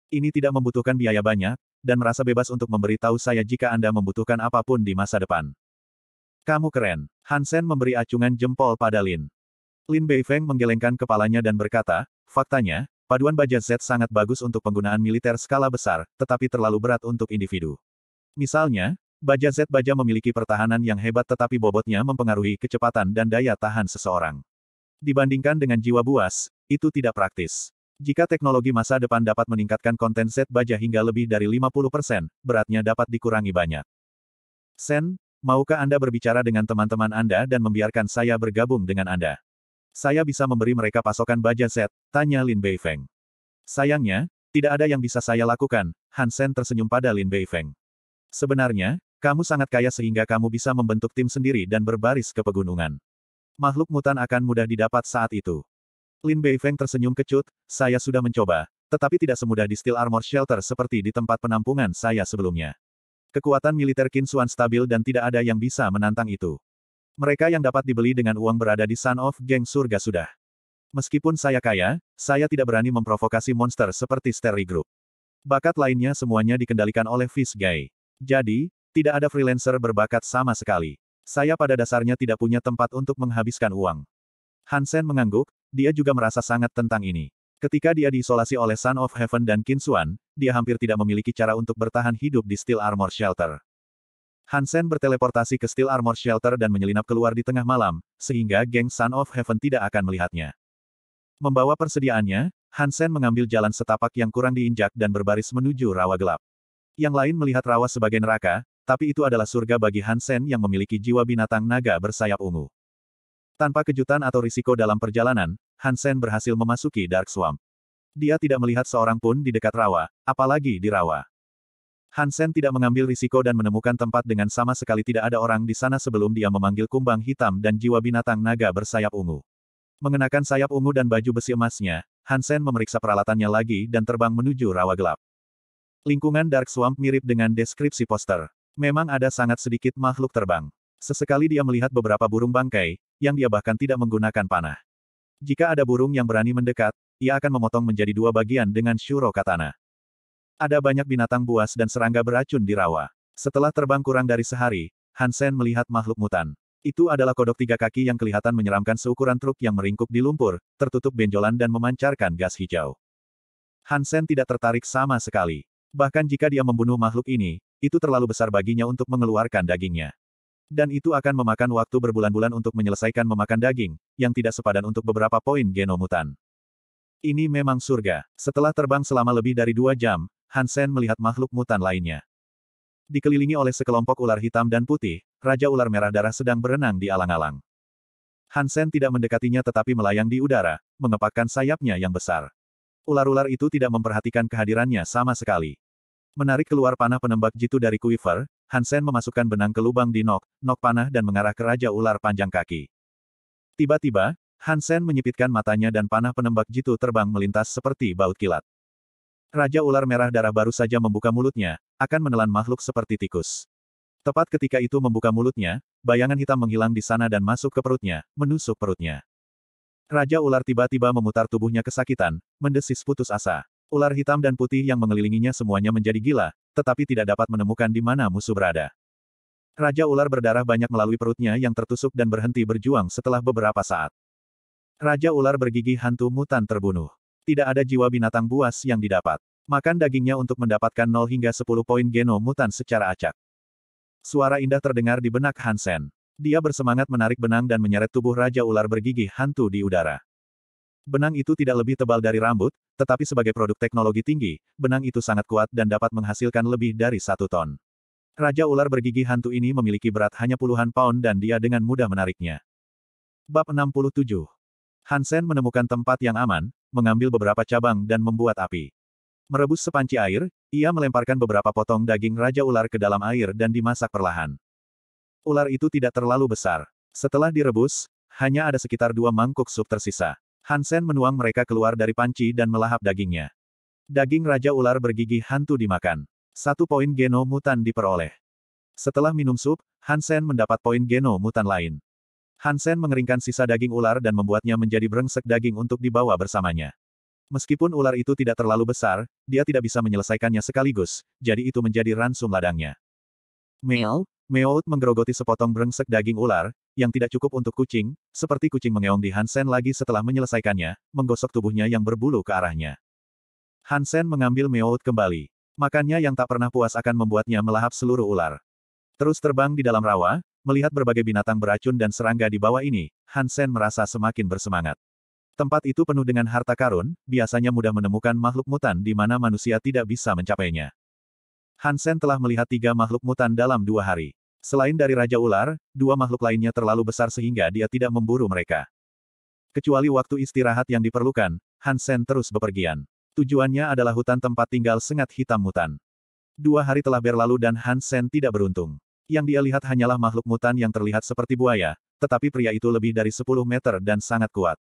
Ini tidak membutuhkan biaya banyak, dan merasa bebas untuk memberitahu saya jika Anda membutuhkan apapun di masa depan. Kamu keren. Hansen memberi acungan jempol pada Lin. Lin Beifeng menggelengkan kepalanya dan berkata, faktanya, paduan baja Z sangat bagus untuk penggunaan militer skala besar, tetapi terlalu berat untuk individu. Misalnya, baja Z baja memiliki pertahanan yang hebat tetapi bobotnya mempengaruhi kecepatan dan daya tahan seseorang. Dibandingkan dengan jiwa buas, itu tidak praktis. Jika teknologi masa depan dapat meningkatkan konten set baja hingga lebih dari 50%, beratnya dapat dikurangi banyak. Sen, maukah Anda berbicara dengan teman-teman Anda dan membiarkan saya bergabung dengan Anda? Saya bisa memberi mereka pasokan baja Z, tanya Lin Beifeng. Sayangnya, tidak ada yang bisa saya lakukan, Hansen tersenyum pada Lin Beifeng. Sebenarnya, kamu sangat kaya sehingga kamu bisa membentuk tim sendiri dan berbaris ke pegunungan. Makhluk mutan akan mudah didapat saat itu. Lin Beifeng tersenyum kecut, saya sudah mencoba, tetapi tidak semudah di Steel Armor Shelter seperti di tempat penampungan saya sebelumnya. Kekuatan militer Qin Kinsuan stabil dan tidak ada yang bisa menantang itu. Mereka yang dapat dibeli dengan uang berada di Sun of Gang Surga sudah. Meskipun saya kaya, saya tidak berani memprovokasi monster seperti Sterry Group. Bakat lainnya semuanya dikendalikan oleh Fish Guy. Jadi, tidak ada freelancer berbakat sama sekali. Saya pada dasarnya tidak punya tempat untuk menghabiskan uang. Hansen mengangguk, dia juga merasa sangat tentang ini. Ketika dia diisolasi oleh Sun of Heaven dan Kinsuan, dia hampir tidak memiliki cara untuk bertahan hidup di Steel Armor Shelter. Hansen berteleportasi ke Steel Armor Shelter dan menyelinap keluar di tengah malam, sehingga geng Son of Heaven tidak akan melihatnya. Membawa persediaannya, Hansen mengambil jalan setapak yang kurang diinjak dan berbaris menuju rawa gelap. Yang lain melihat rawa sebagai neraka, tapi itu adalah surga bagi Hansen yang memiliki jiwa binatang naga bersayap ungu. Tanpa kejutan atau risiko dalam perjalanan, Hansen berhasil memasuki Dark Swamp. Dia tidak melihat seorang pun di dekat rawa, apalagi di rawa. Hansen tidak mengambil risiko dan menemukan tempat dengan sama sekali tidak ada orang di sana sebelum dia memanggil kumbang hitam dan jiwa binatang naga bersayap ungu. Mengenakan sayap ungu dan baju besi emasnya, Hansen memeriksa peralatannya lagi dan terbang menuju rawa gelap. Lingkungan Dark Swamp mirip dengan deskripsi poster. Memang ada sangat sedikit makhluk terbang. Sesekali dia melihat beberapa burung bangkai, yang dia bahkan tidak menggunakan panah. Jika ada burung yang berani mendekat, ia akan memotong menjadi dua bagian dengan shuro katana. Ada banyak binatang buas dan serangga beracun di rawa. Setelah terbang kurang dari sehari, Hansen melihat makhluk mutan. Itu adalah kodok tiga kaki yang kelihatan menyeramkan seukuran truk yang meringkuk di lumpur, tertutup benjolan dan memancarkan gas hijau. Hansen tidak tertarik sama sekali. Bahkan jika dia membunuh makhluk ini, itu terlalu besar baginya untuk mengeluarkan dagingnya. Dan itu akan memakan waktu berbulan-bulan untuk menyelesaikan memakan daging, yang tidak sepadan untuk beberapa poin genomutan. Ini memang surga. Setelah terbang selama lebih dari dua jam, Hansen melihat makhluk mutan lainnya. Dikelilingi oleh sekelompok ular hitam dan putih, Raja Ular Merah Darah sedang berenang di alang-alang. Hansen tidak mendekatinya tetapi melayang di udara, mengepakkan sayapnya yang besar. Ular-ular itu tidak memperhatikan kehadirannya sama sekali. Menarik keluar panah penembak jitu dari Kuiver, Hansen memasukkan benang ke lubang di Nok, Nok panah dan mengarah ke Raja Ular Panjang Kaki. Tiba-tiba, Hansen menyipitkan matanya dan panah penembak jitu terbang melintas seperti baut kilat. Raja ular merah darah baru saja membuka mulutnya, akan menelan makhluk seperti tikus. Tepat ketika itu membuka mulutnya, bayangan hitam menghilang di sana dan masuk ke perutnya, menusuk perutnya. Raja ular tiba-tiba memutar tubuhnya kesakitan, mendesis putus asa. Ular hitam dan putih yang mengelilinginya semuanya menjadi gila, tetapi tidak dapat menemukan di mana musuh berada. Raja ular berdarah banyak melalui perutnya yang tertusuk dan berhenti berjuang setelah beberapa saat. Raja ular bergigi hantu mutan terbunuh tidak ada jiwa binatang buas yang didapat. Makan dagingnya untuk mendapatkan 0 hingga 10 poin genom mutan secara acak. Suara indah terdengar di benak Hansen. Dia bersemangat menarik benang dan menyeret tubuh Raja Ular bergigi hantu di udara. Benang itu tidak lebih tebal dari rambut, tetapi sebagai produk teknologi tinggi, benang itu sangat kuat dan dapat menghasilkan lebih dari satu ton. Raja ular bergigi hantu ini memiliki berat hanya puluhan pound dan dia dengan mudah menariknya. Bab 67 Hansen menemukan tempat yang aman, mengambil beberapa cabang dan membuat api. Merebus sepanci air, ia melemparkan beberapa potong daging Raja Ular ke dalam air dan dimasak perlahan. Ular itu tidak terlalu besar. Setelah direbus, hanya ada sekitar dua mangkuk sup tersisa. Hansen menuang mereka keluar dari panci dan melahap dagingnya. Daging Raja Ular bergigi hantu dimakan. Satu poin geno mutan diperoleh. Setelah minum sup, Hansen mendapat poin geno mutan lain. Hansen mengeringkan sisa daging ular dan membuatnya menjadi brengsek daging untuk dibawa bersamanya. Meskipun ular itu tidak terlalu besar, dia tidak bisa menyelesaikannya sekaligus, jadi itu menjadi ransum ladangnya. Meow, Meowt menggerogoti sepotong brengsek daging ular, yang tidak cukup untuk kucing, seperti kucing mengeong di Hansen lagi setelah menyelesaikannya, menggosok tubuhnya yang berbulu ke arahnya. Hansen mengambil Meowt kembali. Makannya yang tak pernah puas akan membuatnya melahap seluruh ular. Terus terbang di dalam rawa, Melihat berbagai binatang beracun dan serangga di bawah ini, Hansen merasa semakin bersemangat. Tempat itu penuh dengan harta karun, biasanya mudah menemukan makhluk mutan di mana manusia tidak bisa mencapainya. Hansen telah melihat tiga makhluk mutan dalam dua hari. Selain dari Raja Ular, dua makhluk lainnya terlalu besar sehingga dia tidak memburu mereka. Kecuali waktu istirahat yang diperlukan, Hansen terus bepergian. Tujuannya adalah hutan tempat tinggal sengat hitam mutan. Dua hari telah berlalu dan Hansen tidak beruntung. Yang dia lihat hanyalah makhluk mutan yang terlihat seperti buaya, tetapi pria itu lebih dari 10 meter dan sangat kuat.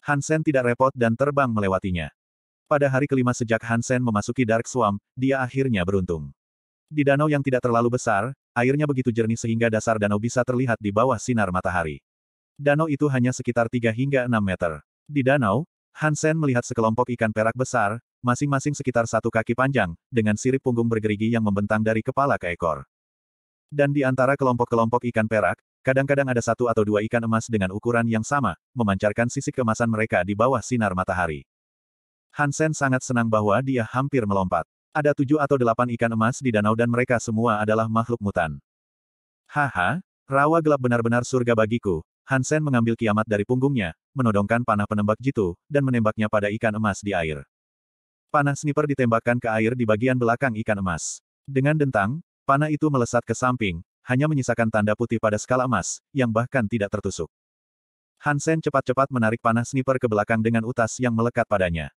Hansen tidak repot dan terbang melewatinya. Pada hari kelima sejak Hansen memasuki Dark Swamp, dia akhirnya beruntung. Di danau yang tidak terlalu besar, airnya begitu jernih sehingga dasar danau bisa terlihat di bawah sinar matahari. Danau itu hanya sekitar 3 hingga 6 meter. Di danau, Hansen melihat sekelompok ikan perak besar, masing-masing sekitar satu kaki panjang, dengan sirip punggung bergerigi yang membentang dari kepala ke ekor. Dan di antara kelompok-kelompok ikan perak, kadang-kadang ada satu atau dua ikan emas dengan ukuran yang sama, memancarkan sisi kemasan mereka di bawah sinar matahari. Hansen sangat senang bahwa dia hampir melompat. Ada tujuh atau delapan ikan emas di danau dan mereka semua adalah makhluk mutan. Haha, rawa gelap benar-benar surga bagiku. Hansen mengambil kiamat dari punggungnya, menodongkan panah penembak jitu, dan menembaknya pada ikan emas di air. Panah sniper ditembakkan ke air di bagian belakang ikan emas. Dengan dentang, Panah itu melesat ke samping, hanya menyisakan tanda putih pada skala emas, yang bahkan tidak tertusuk. Hansen cepat-cepat menarik panah sniper ke belakang dengan utas yang melekat padanya.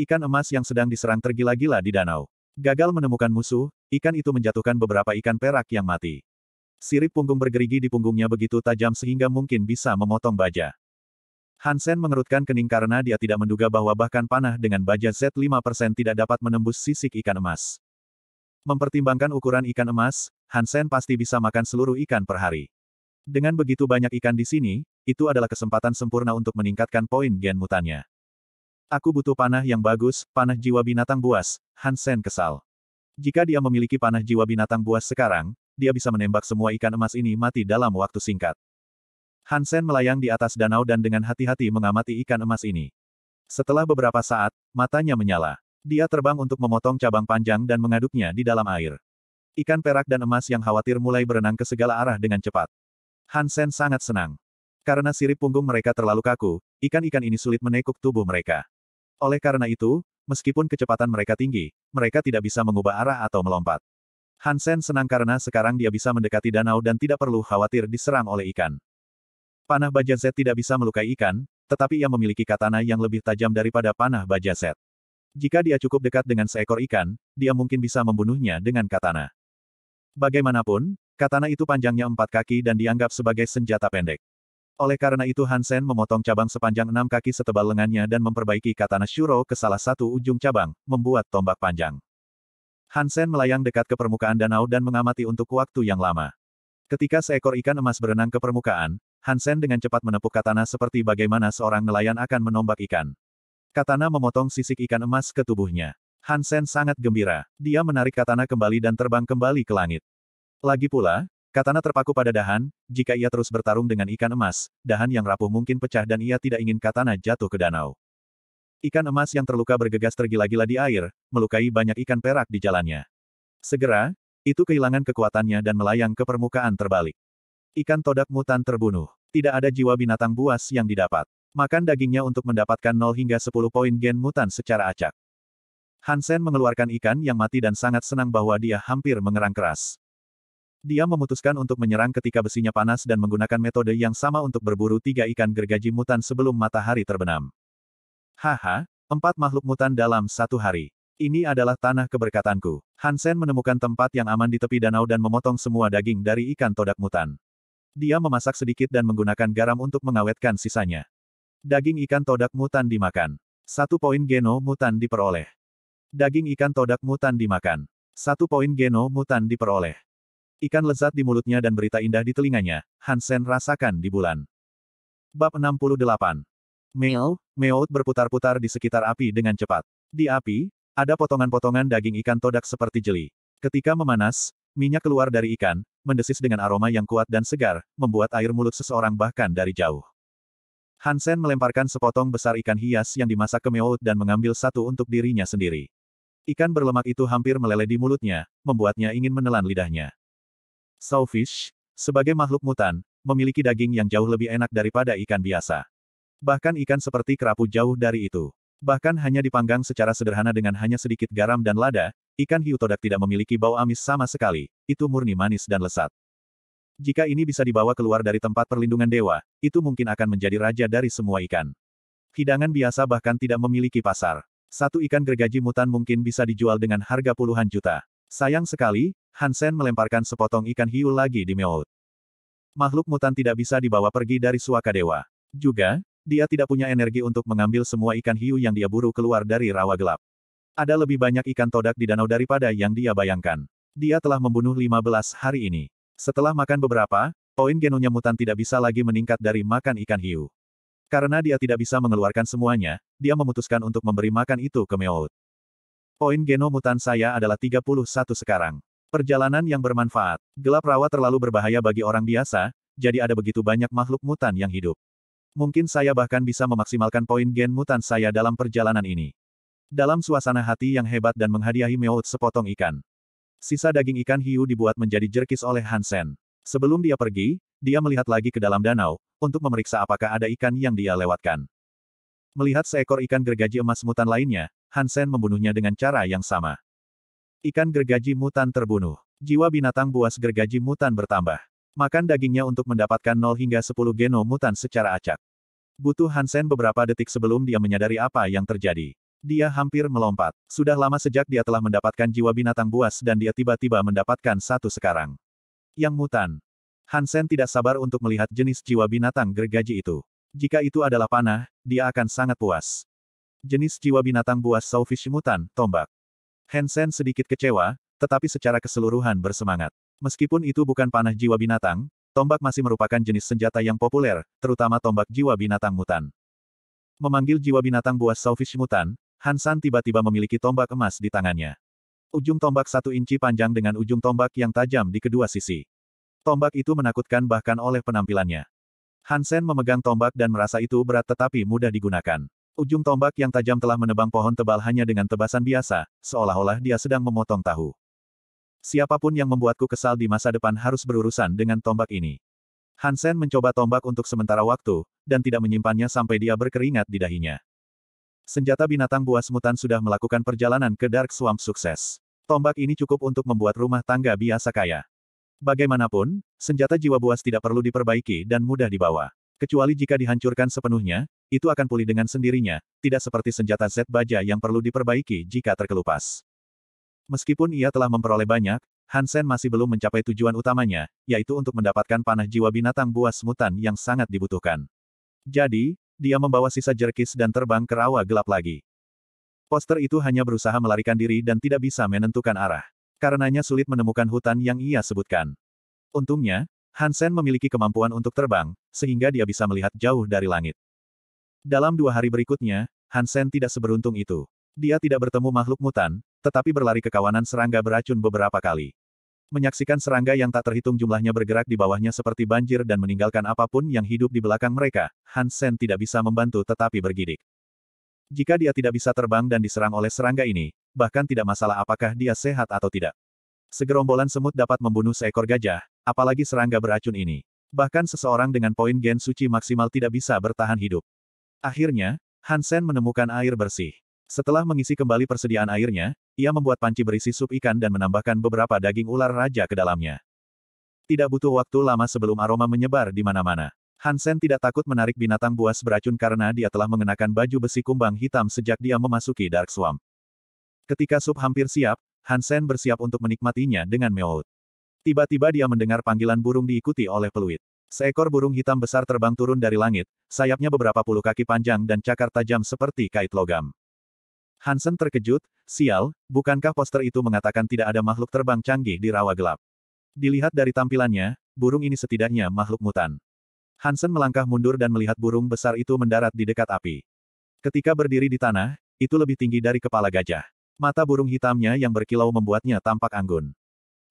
Ikan emas yang sedang diserang tergila-gila di danau. Gagal menemukan musuh, ikan itu menjatuhkan beberapa ikan perak yang mati. Sirip punggung bergerigi di punggungnya begitu tajam sehingga mungkin bisa memotong baja. Hansen mengerutkan kening karena dia tidak menduga bahwa bahkan panah dengan baja Z5% tidak dapat menembus sisik ikan emas. Mempertimbangkan ukuran ikan emas, Hansen pasti bisa makan seluruh ikan per hari. Dengan begitu banyak ikan di sini, itu adalah kesempatan sempurna untuk meningkatkan poin gen mutannya. Aku butuh panah yang bagus, panah jiwa binatang buas, Hansen kesal. Jika dia memiliki panah jiwa binatang buas sekarang, dia bisa menembak semua ikan emas ini mati dalam waktu singkat. Hansen melayang di atas danau dan dengan hati-hati mengamati ikan emas ini. Setelah beberapa saat, matanya menyala. Dia terbang untuk memotong cabang panjang dan mengaduknya di dalam air. Ikan perak dan emas yang khawatir mulai berenang ke segala arah dengan cepat. Hansen sangat senang. Karena sirip punggung mereka terlalu kaku, ikan-ikan ini sulit menekuk tubuh mereka. Oleh karena itu, meskipun kecepatan mereka tinggi, mereka tidak bisa mengubah arah atau melompat. Hansen senang karena sekarang dia bisa mendekati danau dan tidak perlu khawatir diserang oleh ikan. Panah baja Z tidak bisa melukai ikan, tetapi ia memiliki katana yang lebih tajam daripada panah baja Z. Jika dia cukup dekat dengan seekor ikan, dia mungkin bisa membunuhnya dengan katana. Bagaimanapun, katana itu panjangnya empat kaki dan dianggap sebagai senjata pendek. Oleh karena itu Hansen memotong cabang sepanjang enam kaki setebal lengannya dan memperbaiki katana Shuro ke salah satu ujung cabang, membuat tombak panjang. Hansen melayang dekat ke permukaan danau dan mengamati untuk waktu yang lama. Ketika seekor ikan emas berenang ke permukaan, Hansen dengan cepat menepuk katana seperti bagaimana seorang nelayan akan menombak ikan. Katana memotong sisik ikan emas ke tubuhnya. Hansen sangat gembira. Dia menarik katana kembali dan terbang kembali ke langit. Lagi pula, katana terpaku pada dahan, jika ia terus bertarung dengan ikan emas, dahan yang rapuh mungkin pecah dan ia tidak ingin katana jatuh ke danau. Ikan emas yang terluka bergegas tergila-gila di air, melukai banyak ikan perak di jalannya. Segera, itu kehilangan kekuatannya dan melayang ke permukaan terbalik. Ikan todak mutan terbunuh. Tidak ada jiwa binatang buas yang didapat. Makan dagingnya untuk mendapatkan 0 hingga 10 poin gen mutan secara acak. Hansen mengeluarkan ikan yang mati dan sangat senang bahwa dia hampir mengerang keras. Dia memutuskan untuk menyerang ketika besinya panas dan menggunakan metode yang sama untuk berburu tiga ikan gergaji mutan sebelum matahari terbenam. Haha, empat makhluk mutan dalam satu hari. Ini adalah tanah keberkatanku. Hansen menemukan tempat yang aman di tepi danau dan memotong semua daging dari ikan todak mutan. Dia memasak sedikit dan menggunakan garam untuk mengawetkan sisanya. Daging ikan todak mutan dimakan. Satu poin geno mutan diperoleh. Daging ikan todak mutan dimakan. Satu poin geno mutan diperoleh. Ikan lezat di mulutnya dan berita indah di telinganya, Hansen rasakan di bulan. Bab 68. Meow, meow berputar-putar di sekitar api dengan cepat. Di api, ada potongan-potongan daging ikan todak seperti jeli. Ketika memanas, minyak keluar dari ikan, mendesis dengan aroma yang kuat dan segar, membuat air mulut seseorang bahkan dari jauh. Hansen melemparkan sepotong besar ikan hias yang dimasak ke Meout dan mengambil satu untuk dirinya sendiri. Ikan berlemak itu hampir meleleh di mulutnya, membuatnya ingin menelan lidahnya. Sawfish, sebagai makhluk mutan, memiliki daging yang jauh lebih enak daripada ikan biasa. Bahkan ikan seperti kerapu jauh dari itu. Bahkan hanya dipanggang secara sederhana dengan hanya sedikit garam dan lada, ikan hiu hiutodak tidak memiliki bau amis sama sekali, itu murni manis dan lesat. Jika ini bisa dibawa keluar dari tempat perlindungan dewa, itu mungkin akan menjadi raja dari semua ikan. Hidangan biasa bahkan tidak memiliki pasar. Satu ikan gergaji mutan mungkin bisa dijual dengan harga puluhan juta. Sayang sekali, Hansen melemparkan sepotong ikan hiu lagi di Meout. Makhluk mutan tidak bisa dibawa pergi dari suaka dewa. Juga, dia tidak punya energi untuk mengambil semua ikan hiu yang dia buru keluar dari rawa gelap. Ada lebih banyak ikan todak di danau daripada yang dia bayangkan. Dia telah membunuh 15 hari ini. Setelah makan beberapa, poin genonya mutan tidak bisa lagi meningkat dari makan ikan hiu. Karena dia tidak bisa mengeluarkan semuanya, dia memutuskan untuk memberi makan itu ke Meowth. Poin geno mutan saya adalah 31 sekarang. Perjalanan yang bermanfaat. Gelap rawa terlalu berbahaya bagi orang biasa, jadi ada begitu banyak makhluk mutan yang hidup. Mungkin saya bahkan bisa memaksimalkan poin gen mutan saya dalam perjalanan ini. Dalam suasana hati yang hebat dan menghadiahi Meowth sepotong ikan. Sisa daging ikan hiu dibuat menjadi jerkis oleh Hansen. Sebelum dia pergi, dia melihat lagi ke dalam danau, untuk memeriksa apakah ada ikan yang dia lewatkan. Melihat seekor ikan gergaji emas mutan lainnya, Hansen membunuhnya dengan cara yang sama. Ikan gergaji mutan terbunuh. Jiwa binatang buas gergaji mutan bertambah. Makan dagingnya untuk mendapatkan 0 hingga 10 genom mutan secara acak. Butuh Hansen beberapa detik sebelum dia menyadari apa yang terjadi. Dia hampir melompat. Sudah lama sejak dia telah mendapatkan jiwa binatang buas dan dia tiba-tiba mendapatkan satu sekarang. Yang mutan. Hansen tidak sabar untuk melihat jenis jiwa binatang gergaji itu. Jika itu adalah panah, dia akan sangat puas. Jenis jiwa binatang buas sawfish mutan, tombak. Hansen sedikit kecewa, tetapi secara keseluruhan bersemangat. Meskipun itu bukan panah jiwa binatang, tombak masih merupakan jenis senjata yang populer, terutama tombak jiwa binatang mutan. Memanggil jiwa binatang buas sawfish mutan, Hansan tiba-tiba memiliki tombak emas di tangannya. Ujung tombak satu inci panjang dengan ujung tombak yang tajam di kedua sisi. Tombak itu menakutkan bahkan oleh penampilannya. Hansen memegang tombak dan merasa itu berat tetapi mudah digunakan. Ujung tombak yang tajam telah menebang pohon tebal hanya dengan tebasan biasa, seolah-olah dia sedang memotong tahu. Siapapun yang membuatku kesal di masa depan harus berurusan dengan tombak ini. Hansen mencoba tombak untuk sementara waktu, dan tidak menyimpannya sampai dia berkeringat di dahinya. Senjata binatang buas mutan sudah melakukan perjalanan ke Dark Swamp sukses. Tombak ini cukup untuk membuat rumah tangga biasa kaya. Bagaimanapun, senjata jiwa buas tidak perlu diperbaiki dan mudah dibawa. Kecuali jika dihancurkan sepenuhnya, itu akan pulih dengan sendirinya, tidak seperti senjata Z baja yang perlu diperbaiki jika terkelupas. Meskipun ia telah memperoleh banyak, Hansen masih belum mencapai tujuan utamanya, yaitu untuk mendapatkan panah jiwa binatang buas mutan yang sangat dibutuhkan. Jadi, dia membawa sisa jerkis dan terbang ke rawa gelap lagi. Poster itu hanya berusaha melarikan diri dan tidak bisa menentukan arah. Karenanya sulit menemukan hutan yang ia sebutkan. Untungnya, Hansen memiliki kemampuan untuk terbang, sehingga dia bisa melihat jauh dari langit. Dalam dua hari berikutnya, Hansen tidak seberuntung itu. Dia tidak bertemu makhluk mutan, tetapi berlari ke kawanan serangga beracun beberapa kali menyaksikan serangga yang tak terhitung jumlahnya bergerak di bawahnya seperti banjir dan meninggalkan apapun yang hidup di belakang mereka, Hansen tidak bisa membantu tetapi bergidik. Jika dia tidak bisa terbang dan diserang oleh serangga ini, bahkan tidak masalah apakah dia sehat atau tidak. Segerombolan semut dapat membunuh seekor gajah, apalagi serangga beracun ini. Bahkan seseorang dengan poin gen suci maksimal tidak bisa bertahan hidup. Akhirnya, Hansen menemukan air bersih. Setelah mengisi kembali persediaan airnya, ia membuat panci berisi sup ikan dan menambahkan beberapa daging ular raja ke dalamnya. Tidak butuh waktu lama sebelum aroma menyebar di mana-mana. Hansen tidak takut menarik binatang buas beracun karena dia telah mengenakan baju besi kumbang hitam sejak dia memasuki Dark Swamp. Ketika sup hampir siap, Hansen bersiap untuk menikmatinya dengan meowth. Tiba-tiba dia mendengar panggilan burung diikuti oleh peluit. Seekor burung hitam besar terbang turun dari langit, sayapnya beberapa puluh kaki panjang dan cakar tajam seperti kait logam. Hansen terkejut, sial, bukankah poster itu mengatakan tidak ada makhluk terbang canggih di rawa gelap? Dilihat dari tampilannya, burung ini setidaknya makhluk mutan. Hansen melangkah mundur dan melihat burung besar itu mendarat di dekat api. Ketika berdiri di tanah, itu lebih tinggi dari kepala gajah. Mata burung hitamnya yang berkilau membuatnya tampak anggun.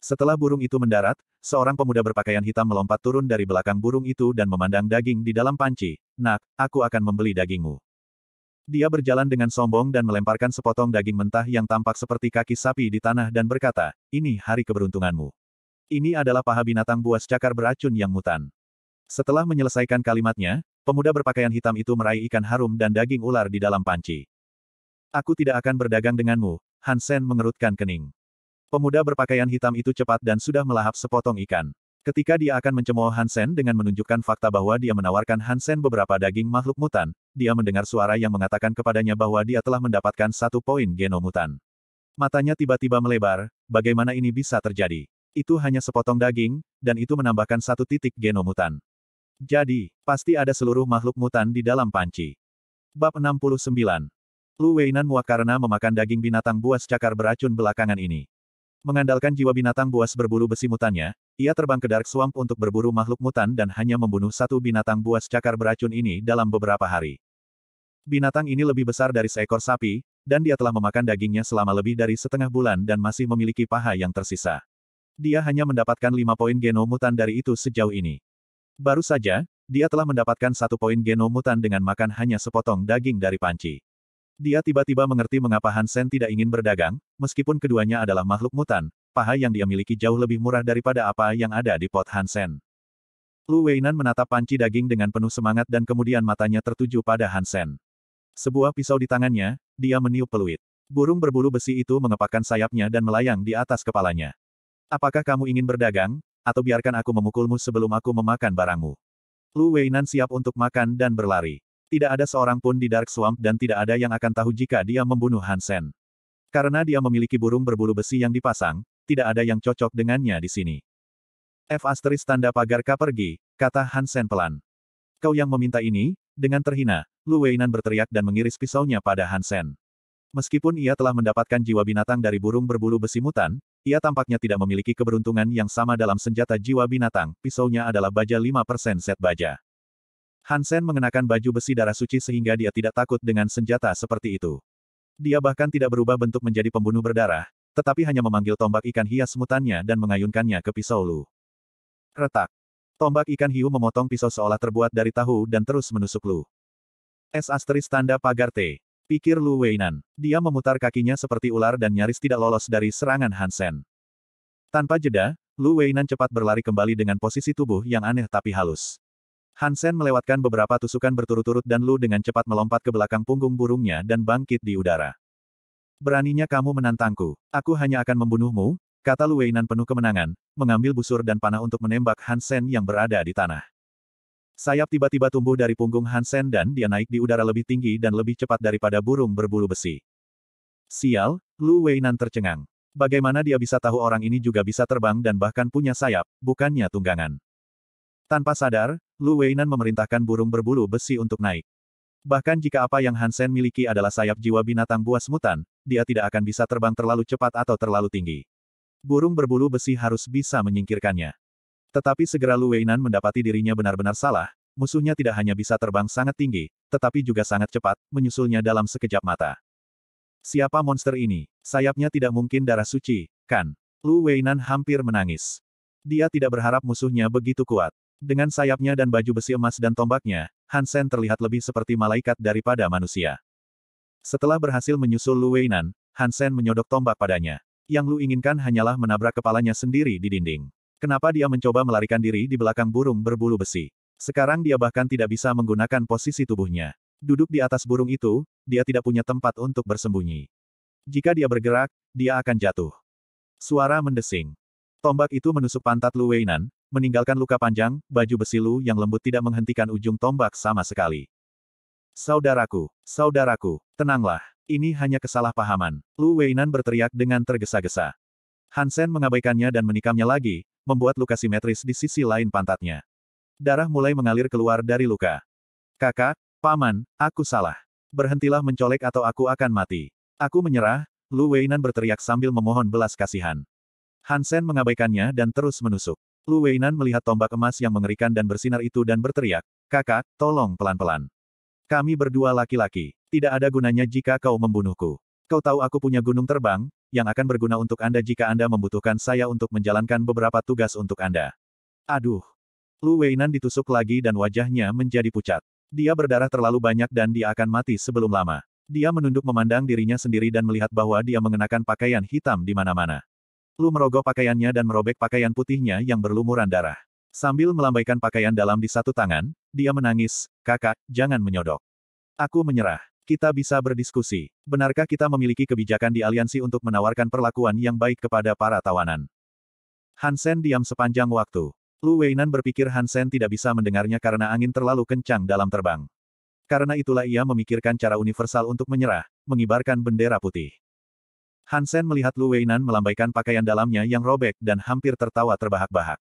Setelah burung itu mendarat, seorang pemuda berpakaian hitam melompat turun dari belakang burung itu dan memandang daging di dalam panci. Nak, aku akan membeli dagingmu. Dia berjalan dengan sombong dan melemparkan sepotong daging mentah yang tampak seperti kaki sapi di tanah dan berkata, ini hari keberuntunganmu. Ini adalah paha binatang buas cakar beracun yang mutan. Setelah menyelesaikan kalimatnya, pemuda berpakaian hitam itu meraih ikan harum dan daging ular di dalam panci. Aku tidak akan berdagang denganmu, Hansen mengerutkan kening. Pemuda berpakaian hitam itu cepat dan sudah melahap sepotong ikan. Ketika dia akan mencemooh Hansen dengan menunjukkan fakta bahwa dia menawarkan Hansen beberapa daging makhluk mutan, dia mendengar suara yang mengatakan kepadanya bahwa dia telah mendapatkan satu poin genomutan. Matanya tiba-tiba melebar, bagaimana ini bisa terjadi? Itu hanya sepotong daging, dan itu menambahkan satu titik genomutan. Jadi, pasti ada seluruh makhluk mutan di dalam panci. Bab 69. Lu Weinan muak karena memakan daging binatang buas cakar beracun belakangan ini. Mengandalkan jiwa binatang buas berburu besi mutannya, ia terbang ke Dark Swamp untuk berburu makhluk mutan dan hanya membunuh satu binatang buas cakar beracun ini dalam beberapa hari. Binatang ini lebih besar dari seekor sapi, dan dia telah memakan dagingnya selama lebih dari setengah bulan dan masih memiliki paha yang tersisa. Dia hanya mendapatkan lima poin genom mutan dari itu sejauh ini. Baru saja, dia telah mendapatkan satu poin genom mutan dengan makan hanya sepotong daging dari panci. Dia tiba-tiba mengerti mengapa Hansen tidak ingin berdagang, meskipun keduanya adalah makhluk mutan, paha yang dia miliki jauh lebih murah daripada apa yang ada di pot Hansen. Lu Weinan menatap panci daging dengan penuh semangat dan kemudian matanya tertuju pada Hansen. Sebuah pisau di tangannya, dia meniup peluit. Burung berbulu besi itu mengepakkan sayapnya dan melayang di atas kepalanya. Apakah kamu ingin berdagang, atau biarkan aku memukulmu sebelum aku memakan barangmu? Lu Weinan siap untuk makan dan berlari. Tidak ada seorang pun di Dark Swamp dan tidak ada yang akan tahu jika dia membunuh Hansen. Karena dia memiliki burung berbulu besi yang dipasang, tidak ada yang cocok dengannya di sini. F asteris tanda pagar K pergi, kata Hansen pelan. Kau yang meminta ini? Dengan terhina, Lu Weinan berteriak dan mengiris pisaunya pada Hansen. Meskipun ia telah mendapatkan jiwa binatang dari burung berbulu besi mutan, ia tampaknya tidak memiliki keberuntungan yang sama dalam senjata jiwa binatang, pisaunya adalah baja 5% set baja. Hansen mengenakan baju besi darah suci sehingga dia tidak takut dengan senjata seperti itu. Dia bahkan tidak berubah bentuk menjadi pembunuh berdarah, tetapi hanya memanggil tombak ikan hias mutannya dan mengayunkannya ke pisau Lu. Retak. Tombak ikan hiu memotong pisau seolah terbuat dari tahu dan terus menusuk Lu. S asteris tanda pagar T. Pikir Lu Weinan. Dia memutar kakinya seperti ular dan nyaris tidak lolos dari serangan Hansen. Tanpa jeda, Lu Weinan cepat berlari kembali dengan posisi tubuh yang aneh tapi halus. Hansen melewatkan beberapa tusukan berturut-turut dan Lu dengan cepat melompat ke belakang punggung burungnya dan bangkit di udara. Beraninya kamu menantangku. Aku hanya akan membunuhmu, kata Lu Weinan penuh kemenangan, mengambil busur dan panah untuk menembak Hansen yang berada di tanah. Sayap tiba-tiba tumbuh dari punggung Hansen dan dia naik di udara lebih tinggi dan lebih cepat daripada burung berbulu besi. Sial, Lu Weinan tercengang. Bagaimana dia bisa tahu orang ini juga bisa terbang dan bahkan punya sayap, bukannya tunggangan. Tanpa sadar, Lu Weinan memerintahkan burung berbulu besi untuk naik. Bahkan jika apa yang Hansen miliki adalah sayap jiwa binatang buas mutan, dia tidak akan bisa terbang terlalu cepat atau terlalu tinggi. Burung berbulu besi harus bisa menyingkirkannya. Tetapi segera Lu Weinan mendapati dirinya benar-benar salah, musuhnya tidak hanya bisa terbang sangat tinggi, tetapi juga sangat cepat, menyusulnya dalam sekejap mata. Siapa monster ini? Sayapnya tidak mungkin darah suci, kan? Lu Weinan hampir menangis. Dia tidak berharap musuhnya begitu kuat. Dengan sayapnya dan baju besi emas dan tombaknya, Hansen terlihat lebih seperti malaikat daripada manusia. Setelah berhasil menyusul Lu Weinan, Hansen menyodok tombak padanya. Yang Lu inginkan hanyalah menabrak kepalanya sendiri di dinding. Kenapa dia mencoba melarikan diri di belakang burung berbulu besi? Sekarang dia bahkan tidak bisa menggunakan posisi tubuhnya. Duduk di atas burung itu, dia tidak punya tempat untuk bersembunyi. Jika dia bergerak, dia akan jatuh. Suara mendesing. Tombak itu menusuk pantat Lu Weinan, meninggalkan luka panjang, baju besi lu yang lembut tidak menghentikan ujung tombak sama sekali. Saudaraku, saudaraku, tenanglah, ini hanya kesalahpahaman. Lu Weinan berteriak dengan tergesa-gesa. Hansen mengabaikannya dan menikamnya lagi, membuat luka simetris di sisi lain pantatnya. Darah mulai mengalir keluar dari luka. Kakak, paman, aku salah. Berhentilah mencolek atau aku akan mati. Aku menyerah, Lu Weinan berteriak sambil memohon belas kasihan. Hansen mengabaikannya dan terus menusuk. Lu Weinan melihat tombak emas yang mengerikan dan bersinar itu dan berteriak, kakak, tolong pelan-pelan. Kami berdua laki-laki, tidak ada gunanya jika kau membunuhku. Kau tahu aku punya gunung terbang, yang akan berguna untuk Anda jika Anda membutuhkan saya untuk menjalankan beberapa tugas untuk Anda. Aduh. Lu Weinan ditusuk lagi dan wajahnya menjadi pucat. Dia berdarah terlalu banyak dan dia akan mati sebelum lama. Dia menunduk memandang dirinya sendiri dan melihat bahwa dia mengenakan pakaian hitam di mana-mana. Lu merogoh pakaiannya dan merobek pakaian putihnya yang berlumuran darah. Sambil melambaikan pakaian dalam di satu tangan, dia menangis, kakak, jangan menyodok. Aku menyerah. Kita bisa berdiskusi. Benarkah kita memiliki kebijakan di aliansi untuk menawarkan perlakuan yang baik kepada para tawanan? Hansen diam sepanjang waktu. Lu Weinan berpikir Hansen tidak bisa mendengarnya karena angin terlalu kencang dalam terbang. Karena itulah ia memikirkan cara universal untuk menyerah, mengibarkan bendera putih. Hansen melihat Lu Weinan melambaikan pakaian dalamnya yang robek dan hampir tertawa terbahak-bahak.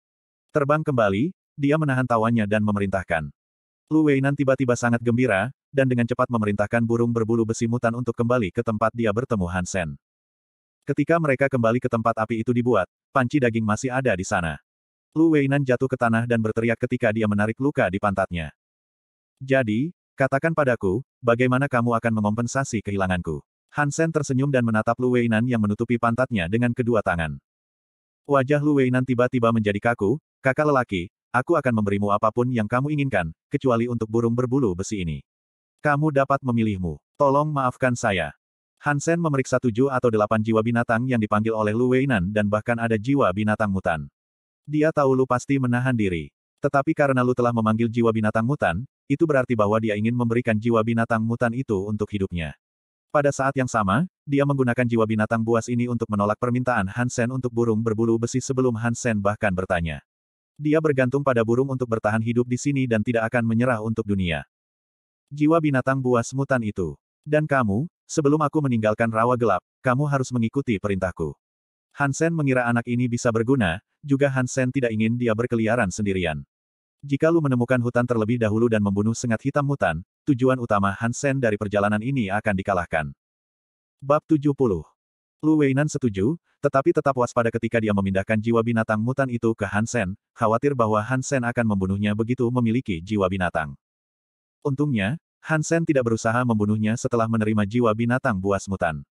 Terbang kembali, dia menahan tawanya dan memerintahkan. Lu Weinan tiba-tiba sangat gembira, dan dengan cepat memerintahkan burung berbulu besi mutan untuk kembali ke tempat dia bertemu Hansen. Ketika mereka kembali ke tempat api itu dibuat, panci daging masih ada di sana. Lu Weinan jatuh ke tanah dan berteriak ketika dia menarik luka di pantatnya. Jadi, katakan padaku, bagaimana kamu akan mengompensasi kehilanganku? Hansen tersenyum dan menatap Lu Weinan yang menutupi pantatnya dengan kedua tangan. Wajah Lu Weinan tiba-tiba menjadi kaku, kakak lelaki, aku akan memberimu apapun yang kamu inginkan, kecuali untuk burung berbulu besi ini. Kamu dapat memilihmu. Tolong maafkan saya. Hansen memeriksa tujuh atau delapan jiwa binatang yang dipanggil oleh Lu Weinan dan bahkan ada jiwa binatang mutan. Dia tahu Lu pasti menahan diri. Tetapi karena Lu telah memanggil jiwa binatang mutan, itu berarti bahwa dia ingin memberikan jiwa binatang mutan itu untuk hidupnya. Pada saat yang sama, dia menggunakan jiwa binatang buas ini untuk menolak permintaan Hansen untuk burung berbulu besi sebelum Hansen bahkan bertanya. Dia bergantung pada burung untuk bertahan hidup di sini dan tidak akan menyerah untuk dunia. Jiwa binatang buas mutan itu. Dan kamu, sebelum aku meninggalkan rawa gelap, kamu harus mengikuti perintahku. Hansen mengira anak ini bisa berguna, juga Hansen tidak ingin dia berkeliaran sendirian. Jika lu menemukan hutan terlebih dahulu dan membunuh sengat hitam hutan, tujuan utama Hansen dari perjalanan ini akan dikalahkan. Bab 70 Lu Weinan setuju, tetapi tetap waspada ketika dia memindahkan jiwa binatang mutan itu ke Hansen, khawatir bahwa Hansen akan membunuhnya begitu memiliki jiwa binatang. Untungnya, Hansen tidak berusaha membunuhnya setelah menerima jiwa binatang buas mutan.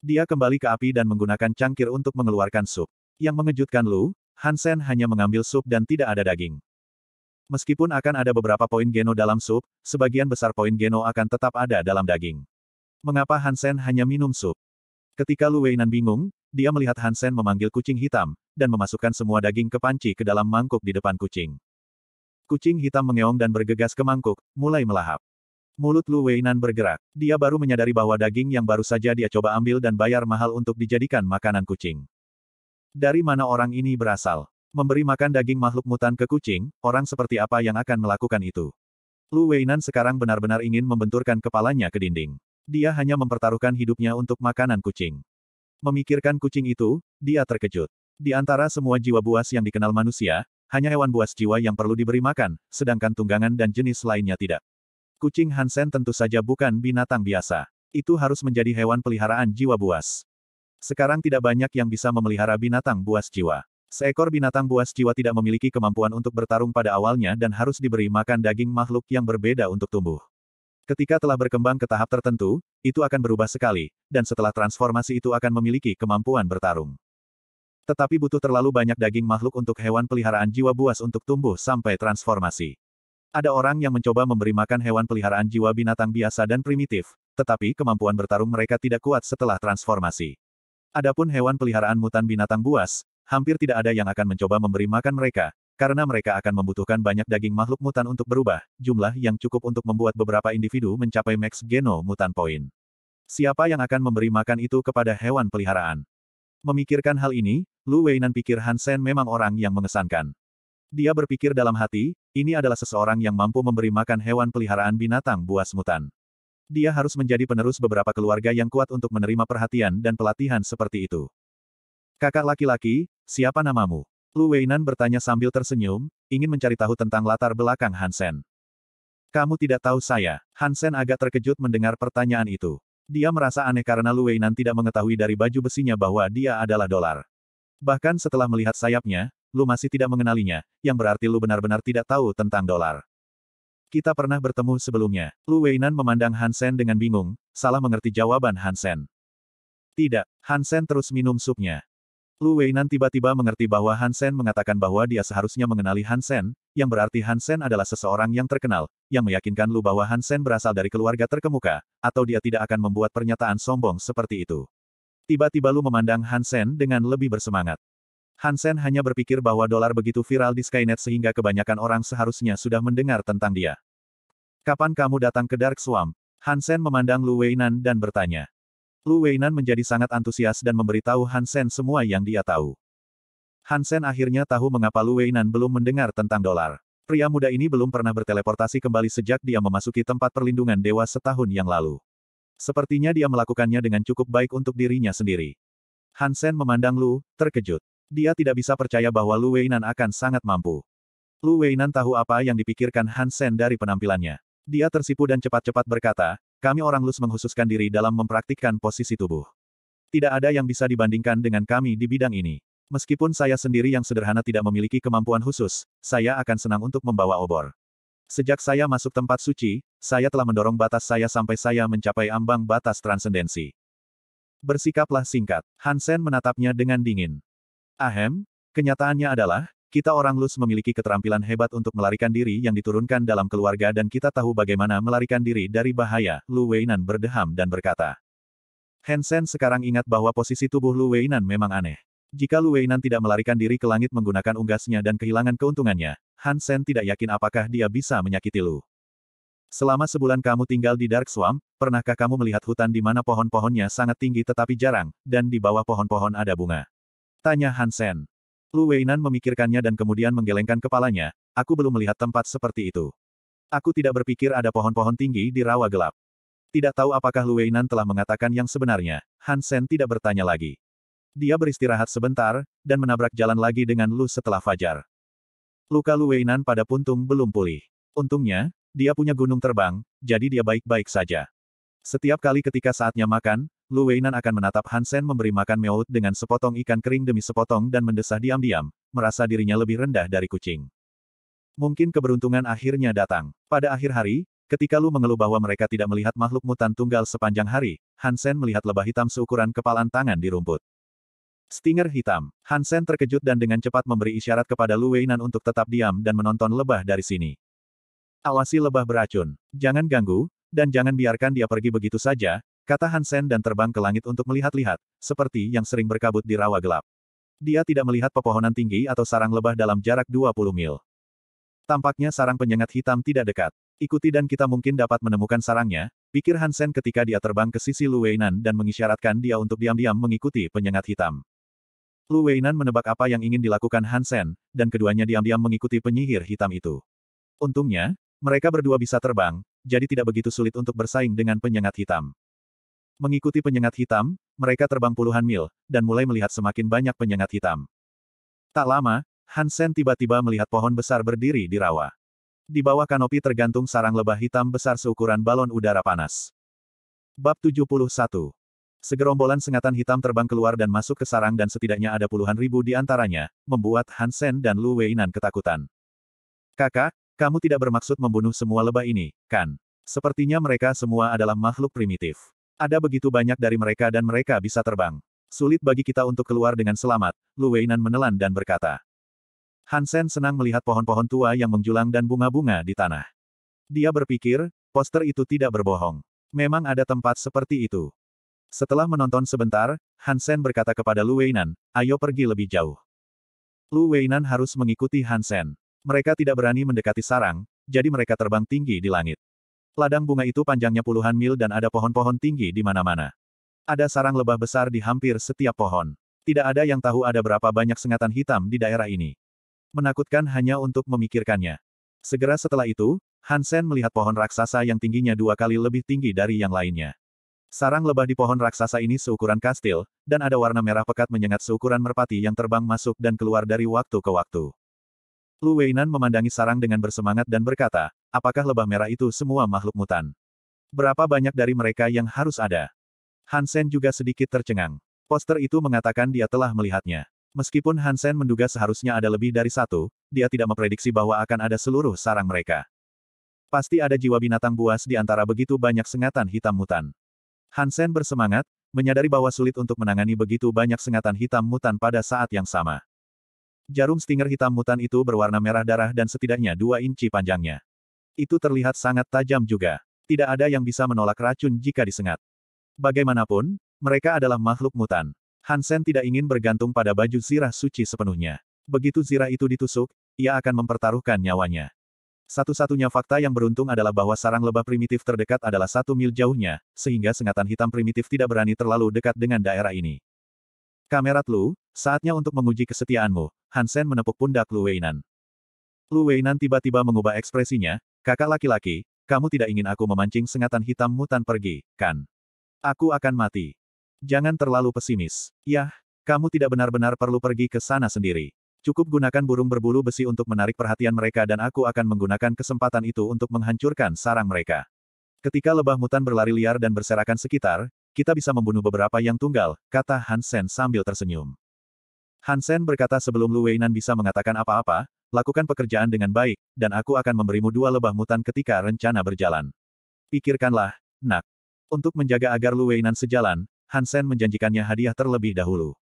Dia kembali ke api dan menggunakan cangkir untuk mengeluarkan sup. Yang mengejutkan Lu, Hansen hanya mengambil sup dan tidak ada daging. Meskipun akan ada beberapa poin geno dalam sup, sebagian besar poin geno akan tetap ada dalam daging. Mengapa Hansen hanya minum sup? Ketika Lu Weinan bingung, dia melihat Hansen memanggil kucing hitam, dan memasukkan semua daging ke panci ke dalam mangkuk di depan kucing. Kucing hitam mengeong dan bergegas ke mangkuk, mulai melahap. Mulut Lu Weinan bergerak. Dia baru menyadari bahwa daging yang baru saja dia coba ambil dan bayar mahal untuk dijadikan makanan kucing. Dari mana orang ini berasal? Memberi makan daging makhluk mutan ke kucing, orang seperti apa yang akan melakukan itu? Lu Weinan sekarang benar-benar ingin membenturkan kepalanya ke dinding. Dia hanya mempertaruhkan hidupnya untuk makanan kucing. Memikirkan kucing itu, dia terkejut. Di antara semua jiwa buas yang dikenal manusia, hanya hewan buas jiwa yang perlu diberi makan, sedangkan tunggangan dan jenis lainnya tidak. Kucing Hansen tentu saja bukan binatang biasa. Itu harus menjadi hewan peliharaan jiwa buas. Sekarang tidak banyak yang bisa memelihara binatang buas jiwa. Seekor binatang buas jiwa tidak memiliki kemampuan untuk bertarung pada awalnya dan harus diberi makan daging makhluk yang berbeda untuk tumbuh. Ketika telah berkembang ke tahap tertentu, itu akan berubah sekali, dan setelah transformasi itu akan memiliki kemampuan bertarung. Tetapi butuh terlalu banyak daging makhluk untuk hewan peliharaan jiwa buas untuk tumbuh sampai transformasi. Ada orang yang mencoba memberi makan hewan peliharaan jiwa binatang biasa dan primitif, tetapi kemampuan bertarung mereka tidak kuat setelah transformasi. Adapun hewan peliharaan mutan binatang buas, hampir tidak ada yang akan mencoba memberi makan mereka, karena mereka akan membutuhkan banyak daging makhluk mutan untuk berubah, jumlah yang cukup untuk membuat beberapa individu mencapai max geno mutan poin. Siapa yang akan memberi makan itu kepada hewan peliharaan? Memikirkan hal ini, Lu Wei nan pikir Hansen memang orang yang mengesankan. Dia berpikir dalam hati, ini adalah seseorang yang mampu memberi makan hewan peliharaan binatang buas mutan. Dia harus menjadi penerus beberapa keluarga yang kuat untuk menerima perhatian dan pelatihan seperti itu. Kakak laki-laki, Siapa namamu? Lu Weinan bertanya sambil tersenyum, ingin mencari tahu tentang latar belakang Hansen. Kamu tidak tahu saya. Hansen agak terkejut mendengar pertanyaan itu. Dia merasa aneh karena Lu Weinan tidak mengetahui dari baju besinya bahwa dia adalah dolar. Bahkan setelah melihat sayapnya, lu masih tidak mengenalinya, yang berarti lu benar-benar tidak tahu tentang dolar. Kita pernah bertemu sebelumnya. Lu Weinan memandang Hansen dengan bingung, salah mengerti jawaban Hansen. Tidak, Hansen terus minum supnya. Lu Weinan tiba-tiba mengerti bahwa Hansen mengatakan bahwa dia seharusnya mengenali Hansen, yang berarti Hansen adalah seseorang yang terkenal, yang meyakinkan Lu bahwa Hansen berasal dari keluarga terkemuka, atau dia tidak akan membuat pernyataan sombong seperti itu. Tiba-tiba Lu memandang Hansen dengan lebih bersemangat. Hansen hanya berpikir bahwa dolar begitu viral di Skynet sehingga kebanyakan orang seharusnya sudah mendengar tentang dia. Kapan kamu datang ke Dark Swamp? Hansen memandang Lu Weinan dan bertanya. Lu Weinan menjadi sangat antusias dan memberitahu Hansen semua yang dia tahu. Hansen akhirnya tahu mengapa Lu Weinan belum mendengar tentang dolar. Pria muda ini belum pernah berteleportasi kembali sejak dia memasuki tempat perlindungan dewa setahun yang lalu. Sepertinya dia melakukannya dengan cukup baik untuk dirinya sendiri. Hansen memandang Lu, terkejut. Dia tidak bisa percaya bahwa Lu Weinan akan sangat mampu. Lu Weinan tahu apa yang dipikirkan Hansen dari penampilannya. Dia tersipu dan cepat-cepat berkata, kami orang lus menghususkan diri dalam mempraktikkan posisi tubuh. Tidak ada yang bisa dibandingkan dengan kami di bidang ini. Meskipun saya sendiri yang sederhana tidak memiliki kemampuan khusus, saya akan senang untuk membawa obor. Sejak saya masuk tempat suci, saya telah mendorong batas saya sampai saya mencapai ambang batas transendensi. Bersikaplah singkat. Hansen menatapnya dengan dingin. Ahem, kenyataannya adalah, kita orang Lus memiliki keterampilan hebat untuk melarikan diri yang diturunkan dalam keluarga dan kita tahu bagaimana melarikan diri dari bahaya, Lu Weinan berdeham dan berkata. Hansen sekarang ingat bahwa posisi tubuh Lu Weinan memang aneh. Jika Lu Weinan tidak melarikan diri ke langit menggunakan unggasnya dan kehilangan keuntungannya, Hansen tidak yakin apakah dia bisa menyakiti Lu. Selama sebulan kamu tinggal di Dark Swamp, pernahkah kamu melihat hutan di mana pohon-pohonnya sangat tinggi tetapi jarang, dan di bawah pohon-pohon ada bunga? Tanya Hansen. Lu Weinan memikirkannya dan kemudian menggelengkan kepalanya, aku belum melihat tempat seperti itu. Aku tidak berpikir ada pohon-pohon tinggi di rawa gelap. Tidak tahu apakah Lu Weinan telah mengatakan yang sebenarnya, Hansen tidak bertanya lagi. Dia beristirahat sebentar, dan menabrak jalan lagi dengan Lu setelah fajar. Luka Lu Weinan pada puntung belum pulih. Untungnya, dia punya gunung terbang, jadi dia baik-baik saja. Setiap kali ketika saatnya makan, Lu Weinan akan menatap Hansen memberi makan Meowth dengan sepotong ikan kering demi sepotong dan mendesah diam-diam, merasa dirinya lebih rendah dari kucing. Mungkin keberuntungan akhirnya datang. Pada akhir hari, ketika Lu mengeluh bahwa mereka tidak melihat makhluk mutan tunggal sepanjang hari, Hansen melihat lebah hitam seukuran kepalan tangan di rumput. Stinger hitam. Hansen terkejut dan dengan cepat memberi isyarat kepada Lu Weinan untuk tetap diam dan menonton lebah dari sini. Awasi lebah beracun. Jangan ganggu, dan jangan biarkan dia pergi begitu saja, Kata Hansen dan terbang ke langit untuk melihat-lihat, seperti yang sering berkabut di rawa gelap. Dia tidak melihat pepohonan tinggi atau sarang lebah dalam jarak 20 mil. Tampaknya sarang penyengat hitam tidak dekat. Ikuti dan kita mungkin dapat menemukan sarangnya, pikir Hansen ketika dia terbang ke sisi Lu Weinan dan mengisyaratkan dia untuk diam-diam mengikuti penyengat hitam. Lu Weinan menebak apa yang ingin dilakukan Hansen, dan keduanya diam-diam mengikuti penyihir hitam itu. Untungnya, mereka berdua bisa terbang, jadi tidak begitu sulit untuk bersaing dengan penyengat hitam. Mengikuti penyengat hitam, mereka terbang puluhan mil, dan mulai melihat semakin banyak penyengat hitam. Tak lama, Hansen tiba-tiba melihat pohon besar berdiri di rawa. Di bawah kanopi tergantung sarang lebah hitam besar seukuran balon udara panas. Bab 71 Segerombolan sengatan hitam terbang keluar dan masuk ke sarang dan setidaknya ada puluhan ribu di antaranya, membuat Hansen dan Lu Weinan ketakutan. Kakak, kamu tidak bermaksud membunuh semua lebah ini, kan? Sepertinya mereka semua adalah makhluk primitif. Ada begitu banyak dari mereka dan mereka bisa terbang. Sulit bagi kita untuk keluar dengan selamat, Lu Weinan menelan dan berkata. Hansen senang melihat pohon-pohon tua yang menjulang dan bunga-bunga di tanah. Dia berpikir, poster itu tidak berbohong. Memang ada tempat seperti itu. Setelah menonton sebentar, Hansen berkata kepada Lu Weinan, ayo pergi lebih jauh. Lu Weinan harus mengikuti Hansen. Mereka tidak berani mendekati sarang, jadi mereka terbang tinggi di langit. Ladang bunga itu panjangnya puluhan mil dan ada pohon-pohon tinggi di mana-mana. Ada sarang lebah besar di hampir setiap pohon. Tidak ada yang tahu ada berapa banyak sengatan hitam di daerah ini. Menakutkan hanya untuk memikirkannya. Segera setelah itu, Hansen melihat pohon raksasa yang tingginya dua kali lebih tinggi dari yang lainnya. Sarang lebah di pohon raksasa ini seukuran kastil, dan ada warna merah pekat menyengat seukuran merpati yang terbang masuk dan keluar dari waktu ke waktu. Lu Weinan memandangi sarang dengan bersemangat dan berkata, apakah lebah merah itu semua makhluk mutan? Berapa banyak dari mereka yang harus ada? Hansen juga sedikit tercengang. Poster itu mengatakan dia telah melihatnya. Meskipun Hansen menduga seharusnya ada lebih dari satu, dia tidak memprediksi bahwa akan ada seluruh sarang mereka. Pasti ada jiwa binatang buas di antara begitu banyak sengatan hitam mutan. Hansen bersemangat, menyadari bahwa sulit untuk menangani begitu banyak sengatan hitam mutan pada saat yang sama. Jarum stinger hitam mutan itu berwarna merah darah dan setidaknya dua inci panjangnya. Itu terlihat sangat tajam juga. Tidak ada yang bisa menolak racun jika disengat. Bagaimanapun, mereka adalah makhluk mutan. Hansen tidak ingin bergantung pada baju zirah suci sepenuhnya. Begitu zirah itu ditusuk, ia akan mempertaruhkan nyawanya. Satu-satunya fakta yang beruntung adalah bahwa sarang lebah primitif terdekat adalah satu mil jauhnya, sehingga sengatan hitam primitif tidak berani terlalu dekat dengan daerah ini. Kamerat Lu, saatnya untuk menguji kesetiaanmu, Hansen menepuk pundak Lu Weinan. Lu Weinan tiba-tiba mengubah ekspresinya, kakak laki-laki, kamu tidak ingin aku memancing sengatan hitam mutan pergi, kan? Aku akan mati. Jangan terlalu pesimis. Yah, kamu tidak benar-benar perlu pergi ke sana sendiri. Cukup gunakan burung berbulu besi untuk menarik perhatian mereka dan aku akan menggunakan kesempatan itu untuk menghancurkan sarang mereka. Ketika lebah mutan berlari liar dan berserakan sekitar, kita bisa membunuh beberapa yang tunggal, kata Hansen sambil tersenyum. Hansen berkata sebelum Lu Weinan bisa mengatakan apa-apa, lakukan pekerjaan dengan baik, dan aku akan memberimu dua lebah mutan ketika rencana berjalan. Pikirkanlah, nak. Untuk menjaga agar Lu Weinan sejalan, Hansen menjanjikannya hadiah terlebih dahulu.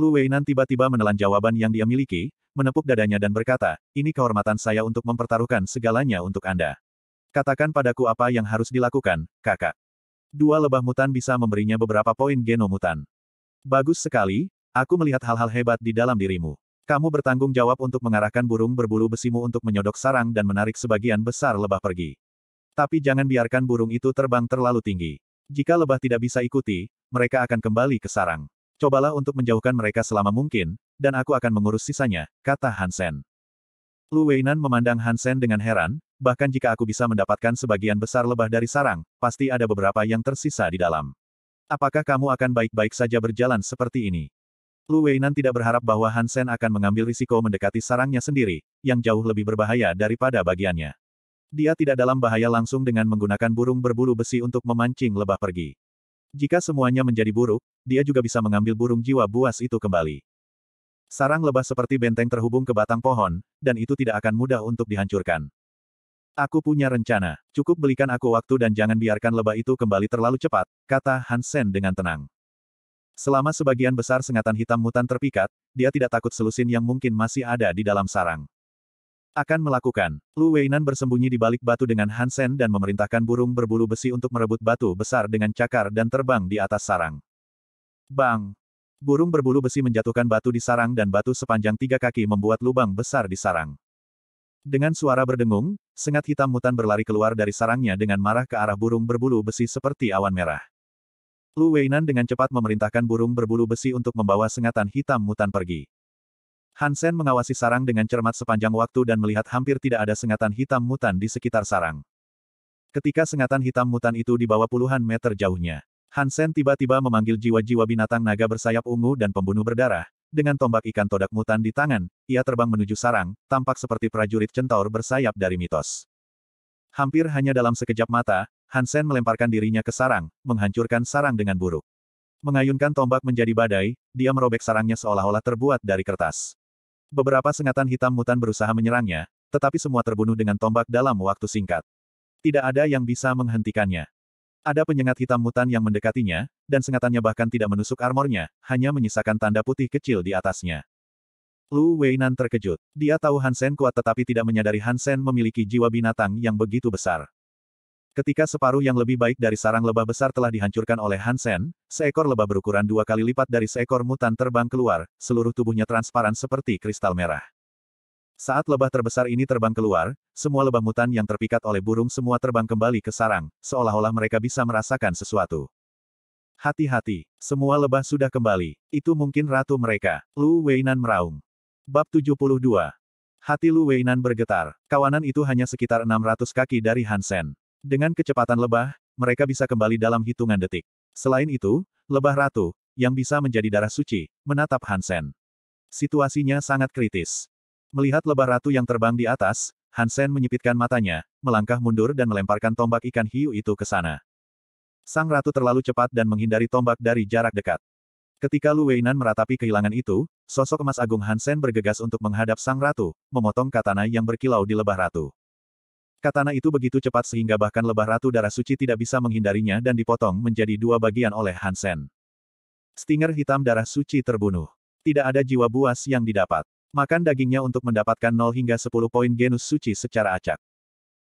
Lu Weinan tiba-tiba menelan jawaban yang dia miliki, menepuk dadanya dan berkata, ini kehormatan saya untuk mempertaruhkan segalanya untuk Anda. Katakan padaku apa yang harus dilakukan, kakak. Dua lebah mutan bisa memberinya beberapa poin genomutan. Bagus sekali, aku melihat hal-hal hebat di dalam dirimu. Kamu bertanggung jawab untuk mengarahkan burung berbulu besimu untuk menyodok sarang dan menarik sebagian besar lebah pergi. Tapi jangan biarkan burung itu terbang terlalu tinggi. Jika lebah tidak bisa ikuti, mereka akan kembali ke sarang. Cobalah untuk menjauhkan mereka selama mungkin, dan aku akan mengurus sisanya, kata Hansen. Lu Weinan memandang Hansen dengan heran, bahkan jika aku bisa mendapatkan sebagian besar lebah dari sarang, pasti ada beberapa yang tersisa di dalam. Apakah kamu akan baik-baik saja berjalan seperti ini? Lu Weinan tidak berharap bahwa Hansen akan mengambil risiko mendekati sarangnya sendiri, yang jauh lebih berbahaya daripada bagiannya. Dia tidak dalam bahaya langsung dengan menggunakan burung berbulu besi untuk memancing lebah pergi. Jika semuanya menjadi buruk, dia juga bisa mengambil burung jiwa buas itu kembali. Sarang lebah seperti benteng terhubung ke batang pohon, dan itu tidak akan mudah untuk dihancurkan. Aku punya rencana, cukup belikan aku waktu dan jangan biarkan lebah itu kembali terlalu cepat, kata Hansen dengan tenang. Selama sebagian besar sengatan hitam mutan terpikat, dia tidak takut selusin yang mungkin masih ada di dalam sarang. Akan melakukan, Lu Weinan bersembunyi di balik batu dengan Hansen dan memerintahkan burung berbulu besi untuk merebut batu besar dengan cakar dan terbang di atas sarang. Bang! Burung berbulu besi menjatuhkan batu di sarang dan batu sepanjang tiga kaki membuat lubang besar di sarang. Dengan suara berdengung, sengat hitam mutan berlari keluar dari sarangnya dengan marah ke arah burung berbulu besi seperti awan merah. Lu Weinan dengan cepat memerintahkan burung berbulu besi untuk membawa sengatan hitam mutan pergi. Hansen mengawasi sarang dengan cermat sepanjang waktu dan melihat hampir tidak ada sengatan hitam mutan di sekitar sarang. Ketika sengatan hitam mutan itu dibawa puluhan meter jauhnya, Hansen tiba-tiba memanggil jiwa-jiwa binatang naga bersayap ungu dan pembunuh berdarah. Dengan tombak ikan todak mutan di tangan, ia terbang menuju sarang, tampak seperti prajurit centaur bersayap dari mitos. Hampir hanya dalam sekejap mata, Hansen melemparkan dirinya ke sarang, menghancurkan sarang dengan buruk. Mengayunkan tombak menjadi badai, dia merobek sarangnya seolah-olah terbuat dari kertas. Beberapa sengatan hitam mutan berusaha menyerangnya, tetapi semua terbunuh dengan tombak dalam waktu singkat. Tidak ada yang bisa menghentikannya. Ada penyengat hitam mutan yang mendekatinya, dan sengatannya bahkan tidak menusuk armornya, hanya menyisakan tanda putih kecil di atasnya. Lu Weinan terkejut. Dia tahu Hansen kuat tetapi tidak menyadari Hansen memiliki jiwa binatang yang begitu besar. Ketika separuh yang lebih baik dari sarang lebah besar telah dihancurkan oleh Hansen, seekor lebah berukuran dua kali lipat dari seekor mutan terbang keluar, seluruh tubuhnya transparan seperti kristal merah. Saat lebah terbesar ini terbang keluar, semua lebah mutan yang terpikat oleh burung semua terbang kembali ke sarang, seolah-olah mereka bisa merasakan sesuatu. Hati-hati, semua lebah sudah kembali. Itu mungkin ratu mereka. Lu Weinan meraung. Bab 72. Hati Lu Weinan bergetar. Kawanan itu hanya sekitar 600 kaki dari Hansen. Dengan kecepatan lebah, mereka bisa kembali dalam hitungan detik. Selain itu, lebah ratu, yang bisa menjadi darah suci, menatap Hansen. Situasinya sangat kritis. Melihat lebah ratu yang terbang di atas, Hansen menyipitkan matanya, melangkah mundur dan melemparkan tombak ikan hiu itu ke sana. Sang ratu terlalu cepat dan menghindari tombak dari jarak dekat. Ketika Lu Weinan meratapi kehilangan itu, sosok emas agung Hansen bergegas untuk menghadap sang ratu, memotong katana yang berkilau di lebah ratu. Katana itu begitu cepat sehingga bahkan lebah ratu darah suci tidak bisa menghindarinya dan dipotong menjadi dua bagian oleh Hansen. Stinger hitam darah suci terbunuh. Tidak ada jiwa buas yang didapat. Makan dagingnya untuk mendapatkan 0 hingga 10 poin genus suci secara acak.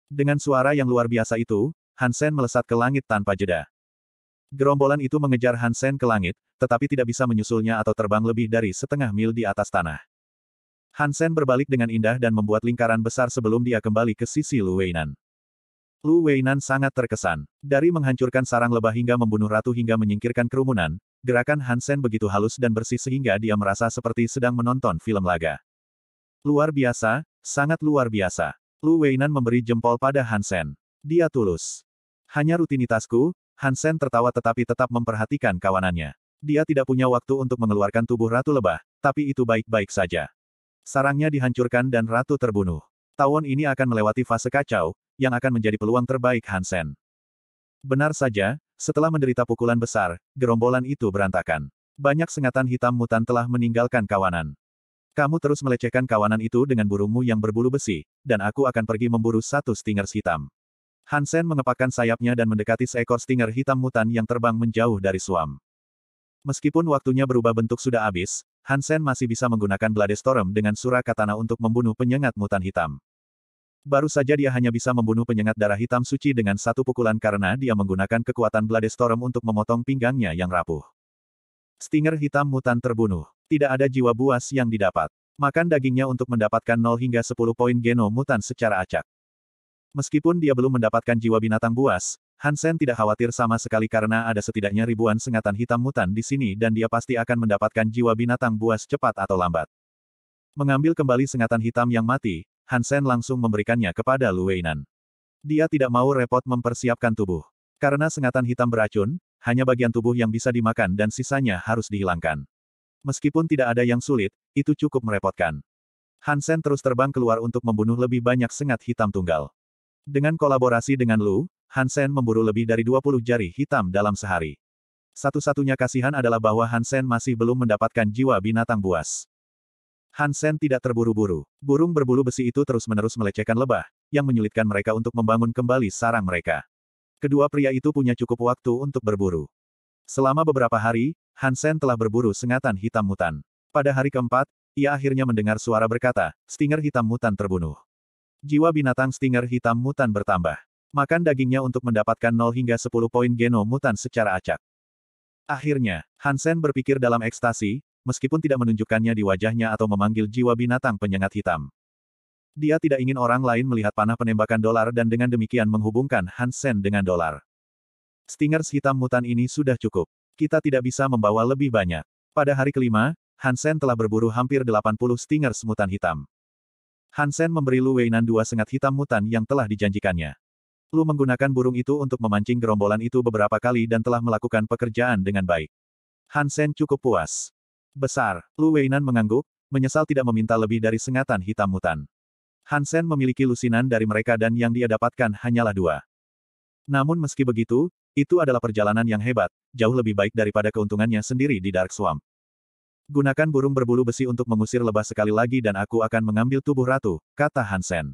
Dengan suara yang luar biasa itu, Hansen melesat ke langit tanpa jeda. Gerombolan itu mengejar Hansen ke langit, tetapi tidak bisa menyusulnya atau terbang lebih dari setengah mil di atas tanah. Hansen berbalik dengan indah dan membuat lingkaran besar sebelum dia kembali ke sisi Lu Weinan. Lu Weinan sangat terkesan. Dari menghancurkan sarang lebah hingga membunuh ratu hingga menyingkirkan kerumunan, gerakan Hansen begitu halus dan bersih sehingga dia merasa seperti sedang menonton film laga. Luar biasa, sangat luar biasa. Lu Weinan memberi jempol pada Hansen. Dia tulus. Hanya rutinitasku, Hansen tertawa tetapi tetap memperhatikan kawanannya. Dia tidak punya waktu untuk mengeluarkan tubuh Ratu Lebah, tapi itu baik-baik saja. Sarangnya dihancurkan dan ratu terbunuh. Tawon ini akan melewati fase kacau, yang akan menjadi peluang terbaik Hansen. Benar saja, setelah menderita pukulan besar, gerombolan itu berantakan. Banyak sengatan hitam mutan telah meninggalkan kawanan. Kamu terus melecehkan kawanan itu dengan burungmu yang berbulu besi, dan aku akan pergi memburu satu stingers hitam. Hansen mengepakkan sayapnya dan mendekati seekor stinger hitam mutan yang terbang menjauh dari suam. Meskipun waktunya berubah bentuk sudah habis, Hansen masih bisa menggunakan Blade dengan Sura Katana untuk membunuh penyengat mutan hitam. Baru saja dia hanya bisa membunuh penyengat darah hitam suci dengan satu pukulan karena dia menggunakan kekuatan Blade untuk memotong pinggangnya yang rapuh. Stinger hitam mutan terbunuh. Tidak ada jiwa buas yang didapat. Makan dagingnya untuk mendapatkan 0 hingga 10 poin geno mutan secara acak. Meskipun dia belum mendapatkan jiwa binatang buas, Hansen tidak khawatir sama sekali karena ada setidaknya ribuan sengatan hitam mutan di sini dan dia pasti akan mendapatkan jiwa binatang buas cepat atau lambat. Mengambil kembali sengatan hitam yang mati, Hansen langsung memberikannya kepada Luweinan. Dia tidak mau repot mempersiapkan tubuh. Karena sengatan hitam beracun, hanya bagian tubuh yang bisa dimakan dan sisanya harus dihilangkan. Meskipun tidak ada yang sulit, itu cukup merepotkan. Hansen terus terbang keluar untuk membunuh lebih banyak sengat hitam tunggal. Dengan kolaborasi dengan Lu, Hansen memburu lebih dari 20 jari hitam dalam sehari. Satu-satunya kasihan adalah bahwa Hansen masih belum mendapatkan jiwa binatang buas. Hansen tidak terburu-buru. Burung berbulu besi itu terus-menerus melecehkan lebah, yang menyulitkan mereka untuk membangun kembali sarang mereka. Kedua pria itu punya cukup waktu untuk berburu. Selama beberapa hari, Hansen telah berburu sengatan hitam mutan. Pada hari keempat, ia akhirnya mendengar suara berkata, Stinger hitam mutan terbunuh. Jiwa binatang Stinger hitam mutan bertambah. Makan dagingnya untuk mendapatkan 0 hingga 10 poin genom mutan secara acak. Akhirnya, Hansen berpikir dalam ekstasi, meskipun tidak menunjukkannya di wajahnya atau memanggil jiwa binatang penyengat hitam. Dia tidak ingin orang lain melihat panah penembakan dolar dan dengan demikian menghubungkan Hansen dengan dolar. Stingers hitam mutan ini sudah cukup. Kita tidak bisa membawa lebih banyak. Pada hari kelima, Hansen telah berburu hampir 80 stingers mutan hitam. Hansen memberi Lu Weinan dua sengat hitam mutan yang telah dijanjikannya. Lu menggunakan burung itu untuk memancing gerombolan itu beberapa kali dan telah melakukan pekerjaan dengan baik. Hansen cukup puas. Besar, Lu Weinan mengangguk, menyesal tidak meminta lebih dari sengatan hitam mutan. Hansen memiliki lusinan dari mereka dan yang dia dapatkan hanyalah dua. Namun meski begitu, itu adalah perjalanan yang hebat, jauh lebih baik daripada keuntungannya sendiri di Dark Swamp. Gunakan burung berbulu besi untuk mengusir lebah sekali lagi dan aku akan mengambil tubuh ratu, kata Hansen.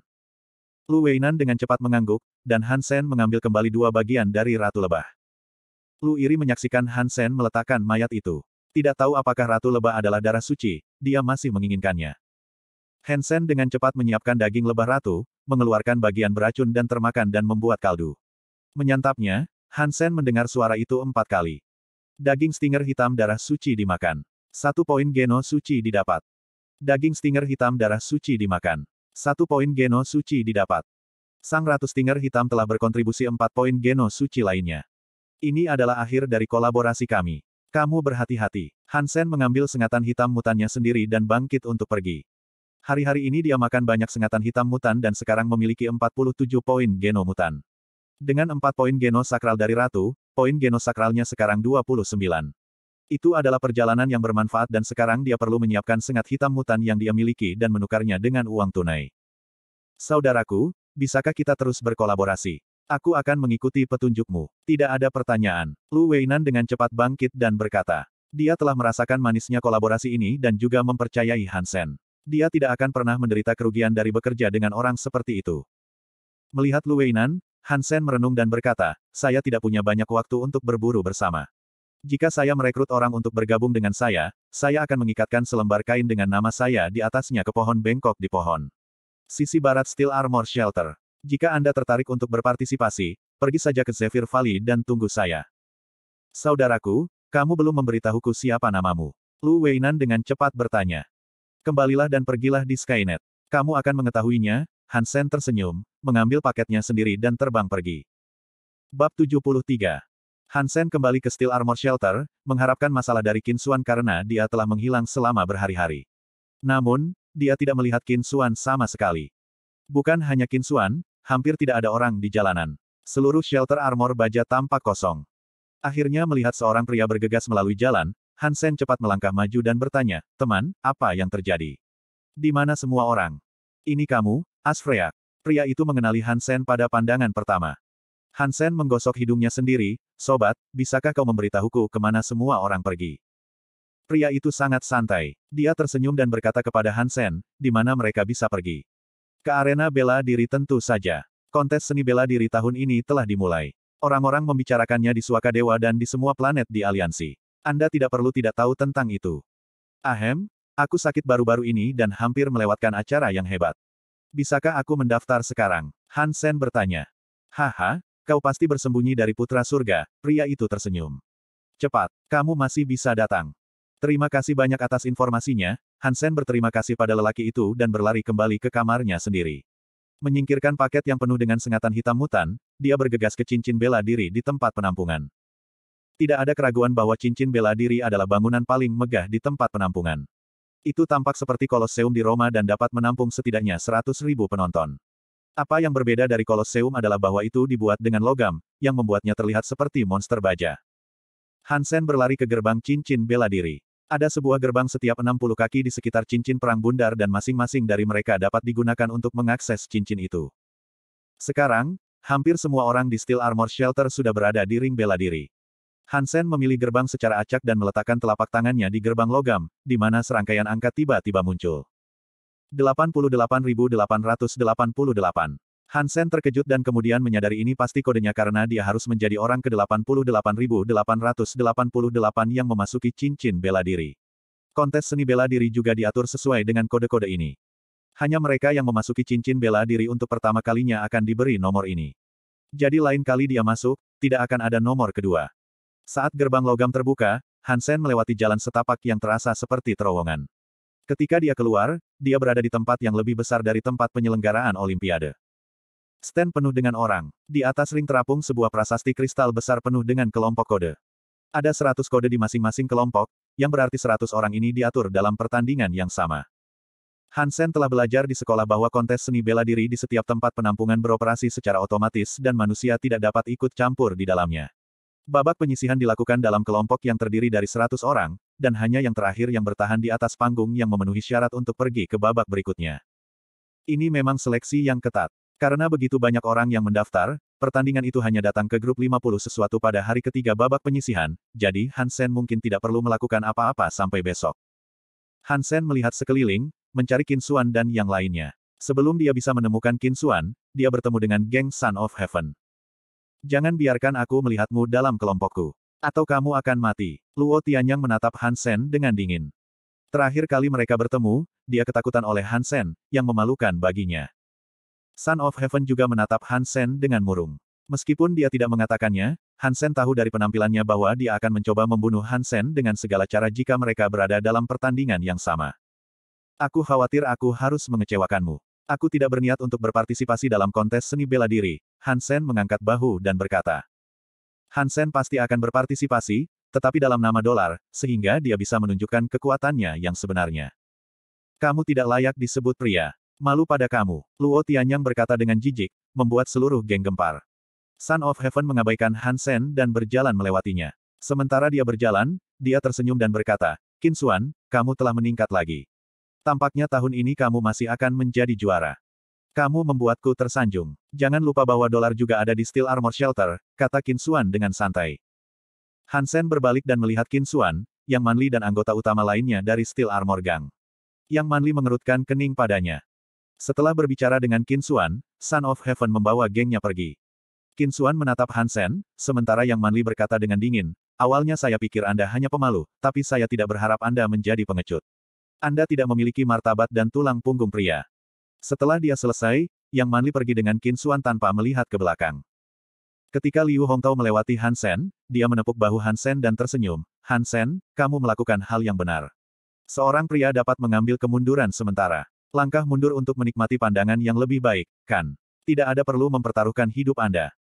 Lu Weinan dengan cepat mengangguk, dan Hansen mengambil kembali dua bagian dari Ratu Lebah. Lu Iri menyaksikan Hansen meletakkan mayat itu. Tidak tahu apakah Ratu Lebah adalah darah suci, dia masih menginginkannya. Hansen dengan cepat menyiapkan daging lebah ratu, mengeluarkan bagian beracun dan termakan dan membuat kaldu. Menyantapnya, Hansen mendengar suara itu empat kali. Daging stinger hitam darah suci dimakan. Satu poin geno suci didapat. Daging stinger hitam darah suci dimakan. Satu poin Geno Suci didapat. Sang Ratu Stinger Hitam telah berkontribusi empat poin Geno Suci lainnya. Ini adalah akhir dari kolaborasi kami. Kamu berhati-hati. Hansen mengambil sengatan hitam mutannya sendiri dan bangkit untuk pergi. Hari-hari ini dia makan banyak sengatan hitam mutan dan sekarang memiliki 47 poin Geno mutan. Dengan 4 poin Geno sakral dari Ratu, poin Geno sakralnya sekarang 29. Itu adalah perjalanan yang bermanfaat dan sekarang dia perlu menyiapkan sengat hitam mutan yang dia miliki dan menukarnya dengan uang tunai. Saudaraku, bisakah kita terus berkolaborasi? Aku akan mengikuti petunjukmu. Tidak ada pertanyaan. Lu Weinan dengan cepat bangkit dan berkata. Dia telah merasakan manisnya kolaborasi ini dan juga mempercayai Hansen. Dia tidak akan pernah menderita kerugian dari bekerja dengan orang seperti itu. Melihat Lu Weinan, Hansen merenung dan berkata, saya tidak punya banyak waktu untuk berburu bersama. Jika saya merekrut orang untuk bergabung dengan saya, saya akan mengikatkan selembar kain dengan nama saya di atasnya ke pohon bengkok di pohon. Sisi barat Steel Armor Shelter. Jika Anda tertarik untuk berpartisipasi, pergi saja ke Zephyr Valley dan tunggu saya. Saudaraku, kamu belum memberitahuku siapa namamu. Lu Weinan dengan cepat bertanya. Kembalilah dan pergilah di Skynet. Kamu akan mengetahuinya, Hansen tersenyum, mengambil paketnya sendiri dan terbang pergi. Bab 73 Hansen kembali ke Steel Armor Shelter, mengharapkan masalah dari Qin Xuan karena dia telah menghilang selama berhari-hari. Namun, dia tidak melihat Qin Xuan sama sekali. Bukan hanya Qin Xuan, hampir tidak ada orang di jalanan. Seluruh shelter armor baja tampak kosong. Akhirnya melihat seorang pria bergegas melalui jalan, Hansen cepat melangkah maju dan bertanya, teman, apa yang terjadi? Di mana semua orang? Ini kamu, Asfreya. Pria itu mengenali Hansen pada pandangan pertama. Hansen menggosok hidungnya sendiri, Sobat, bisakah kau memberitahuku kemana semua orang pergi? Pria itu sangat santai. Dia tersenyum dan berkata kepada Hansen, di mana mereka bisa pergi. Ke arena bela diri tentu saja. Kontes seni bela diri tahun ini telah dimulai. Orang-orang membicarakannya di Suaka Dewa dan di semua planet di aliansi. Anda tidak perlu tidak tahu tentang itu. Ahem, aku sakit baru-baru ini dan hampir melewatkan acara yang hebat. Bisakah aku mendaftar sekarang? Hansen bertanya. Haha, Kau pasti bersembunyi dari putra surga, pria itu tersenyum. Cepat, kamu masih bisa datang. Terima kasih banyak atas informasinya, Hansen berterima kasih pada lelaki itu dan berlari kembali ke kamarnya sendiri. Menyingkirkan paket yang penuh dengan sengatan hitam mutan, dia bergegas ke cincin bela diri di tempat penampungan. Tidak ada keraguan bahwa cincin bela diri adalah bangunan paling megah di tempat penampungan. Itu tampak seperti koloseum di Roma dan dapat menampung setidaknya 100.000 penonton. Apa yang berbeda dari Koloseum adalah bahwa itu dibuat dengan logam, yang membuatnya terlihat seperti monster baja. Hansen berlari ke gerbang cincin bela diri. Ada sebuah gerbang setiap 60 kaki di sekitar cincin perang bundar dan masing-masing dari mereka dapat digunakan untuk mengakses cincin itu. Sekarang, hampir semua orang di Steel Armor Shelter sudah berada di ring bela diri. Hansen memilih gerbang secara acak dan meletakkan telapak tangannya di gerbang logam, di mana serangkaian angka tiba-tiba muncul. 88888. Hansen terkejut dan kemudian menyadari ini pasti kodenya karena dia harus menjadi orang ke-88888 yang memasuki cincin bela diri. Kontes seni bela diri juga diatur sesuai dengan kode-kode ini. Hanya mereka yang memasuki cincin bela diri untuk pertama kalinya akan diberi nomor ini. Jadi lain kali dia masuk, tidak akan ada nomor kedua. Saat gerbang logam terbuka, Hansen melewati jalan setapak yang terasa seperti terowongan. Ketika dia keluar, dia berada di tempat yang lebih besar dari tempat penyelenggaraan Olimpiade. Stand penuh dengan orang. Di atas ring terapung sebuah prasasti kristal besar penuh dengan kelompok kode. Ada seratus kode di masing-masing kelompok, yang berarti seratus orang ini diatur dalam pertandingan yang sama. Hansen telah belajar di sekolah bahwa kontes seni bela diri di setiap tempat penampungan beroperasi secara otomatis dan manusia tidak dapat ikut campur di dalamnya. Babak penyisihan dilakukan dalam kelompok yang terdiri dari seratus orang, dan hanya yang terakhir yang bertahan di atas panggung yang memenuhi syarat untuk pergi ke babak berikutnya. Ini memang seleksi yang ketat. Karena begitu banyak orang yang mendaftar, pertandingan itu hanya datang ke grup 50 sesuatu pada hari ketiga babak penyisihan, jadi Hansen mungkin tidak perlu melakukan apa-apa sampai besok. Hansen melihat sekeliling, mencari Kinsuan dan yang lainnya. Sebelum dia bisa menemukan Kinsuan, dia bertemu dengan geng Sun of Heaven. Jangan biarkan aku melihatmu dalam kelompokku. Atau kamu akan mati. Luo Tianyang menatap Han Sen dengan dingin. Terakhir kali mereka bertemu, dia ketakutan oleh Han Sen, yang memalukan baginya. Son of Heaven juga menatap Han Sen dengan murung. Meskipun dia tidak mengatakannya, Han Sen tahu dari penampilannya bahwa dia akan mencoba membunuh Han Sen dengan segala cara jika mereka berada dalam pertandingan yang sama. Aku khawatir aku harus mengecewakanmu. Aku tidak berniat untuk berpartisipasi dalam kontes seni bela diri, Hansen mengangkat bahu dan berkata. Hansen pasti akan berpartisipasi, tetapi dalam nama dolar, sehingga dia bisa menunjukkan kekuatannya yang sebenarnya. Kamu tidak layak disebut pria. Malu pada kamu, Luo Tianyang berkata dengan jijik, membuat seluruh geng gempar. Son of Heaven mengabaikan Hansen dan berjalan melewatinya. Sementara dia berjalan, dia tersenyum dan berkata, Kinsuan, kamu telah meningkat lagi. Tampaknya tahun ini kamu masih akan menjadi juara. Kamu membuatku tersanjung. Jangan lupa bahwa dolar juga ada di Steel Armor Shelter, kata Kinsuan dengan santai. Hansen berbalik dan melihat Kinsuan, yang Manli dan anggota utama lainnya dari Steel Armor Gang. Yang Manli mengerutkan kening padanya. Setelah berbicara dengan Kinsuan, Son of Heaven membawa gengnya pergi. Kinsuan menatap Hansen, sementara Yang Manli berkata dengan dingin, Awalnya saya pikir Anda hanya pemalu, tapi saya tidak berharap Anda menjadi pengecut. Anda tidak memiliki martabat dan tulang punggung pria. Setelah dia selesai, Yang Manli pergi dengan Qin Xuan tanpa melihat ke belakang. Ketika Liu Hongtao melewati Hansen, dia menepuk bahu Hansen dan tersenyum, Hansen, kamu melakukan hal yang benar. Seorang pria dapat mengambil kemunduran sementara. Langkah mundur untuk menikmati pandangan yang lebih baik, kan? Tidak ada perlu mempertaruhkan hidup Anda.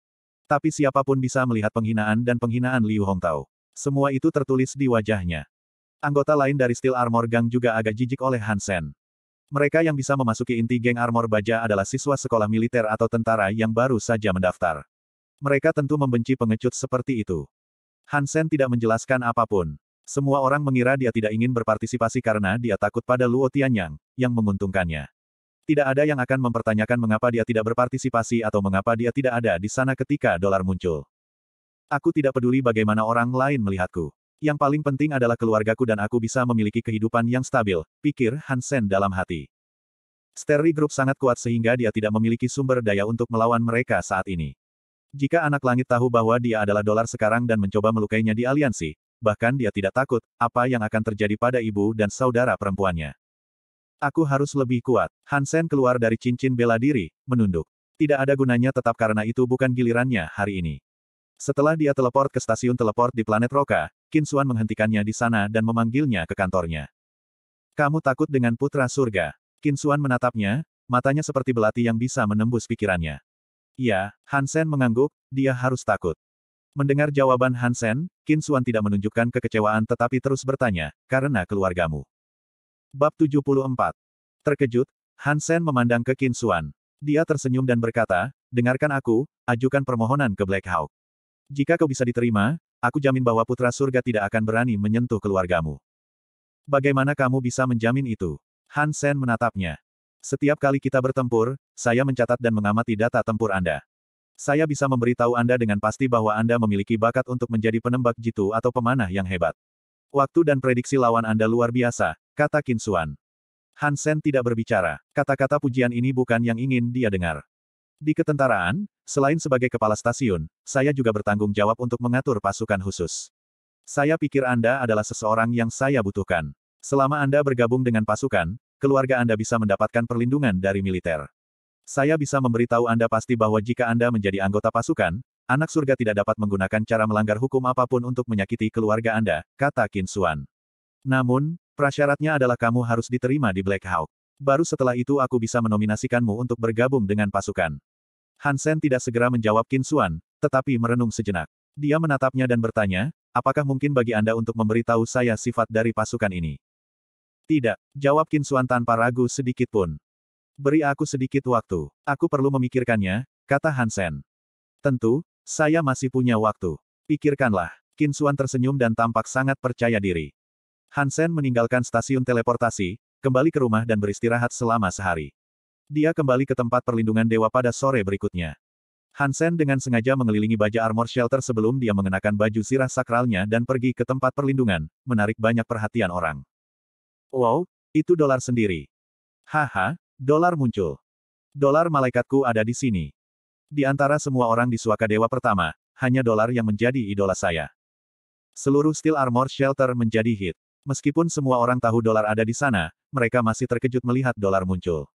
Tapi siapapun bisa melihat penghinaan dan penghinaan Liu Hongtao. Semua itu tertulis di wajahnya. Anggota lain dari Steel Armor Gang juga agak jijik oleh Hansen. Mereka yang bisa memasuki inti geng armor baja adalah siswa sekolah militer atau tentara yang baru saja mendaftar. Mereka tentu membenci pengecut seperti itu. Hansen tidak menjelaskan apapun. Semua orang mengira dia tidak ingin berpartisipasi karena dia takut pada Luo Tianyang, yang menguntungkannya. Tidak ada yang akan mempertanyakan mengapa dia tidak berpartisipasi atau mengapa dia tidak ada di sana ketika dolar muncul. Aku tidak peduli bagaimana orang lain melihatku. Yang paling penting adalah keluargaku dan aku bisa memiliki kehidupan yang stabil, pikir Hansen dalam hati. Sterry Group sangat kuat sehingga dia tidak memiliki sumber daya untuk melawan mereka saat ini. Jika anak langit tahu bahwa dia adalah dolar sekarang dan mencoba melukainya di aliansi, bahkan dia tidak takut apa yang akan terjadi pada ibu dan saudara perempuannya. Aku harus lebih kuat. Hansen keluar dari cincin bela diri, menunduk. Tidak ada gunanya tetap karena itu bukan gilirannya hari ini. Setelah dia teleport ke stasiun teleport di planet Roka, Qin Suan menghentikannya di sana dan memanggilnya ke kantornya. Kamu takut dengan putra surga? Qin Suan menatapnya, matanya seperti belati yang bisa menembus pikirannya. Ya, Hansen mengangguk, dia harus takut. Mendengar jawaban Hansen, Qin Suan tidak menunjukkan kekecewaan tetapi terus bertanya, karena keluargamu. Bab 74. Terkejut, Hansen memandang ke Qin Suan. Dia tersenyum dan berkata, dengarkan aku, ajukan permohonan ke Black Hawk. Jika kau bisa diterima, aku jamin bahwa putra surga tidak akan berani menyentuh keluargamu. Bagaimana kamu bisa menjamin itu? Hansen menatapnya. Setiap kali kita bertempur, saya mencatat dan mengamati data tempur Anda. Saya bisa memberitahu Anda dengan pasti bahwa Anda memiliki bakat untuk menjadi penembak jitu atau pemanah yang hebat. Waktu dan prediksi lawan Anda luar biasa, kata Kinsuan. Hansen tidak berbicara. Kata-kata pujian ini bukan yang ingin dia dengar. Di ketentaraan, selain sebagai kepala stasiun, saya juga bertanggung jawab untuk mengatur pasukan khusus. Saya pikir Anda adalah seseorang yang saya butuhkan. Selama Anda bergabung dengan pasukan, keluarga Anda bisa mendapatkan perlindungan dari militer. Saya bisa memberitahu Anda pasti bahwa jika Anda menjadi anggota pasukan, anak surga tidak dapat menggunakan cara melanggar hukum apapun untuk menyakiti keluarga Anda, kata Kinsuan. Namun, prasyaratnya adalah kamu harus diterima di Black Hawk. Baru setelah itu aku bisa menominasikanmu untuk bergabung dengan pasukan. Hansen tidak segera menjawab Kinsuan, tetapi merenung sejenak. Dia menatapnya dan bertanya, apakah mungkin bagi Anda untuk memberitahu saya sifat dari pasukan ini? Tidak, jawab Kinsuan tanpa ragu sedikit pun. Beri aku sedikit waktu. Aku perlu memikirkannya, kata Hansen. Tentu, saya masih punya waktu. Pikirkanlah. Kinsuan tersenyum dan tampak sangat percaya diri. Hansen meninggalkan stasiun teleportasi, kembali ke rumah dan beristirahat selama sehari. Dia kembali ke tempat perlindungan dewa pada sore berikutnya. Hansen dengan sengaja mengelilingi baja armor shelter sebelum dia mengenakan baju sirah sakralnya dan pergi ke tempat perlindungan, menarik banyak perhatian orang. Wow, itu dolar sendiri. Haha, dolar muncul. Dolar malaikatku ada di sini. Di antara semua orang di suaka dewa pertama, hanya dolar yang menjadi idola saya. Seluruh steel armor shelter menjadi hit. Meskipun semua orang tahu dolar ada di sana, mereka masih terkejut melihat dolar muncul.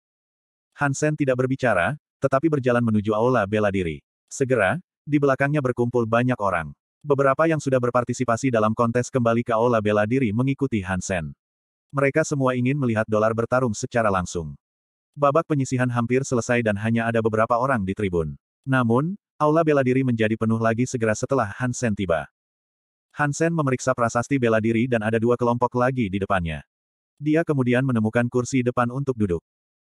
Hansen tidak berbicara, tetapi berjalan menuju aula bela diri. Segera, di belakangnya berkumpul banyak orang. Beberapa yang sudah berpartisipasi dalam kontes kembali ke aula bela diri mengikuti Hansen. Mereka semua ingin melihat dolar bertarung secara langsung. Babak penyisihan hampir selesai dan hanya ada beberapa orang di tribun. Namun, aula bela diri menjadi penuh lagi segera setelah Hansen tiba. Hansen memeriksa prasasti bela diri dan ada dua kelompok lagi di depannya. Dia kemudian menemukan kursi depan untuk duduk.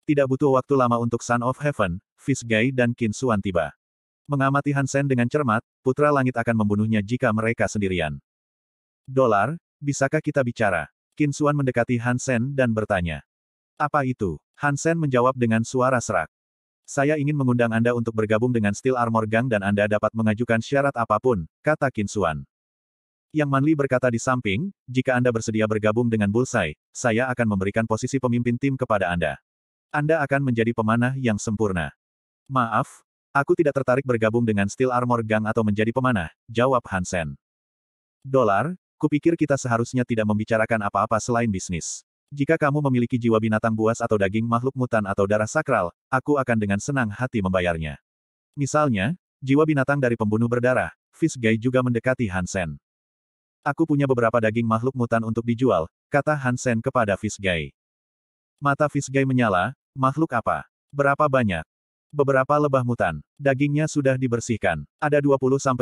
Tidak butuh waktu lama untuk Son of Heaven, Guy dan Kinsuan Suan tiba. Mengamati Hansen dengan cermat, Putra Langit akan membunuhnya jika mereka sendirian. Dolar, bisakah kita bicara? Kinsuan Suan mendekati Hansen dan bertanya. Apa itu? Hansen menjawab dengan suara serak. Saya ingin mengundang Anda untuk bergabung dengan Steel Armor Gang dan Anda dapat mengajukan syarat apapun, kata Kinsuan. Suan. Yang Manli berkata di samping, jika Anda bersedia bergabung dengan Bullseye, saya akan memberikan posisi pemimpin tim kepada Anda. Anda akan menjadi pemanah yang sempurna. Maaf, aku tidak tertarik bergabung dengan Steel Armor Gang atau menjadi pemanah, jawab Hansen. Dolar, kupikir kita seharusnya tidak membicarakan apa-apa selain bisnis. Jika kamu memiliki jiwa binatang buas atau daging makhluk mutan atau darah sakral, aku akan dengan senang hati membayarnya. Misalnya, jiwa binatang dari pembunuh berdarah, Fish juga mendekati Hansen. Aku punya beberapa daging makhluk mutan untuk dijual, kata Hansen kepada Fisgai. Mata Fisgai menyala, makhluk apa? Berapa banyak? Beberapa lebah mutan. Dagingnya sudah dibersihkan. Ada 20-30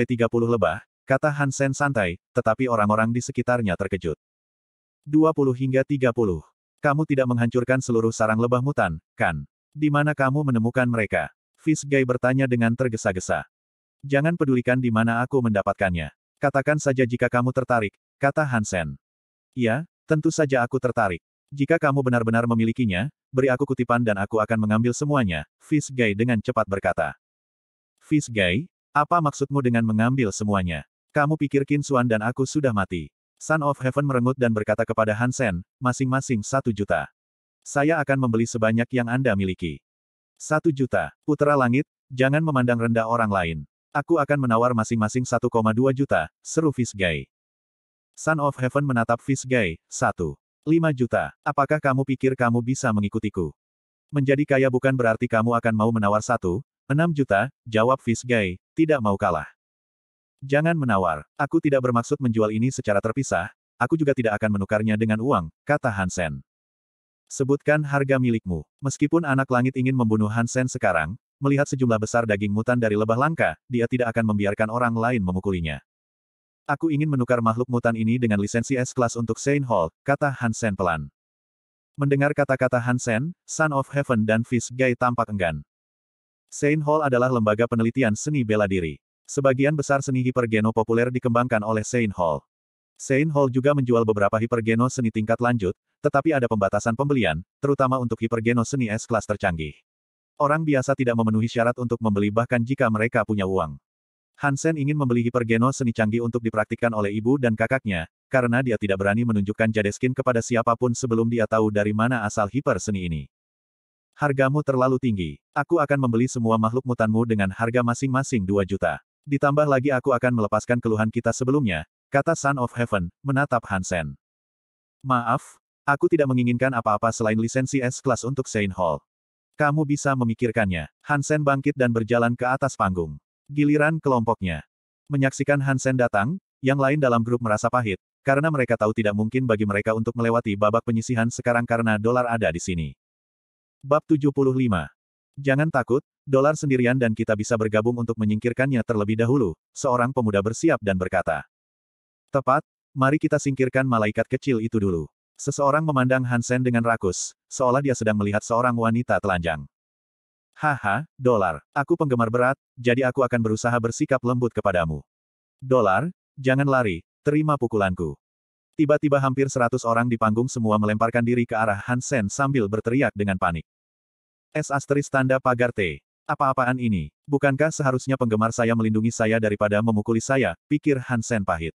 lebah, kata Hansen santai, tetapi orang-orang di sekitarnya terkejut. 20 hingga 30. Kamu tidak menghancurkan seluruh sarang lebah mutan, kan? Di mana kamu menemukan mereka? Fisgai bertanya dengan tergesa-gesa. Jangan pedulikan di mana aku mendapatkannya. Katakan saja jika kamu tertarik, kata Hansen. Ya, tentu saja aku tertarik. Jika kamu benar-benar memilikinya, beri aku kutipan dan aku akan mengambil semuanya, Fish Guy dengan cepat berkata. Fish Guy, apa maksudmu dengan mengambil semuanya? Kamu pikir Kinsuan dan aku sudah mati. Son of Heaven merengut dan berkata kepada Hansen, masing-masing satu juta. Saya akan membeli sebanyak yang Anda miliki. Satu juta, putera langit, jangan memandang rendah orang lain. Aku akan menawar masing-masing 1,2 juta, seru Guy. Son of Heaven menatap Fish Guy, 1,5 juta. Apakah kamu pikir kamu bisa mengikutiku? Menjadi kaya bukan berarti kamu akan mau menawar 1,6 juta, jawab Guy, tidak mau kalah. Jangan menawar, aku tidak bermaksud menjual ini secara terpisah, aku juga tidak akan menukarnya dengan uang, kata Hansen. Sebutkan harga milikmu. Meskipun anak langit ingin membunuh Hansen sekarang, melihat sejumlah besar daging mutan dari lebah langka, dia tidak akan membiarkan orang lain memukulinya. Aku ingin menukar makhluk mutan ini dengan lisensi S-Class untuk Saint Hall, kata Hansen pelan. Mendengar kata-kata Hansen, Son of Heaven dan Fish Guy tampak enggan. Saint Hall adalah lembaga penelitian seni bela diri. Sebagian besar seni hipergeno populer dikembangkan oleh Saint Hall. Saint Hall juga menjual beberapa hipergeno seni tingkat lanjut, tetapi ada pembatasan pembelian, terutama untuk hipergeno seni S-Class tercanggih. Orang biasa tidak memenuhi syarat untuk membeli bahkan jika mereka punya uang. Hansen ingin membeli hipergeno seni canggih untuk dipraktikkan oleh ibu dan kakaknya, karena dia tidak berani menunjukkan jadeskin kepada siapapun sebelum dia tahu dari mana asal hiper seni ini. Hargamu terlalu tinggi. Aku akan membeli semua makhluk mutanmu dengan harga masing-masing 2 juta. Ditambah lagi aku akan melepaskan keluhan kita sebelumnya, kata Son of Heaven, menatap Hansen. Maaf, aku tidak menginginkan apa-apa selain lisensi S-Class untuk Saint Hall. Kamu bisa memikirkannya. Hansen bangkit dan berjalan ke atas panggung. Giliran kelompoknya. Menyaksikan Hansen datang, yang lain dalam grup merasa pahit, karena mereka tahu tidak mungkin bagi mereka untuk melewati babak penyisihan sekarang karena dolar ada di sini. Bab 75. Jangan takut, dolar sendirian dan kita bisa bergabung untuk menyingkirkannya terlebih dahulu, seorang pemuda bersiap dan berkata. Tepat, mari kita singkirkan malaikat kecil itu dulu. Seseorang memandang Hansen dengan rakus, seolah dia sedang melihat seorang wanita telanjang. Haha, dolar, aku penggemar berat, jadi aku akan berusaha bersikap lembut kepadamu. Dolar, jangan lari, terima pukulanku. Tiba-tiba hampir seratus orang di panggung semua melemparkan diri ke arah Hansen sambil berteriak dengan panik. S asteris tanda pagar T. Apa-apaan ini? Bukankah seharusnya penggemar saya melindungi saya daripada memukuli saya, pikir Hansen pahit.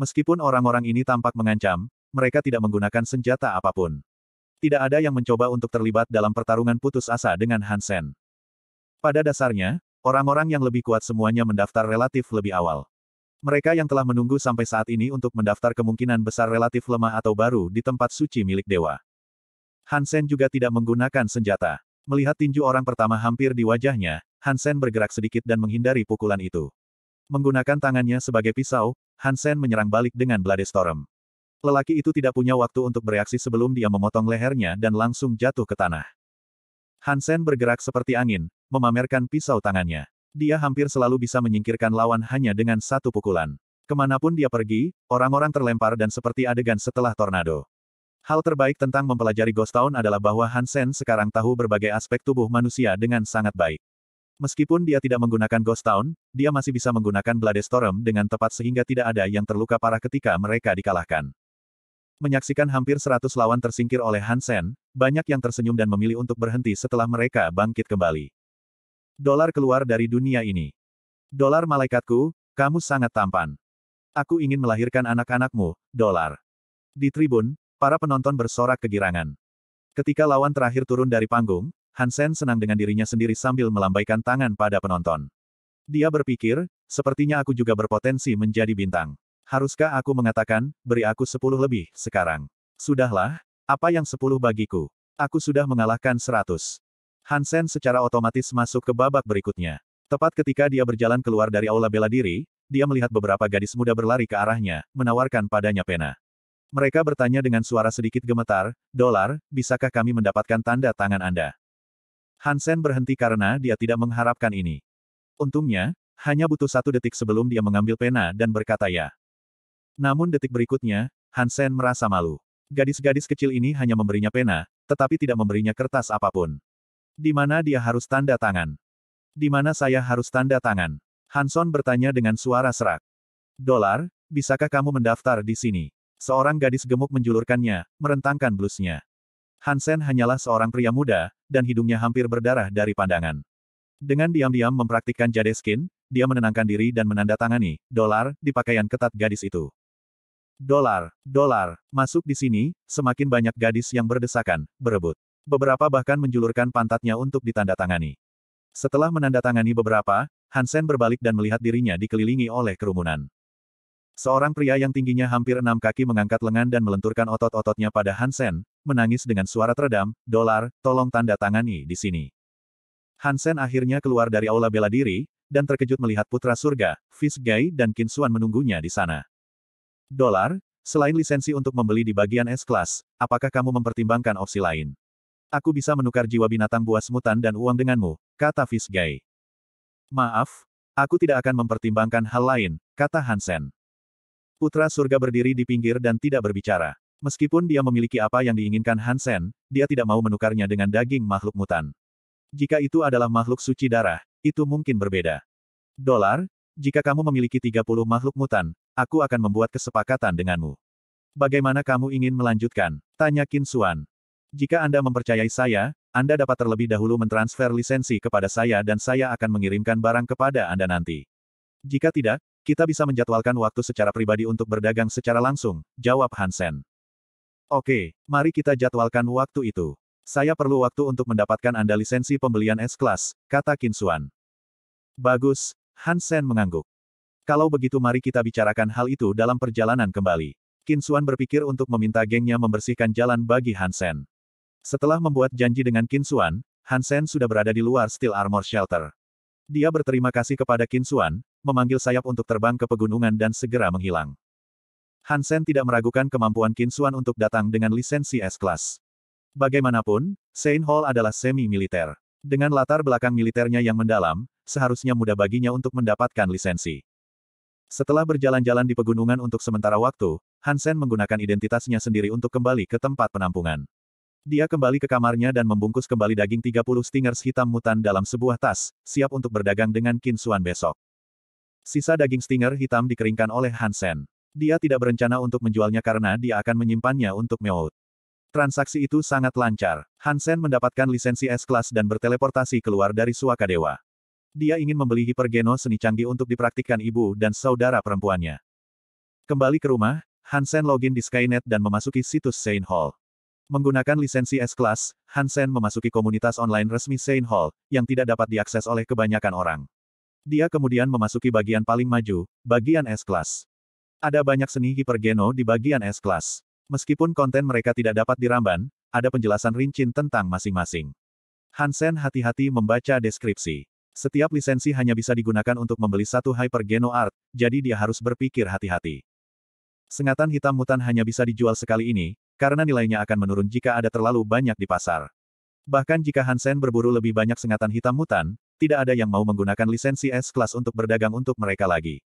Meskipun orang-orang ini tampak mengancam, mereka tidak menggunakan senjata apapun. Tidak ada yang mencoba untuk terlibat dalam pertarungan putus asa dengan Hansen. Pada dasarnya, orang-orang yang lebih kuat semuanya mendaftar relatif lebih awal. Mereka yang telah menunggu sampai saat ini untuk mendaftar kemungkinan besar relatif lemah atau baru di tempat suci milik dewa. Hansen juga tidak menggunakan senjata. Melihat tinju orang pertama hampir di wajahnya, Hansen bergerak sedikit dan menghindari pukulan itu. Menggunakan tangannya sebagai pisau, Hansen menyerang balik dengan Bladestorm. Lelaki itu tidak punya waktu untuk bereaksi sebelum dia memotong lehernya dan langsung jatuh ke tanah. Hansen bergerak seperti angin, memamerkan pisau tangannya. Dia hampir selalu bisa menyingkirkan lawan hanya dengan satu pukulan. Kemanapun dia pergi, orang-orang terlempar dan seperti adegan setelah tornado. Hal terbaik tentang mempelajari Ghost Town adalah bahwa Hansen sekarang tahu berbagai aspek tubuh manusia dengan sangat baik. Meskipun dia tidak menggunakan Ghost Town, dia masih bisa menggunakan Bladestorm dengan tepat sehingga tidak ada yang terluka parah ketika mereka dikalahkan menyaksikan hampir seratus lawan tersingkir oleh Hansen, banyak yang tersenyum dan memilih untuk berhenti setelah mereka bangkit kembali. Dolar keluar dari dunia ini. Dolar malaikatku, kamu sangat tampan. Aku ingin melahirkan anak-anakmu, dolar. Di tribun, para penonton bersorak kegirangan. Ketika lawan terakhir turun dari panggung, Hansen senang dengan dirinya sendiri sambil melambaikan tangan pada penonton. Dia berpikir, sepertinya aku juga berpotensi menjadi bintang. Haruskah aku mengatakan, beri aku sepuluh lebih, sekarang. Sudahlah, apa yang sepuluh bagiku? Aku sudah mengalahkan seratus. Hansen secara otomatis masuk ke babak berikutnya. Tepat ketika dia berjalan keluar dari aula bela diri, dia melihat beberapa gadis muda berlari ke arahnya, menawarkan padanya pena. Mereka bertanya dengan suara sedikit gemetar, dolar, bisakah kami mendapatkan tanda tangan Anda? Hansen berhenti karena dia tidak mengharapkan ini. Untungnya, hanya butuh satu detik sebelum dia mengambil pena dan berkata ya. Namun detik berikutnya, Hansen merasa malu. Gadis-gadis kecil ini hanya memberinya pena, tetapi tidak memberinya kertas apapun. Di mana dia harus tanda tangan? Di mana saya harus tanda tangan? Hanson bertanya dengan suara serak. Dolar, bisakah kamu mendaftar di sini? Seorang gadis gemuk menjulurkannya, merentangkan blusnya. Hansen hanyalah seorang pria muda, dan hidungnya hampir berdarah dari pandangan. Dengan diam-diam mempraktikkan jadeskin, dia menenangkan diri dan menandatangani, dolar, di pakaian ketat gadis itu. Dolar, dolar, masuk di sini, semakin banyak gadis yang berdesakan, berebut. Beberapa bahkan menjulurkan pantatnya untuk ditandatangani. Setelah menandatangani beberapa, Hansen berbalik dan melihat dirinya dikelilingi oleh kerumunan. Seorang pria yang tingginya hampir enam kaki mengangkat lengan dan melenturkan otot-ototnya pada Hansen, menangis dengan suara teredam, dolar, tolong tanda tangani di sini. Hansen akhirnya keluar dari aula bela diri, dan terkejut melihat putra surga, Guy dan Kinsuan menunggunya di sana. Dolar, selain lisensi untuk membeli di bagian S-Class, apakah kamu mempertimbangkan opsi lain? Aku bisa menukar jiwa binatang buas mutan dan uang denganmu, kata Visgay. Maaf, aku tidak akan mempertimbangkan hal lain, kata Hansen. Putra surga berdiri di pinggir dan tidak berbicara. Meskipun dia memiliki apa yang diinginkan Hansen, dia tidak mau menukarnya dengan daging makhluk mutan. Jika itu adalah makhluk suci darah, itu mungkin berbeda. Dolar, jika kamu memiliki 30 makhluk mutan, aku akan membuat kesepakatan denganmu. Bagaimana kamu ingin melanjutkan? Tanya Qin Xuan. Jika Anda mempercayai saya, Anda dapat terlebih dahulu mentransfer lisensi kepada saya dan saya akan mengirimkan barang kepada Anda nanti. Jika tidak, kita bisa menjadwalkan waktu secara pribadi untuk berdagang secara langsung, jawab Hansen. Oke, mari kita jadwalkan waktu itu. Saya perlu waktu untuk mendapatkan Anda lisensi pembelian S-Class, kata Qin Xuan. Bagus, Hansen mengangguk. Kalau begitu mari kita bicarakan hal itu dalam perjalanan kembali. Kinsuan berpikir untuk meminta gengnya membersihkan jalan bagi Hansen. Setelah membuat janji dengan Kinsuan, Hansen sudah berada di luar Steel Armor Shelter. Dia berterima kasih kepada Kinsuan, memanggil sayap untuk terbang ke pegunungan dan segera menghilang. Hansen tidak meragukan kemampuan Kinsuan untuk datang dengan lisensi S-Class. Bagaimanapun, Saint Hall adalah semi-militer. Dengan latar belakang militernya yang mendalam, seharusnya mudah baginya untuk mendapatkan lisensi. Setelah berjalan-jalan di pegunungan untuk sementara waktu, Hansen menggunakan identitasnya sendiri untuk kembali ke tempat penampungan. Dia kembali ke kamarnya dan membungkus kembali daging 30 stingers hitam mutan dalam sebuah tas, siap untuk berdagang dengan Kinsuan besok. Sisa daging stinger hitam dikeringkan oleh Hansen. Dia tidak berencana untuk menjualnya karena dia akan menyimpannya untuk Meout. Transaksi itu sangat lancar. Hansen mendapatkan lisensi S-Class dan berteleportasi keluar dari Suaka Dewa. Dia ingin membeli hipergeno seni canggih untuk dipraktikkan ibu dan saudara perempuannya. Kembali ke rumah, Hansen login di Skynet dan memasuki situs Saint Hall. Menggunakan lisensi S-Class, Hansen memasuki komunitas online resmi Saint Hall, yang tidak dapat diakses oleh kebanyakan orang. Dia kemudian memasuki bagian paling maju, bagian S-Class. Ada banyak seni hipergeno di bagian S-Class. Meskipun konten mereka tidak dapat diramban, ada penjelasan rincin tentang masing-masing. Hansen hati-hati membaca deskripsi. Setiap lisensi hanya bisa digunakan untuk membeli satu Hyper Geno Art, jadi dia harus berpikir hati-hati. Sengatan hitam mutan hanya bisa dijual sekali ini, karena nilainya akan menurun jika ada terlalu banyak di pasar. Bahkan jika Hansen berburu lebih banyak sengatan hitam mutan, tidak ada yang mau menggunakan lisensi S-Class untuk berdagang untuk mereka lagi.